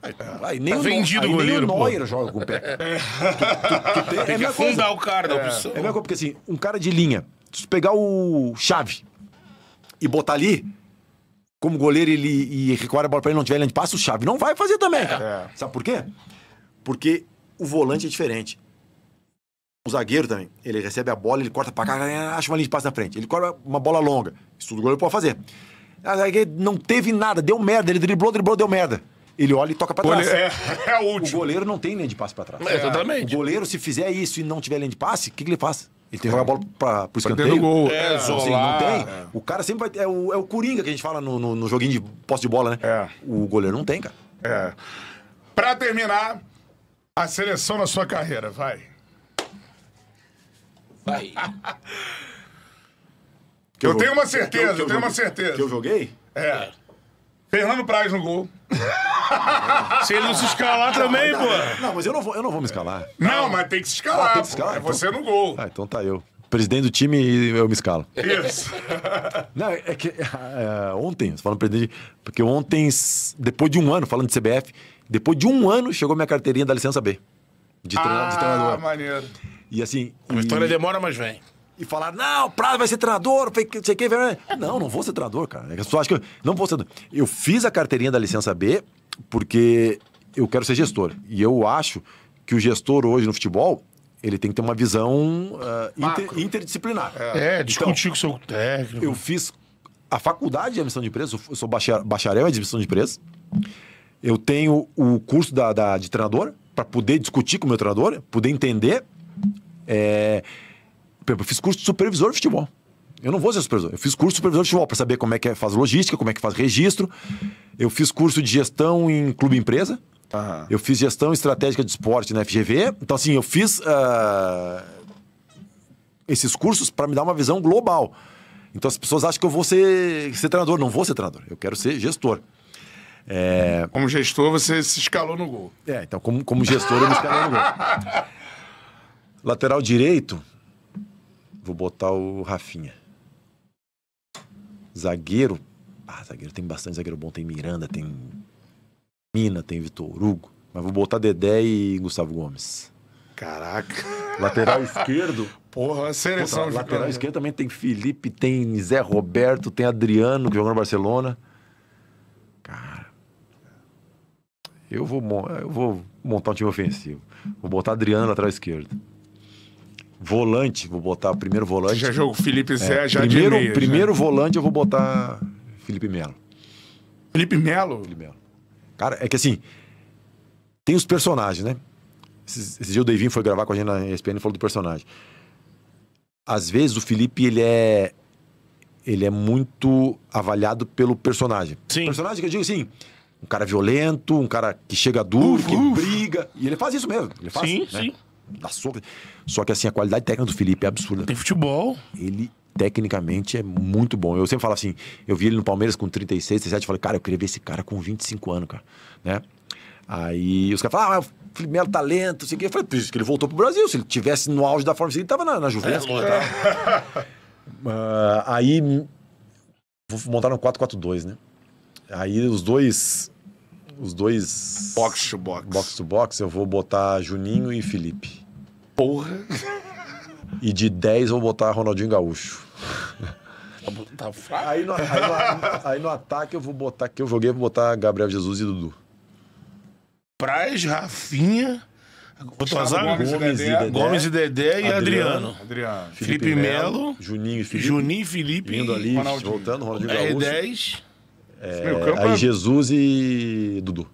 Aí nem, tá o, vendido aí, o goleiro, nem o Neuer pô. joga com o pé. É. Tu, tu, tu tem, tem é que afundar coisa. o cara da é. opção. É a mesma coisa, porque assim, um cara de linha, se tu pegar o Chave e botar ali, como goleiro ele, e recuar a bola pra ele não tiver linha de passe, o Chave não vai fazer também, cara. É. Sabe por quê? Porque o volante é diferente. O zagueiro também, ele recebe a bola, ele corta pra cá, acha uma linha de passe na frente. Ele corta uma bola longa. Isso tudo o goleiro pode fazer. zagueiro não teve nada, deu merda, ele driblou, driblou, deu merda. Ele olha e toca pra trás. É, é o, o goleiro não tem linha de passe pra trás. É, exatamente. O goleiro, se fizer isso e não tiver linha de passe, o que, que ele faz? Ele tem que jogar a bola para pro escanteio. gol. É, não, não tem. É. O cara sempre vai. É o, é o Coringa que a gente fala no, no, no joguinho de posse de bola, né? É. O goleiro não tem, cara. É. Pra terminar, a seleção na sua carreira, vai. Vai. eu, eu tenho uma certeza, que eu, que eu, eu tenho uma certeza. Que eu joguei? É. é. Fernando Praz no gol. se ele não se escalar também, pô. Não, mas eu não vou, eu não vou me escalar. Não, não. mas tem que se ah, escalar. Ah, tem que escalar é então... você no gol. Ah, então tá eu. Presidente do time e eu me escalo. Isso. não, é que é, ontem, falando presidente, porque ontem, depois de um ano falando de CBF, depois de um ano, chegou minha carteirinha da licença B. De, treina, ah, de treinador. Ah, maneiro. E assim. A e... história demora, mas vem. E falar não, o Prado vai ser treinador, não sei que. Não, não vou ser treinador, cara. As pessoas acham que eu não vou ser Eu fiz a carteirinha da licença B porque eu quero ser gestor. E eu acho que o gestor hoje no futebol, ele tem que ter uma visão uh, inter, interdisciplinar. É, é então, discutir então, com o seu técnico. Eu fiz a faculdade de admissão de empresas, eu sou bacharel, bacharel em admissão de empresas eu tenho o curso da, da de treinador, para poder discutir com o meu treinador, poder entender. É, eu fiz curso de supervisor de futebol. Eu não vou ser supervisor. Eu fiz curso de supervisor de futebol para saber como é que é, faz logística, como é que faz registro. Eu fiz curso de gestão em clube empresa. Uhum. Eu fiz gestão estratégica de esporte na FGV. Então, assim, eu fiz uh, esses cursos para me dar uma visão global. Então, as pessoas acham que eu vou ser, ser treinador. Não vou ser treinador. Eu quero ser gestor. É... Como gestor, você se escalou no gol. É, então, como, como gestor, eu me escalei no gol. Lateral direito, vou botar o Rafinha. Zagueiro, ah, zagueiro tem bastante zagueiro bom. Tem Miranda, tem Mina, tem Vitor Hugo. Mas vou botar Dedé e Gustavo Gomes. Caraca. Lateral esquerdo. Porra, a seleção. Puta, lateral esquerdo também tem Felipe, tem Zé Roberto, tem Adriano, que jogou no Barcelona. Eu vou, eu vou montar um time ofensivo. Vou botar Adriano na lateral esquerda. Volante, vou botar primeiro volante. Já jogo Felipe Zé, é, já primeiro, meia, Primeiro já. volante eu vou botar Felipe Melo. Felipe Melo? Felipe Melo. Cara, é que assim, tem os personagens, né? Esse, esse dia o Deivinho foi gravar com a gente na ESPN e falou do personagem. Às vezes o Felipe, ele é ele é muito avaliado pelo personagem. Sim. Personagem que eu digo assim, um cara violento, um cara que chega duro, uf, que uf. briga. E ele faz isso mesmo. Ele faz, sim, né? sim. da soco. Só que assim, a qualidade técnica do Felipe é absurda. Tem futebol. Ele tecnicamente é muito bom. Eu sempre falo assim, eu vi ele no Palmeiras com 36, 37, falei, cara, eu queria ver esse cara com 25 anos, cara, né? Aí os caras falam, ah, o Felipe Melo é talento, assim, eu falei, por isso que ele voltou pro Brasil, se ele tivesse no auge da forma, ele tava na, na Juventus. É, uh, aí, vou montar no 4-4-2, né? Aí os dois. Os dois. Box to box. Box to box, eu vou botar Juninho e Felipe. Porra! E de 10 eu vou botar Ronaldinho Gaúcho. Tá, tá fraco. Aí no, aí, no, aí no ataque eu vou botar. Que eu joguei, vou botar Gabriel Jesus e Dudu. Praz, Rafinha. Baltazar, Gomes, e Dedé, Gomes e Dedé e Adriano. Adriano. Felipe, Felipe Melo, Juninho e Felipe. Juninho e Felipe. Indo ali, Ronaldinho. voltando, Ronaldinho R10. Gaúcho. É, aí é- Jesus e Dudu.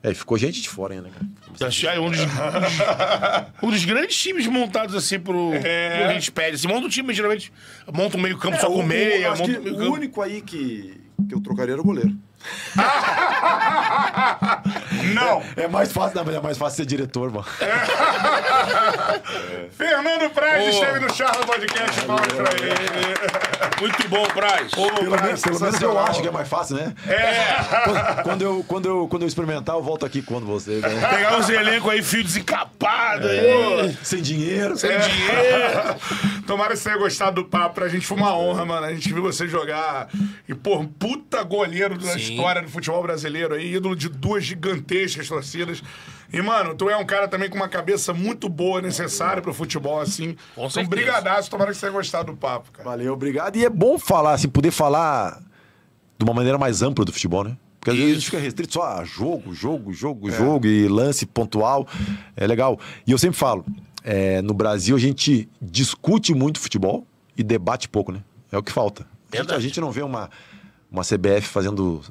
É, ficou gente de fora ainda, cara. É um, dos, um dos grandes times montados assim pro, é. que a gente pede. Assim, monta um time, geralmente monta um meio campo é, só com o, meia. O, único aí que, que eu trocaria era o goleiro. Não! É, é mais fácil, não, é mais fácil ser diretor, mano. É. Fernando Praz oh. esteve no Charla Podcast, palmas pra ele. Muito bom, Praz. pelo, Praz, menos, pelo menos eu acho que é mais fácil, né? É! Quando, eu, quando, eu, quando eu experimentar, eu volto aqui quando você. Né? Pegar uns elencos aí, fio desencapado aí. É. Sem dinheiro. Sem é. dinheiro. Tomara que você tenha gostado do papo. Pra gente foi uma honra, mano. A gente viu você jogar. E, pô, puta goleiro da Sim. história do futebol brasileiro aí, ídolo de duas gigantes gigantescas torcidas. E, mano, tu é um cara também com uma cabeça muito boa, necessária pro futebol, assim. Com então, brigadaço, tomara que você tenha gostado do papo, cara. Valeu, obrigado. E é bom falar, assim, poder falar de uma maneira mais ampla do futebol, né? Porque às Isso. vezes fica restrito só a jogo, jogo, jogo, é. jogo e lance pontual. É legal. E eu sempre falo, é, no Brasil a gente discute muito futebol e debate pouco, né? É o que falta. A gente, a gente não vê uma, uma CBF fazendo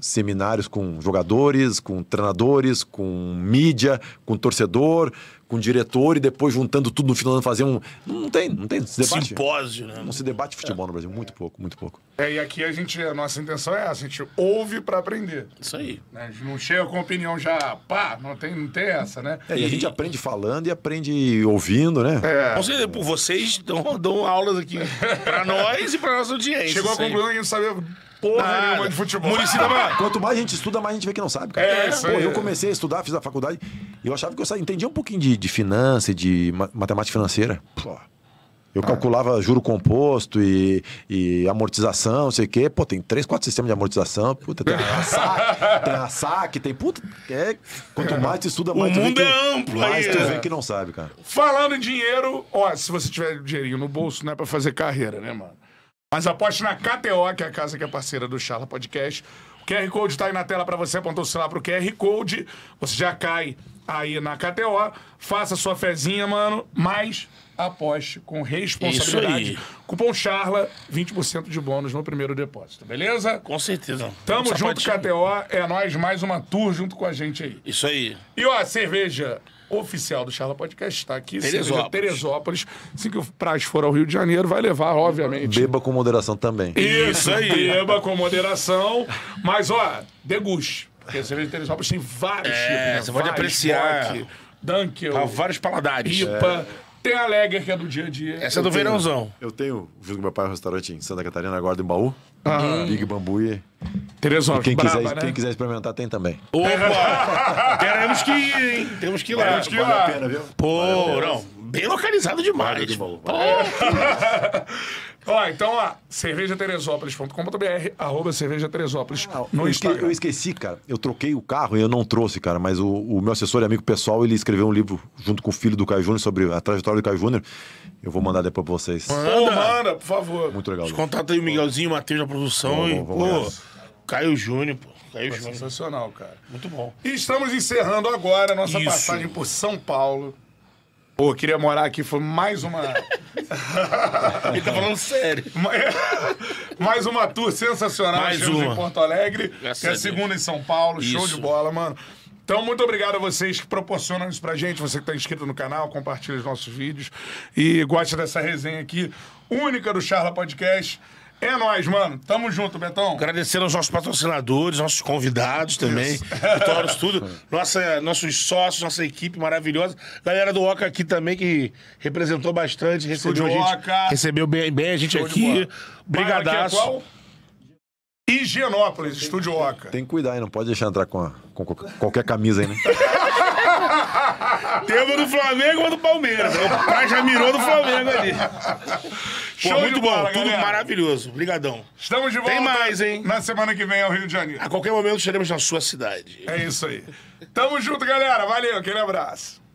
seminários com jogadores, com treinadores, com mídia, com torcedor, com diretor e depois juntando tudo no final do fazer um. Não tem, não tem. Se debate. Simpósio, né? Não se debate futebol no Brasil, muito pouco, muito pouco. É, e aqui a gente, a nossa intenção é essa, a gente ouve para aprender. Isso aí. Né? A gente não chega com opinião já, pá, não tem, não tem essa, né? É, e, e a gente aprende falando e aprende ouvindo, né? É. Com por vocês dão, dão aulas aqui para nós e para nossa audiência. Chegou a conclusão que a gente sabia porra nenhuma de futebol. Quanto mais a gente estuda, mais a gente vê que não sabe, cara. É, Pô, eu comecei a estudar, fiz a faculdade, eu achava que eu entendia um pouquinho de, de finança, de matemática financeira. Pô. Eu ah. calculava juro composto e, e amortização, não sei o quê. Pô, tem três, quatro sistemas de amortização. Puta, tem a saque, tem a SAC, tem. Puta, é, quanto é. mais tu estuda, mais o tu mundo vê é amplo, mais aí, tu vê que não sabe, cara. Falando em dinheiro, ó, se você tiver dinheirinho no bolso, não é pra fazer carreira, né, mano? Mas aposte na KTO, que é a casa que é parceira do Charla Podcast. O QR Code está aí na tela para você, apontou o celular pro QR Code. Você já cai aí na KTO. Faça sua fezinha, mano, mas aposte com responsabilidade. Cupom Charla, 20% de bônus no primeiro depósito, beleza? Com certeza. Tamo junto, KTO. É nós mais uma tour junto com a gente aí. Isso aí. E ó, cerveja oficial do Charla Podcast está aqui. Teresópolis. Teresópolis. Assim que o Praz for ao Rio de Janeiro, vai levar, obviamente. Beba com moderação também. Isso aí. Beba com moderação. Mas, ó, deguste. Porque a cerveja de Teresópolis tem vários é, tipos. Né? Você pode apreciar. Dunkel. vários paladares. IPA. É. Tem a Lager, que é do dia a dia. Essa é do tenho, verãozão. Eu tenho, viu com meu pai um restaurante em Santa Catarina, agora em Baú. Ah. Big Bambu e Quem, né? quem quiser experimentar, tem também. Opa! Queremos que ir, hein? Temos que ir lá. Temos que ir lá. Vale a pena, viu? Pô, vale não bem localizado demais. Vale Pô, ó, então, ó, cervejateresópolis.com.br, arroba cervejateresópolis ah, no eu Instagram. eu esqueci, cara. Eu troquei o carro e eu não trouxe, cara. Mas o, o meu assessor e amigo pessoal, ele escreveu um livro junto com o filho do Caio Júnior sobre a trajetória do Caio Júnior. Eu vou mandar depois pra vocês. Manda, Pô, manda por favor. Muito legal. Contata aí o Miguelzinho, o Matheus da produção e, pô, Caio Júnior, pô. Caio Júnior. Sensacional, cara. Muito bom. E estamos encerrando agora a nossa Isso. passagem por São Paulo. Pô, queria morar aqui, foi mais uma. Ele tá falando sério. mais uma tour sensacional. Mais Chegamos uma. em Porto Alegre. Graças é a segunda em São Paulo. Isso. Show de bola, mano. Então, muito obrigado a vocês que proporcionam isso pra gente. Você que tá inscrito no canal, compartilha os nossos vídeos e gosta dessa resenha aqui, única do Charla Podcast. É nóis, mano. Tamo junto, Betão. Agradecer aos nossos patrocinadores, nossos convidados também. Vitórios, tudo. Nossa, nossos sócios, nossa equipe maravilhosa. Galera do Oca aqui também, que representou bastante. Recebeu a gente. Oca. Recebeu bem, bem a gente Show aqui. Brigadaço. Aqui é qual? Higienópolis, tem, Estúdio Oca. Tem que cuidar, aí, Não pode deixar entrar com, a, com qualquer camisa aí, né? Temos do Flamengo ou do Palmeiras. O pai já mirou do Flamengo ali. Show Pô, muito bom, bola, tudo galera. maravilhoso. Obrigadão. Estamos de volta. Tem mais, hein? Na semana que vem ao Rio de Janeiro. A qualquer momento estaremos na sua cidade. É isso aí. Tamo junto, galera. Valeu, aquele abraço.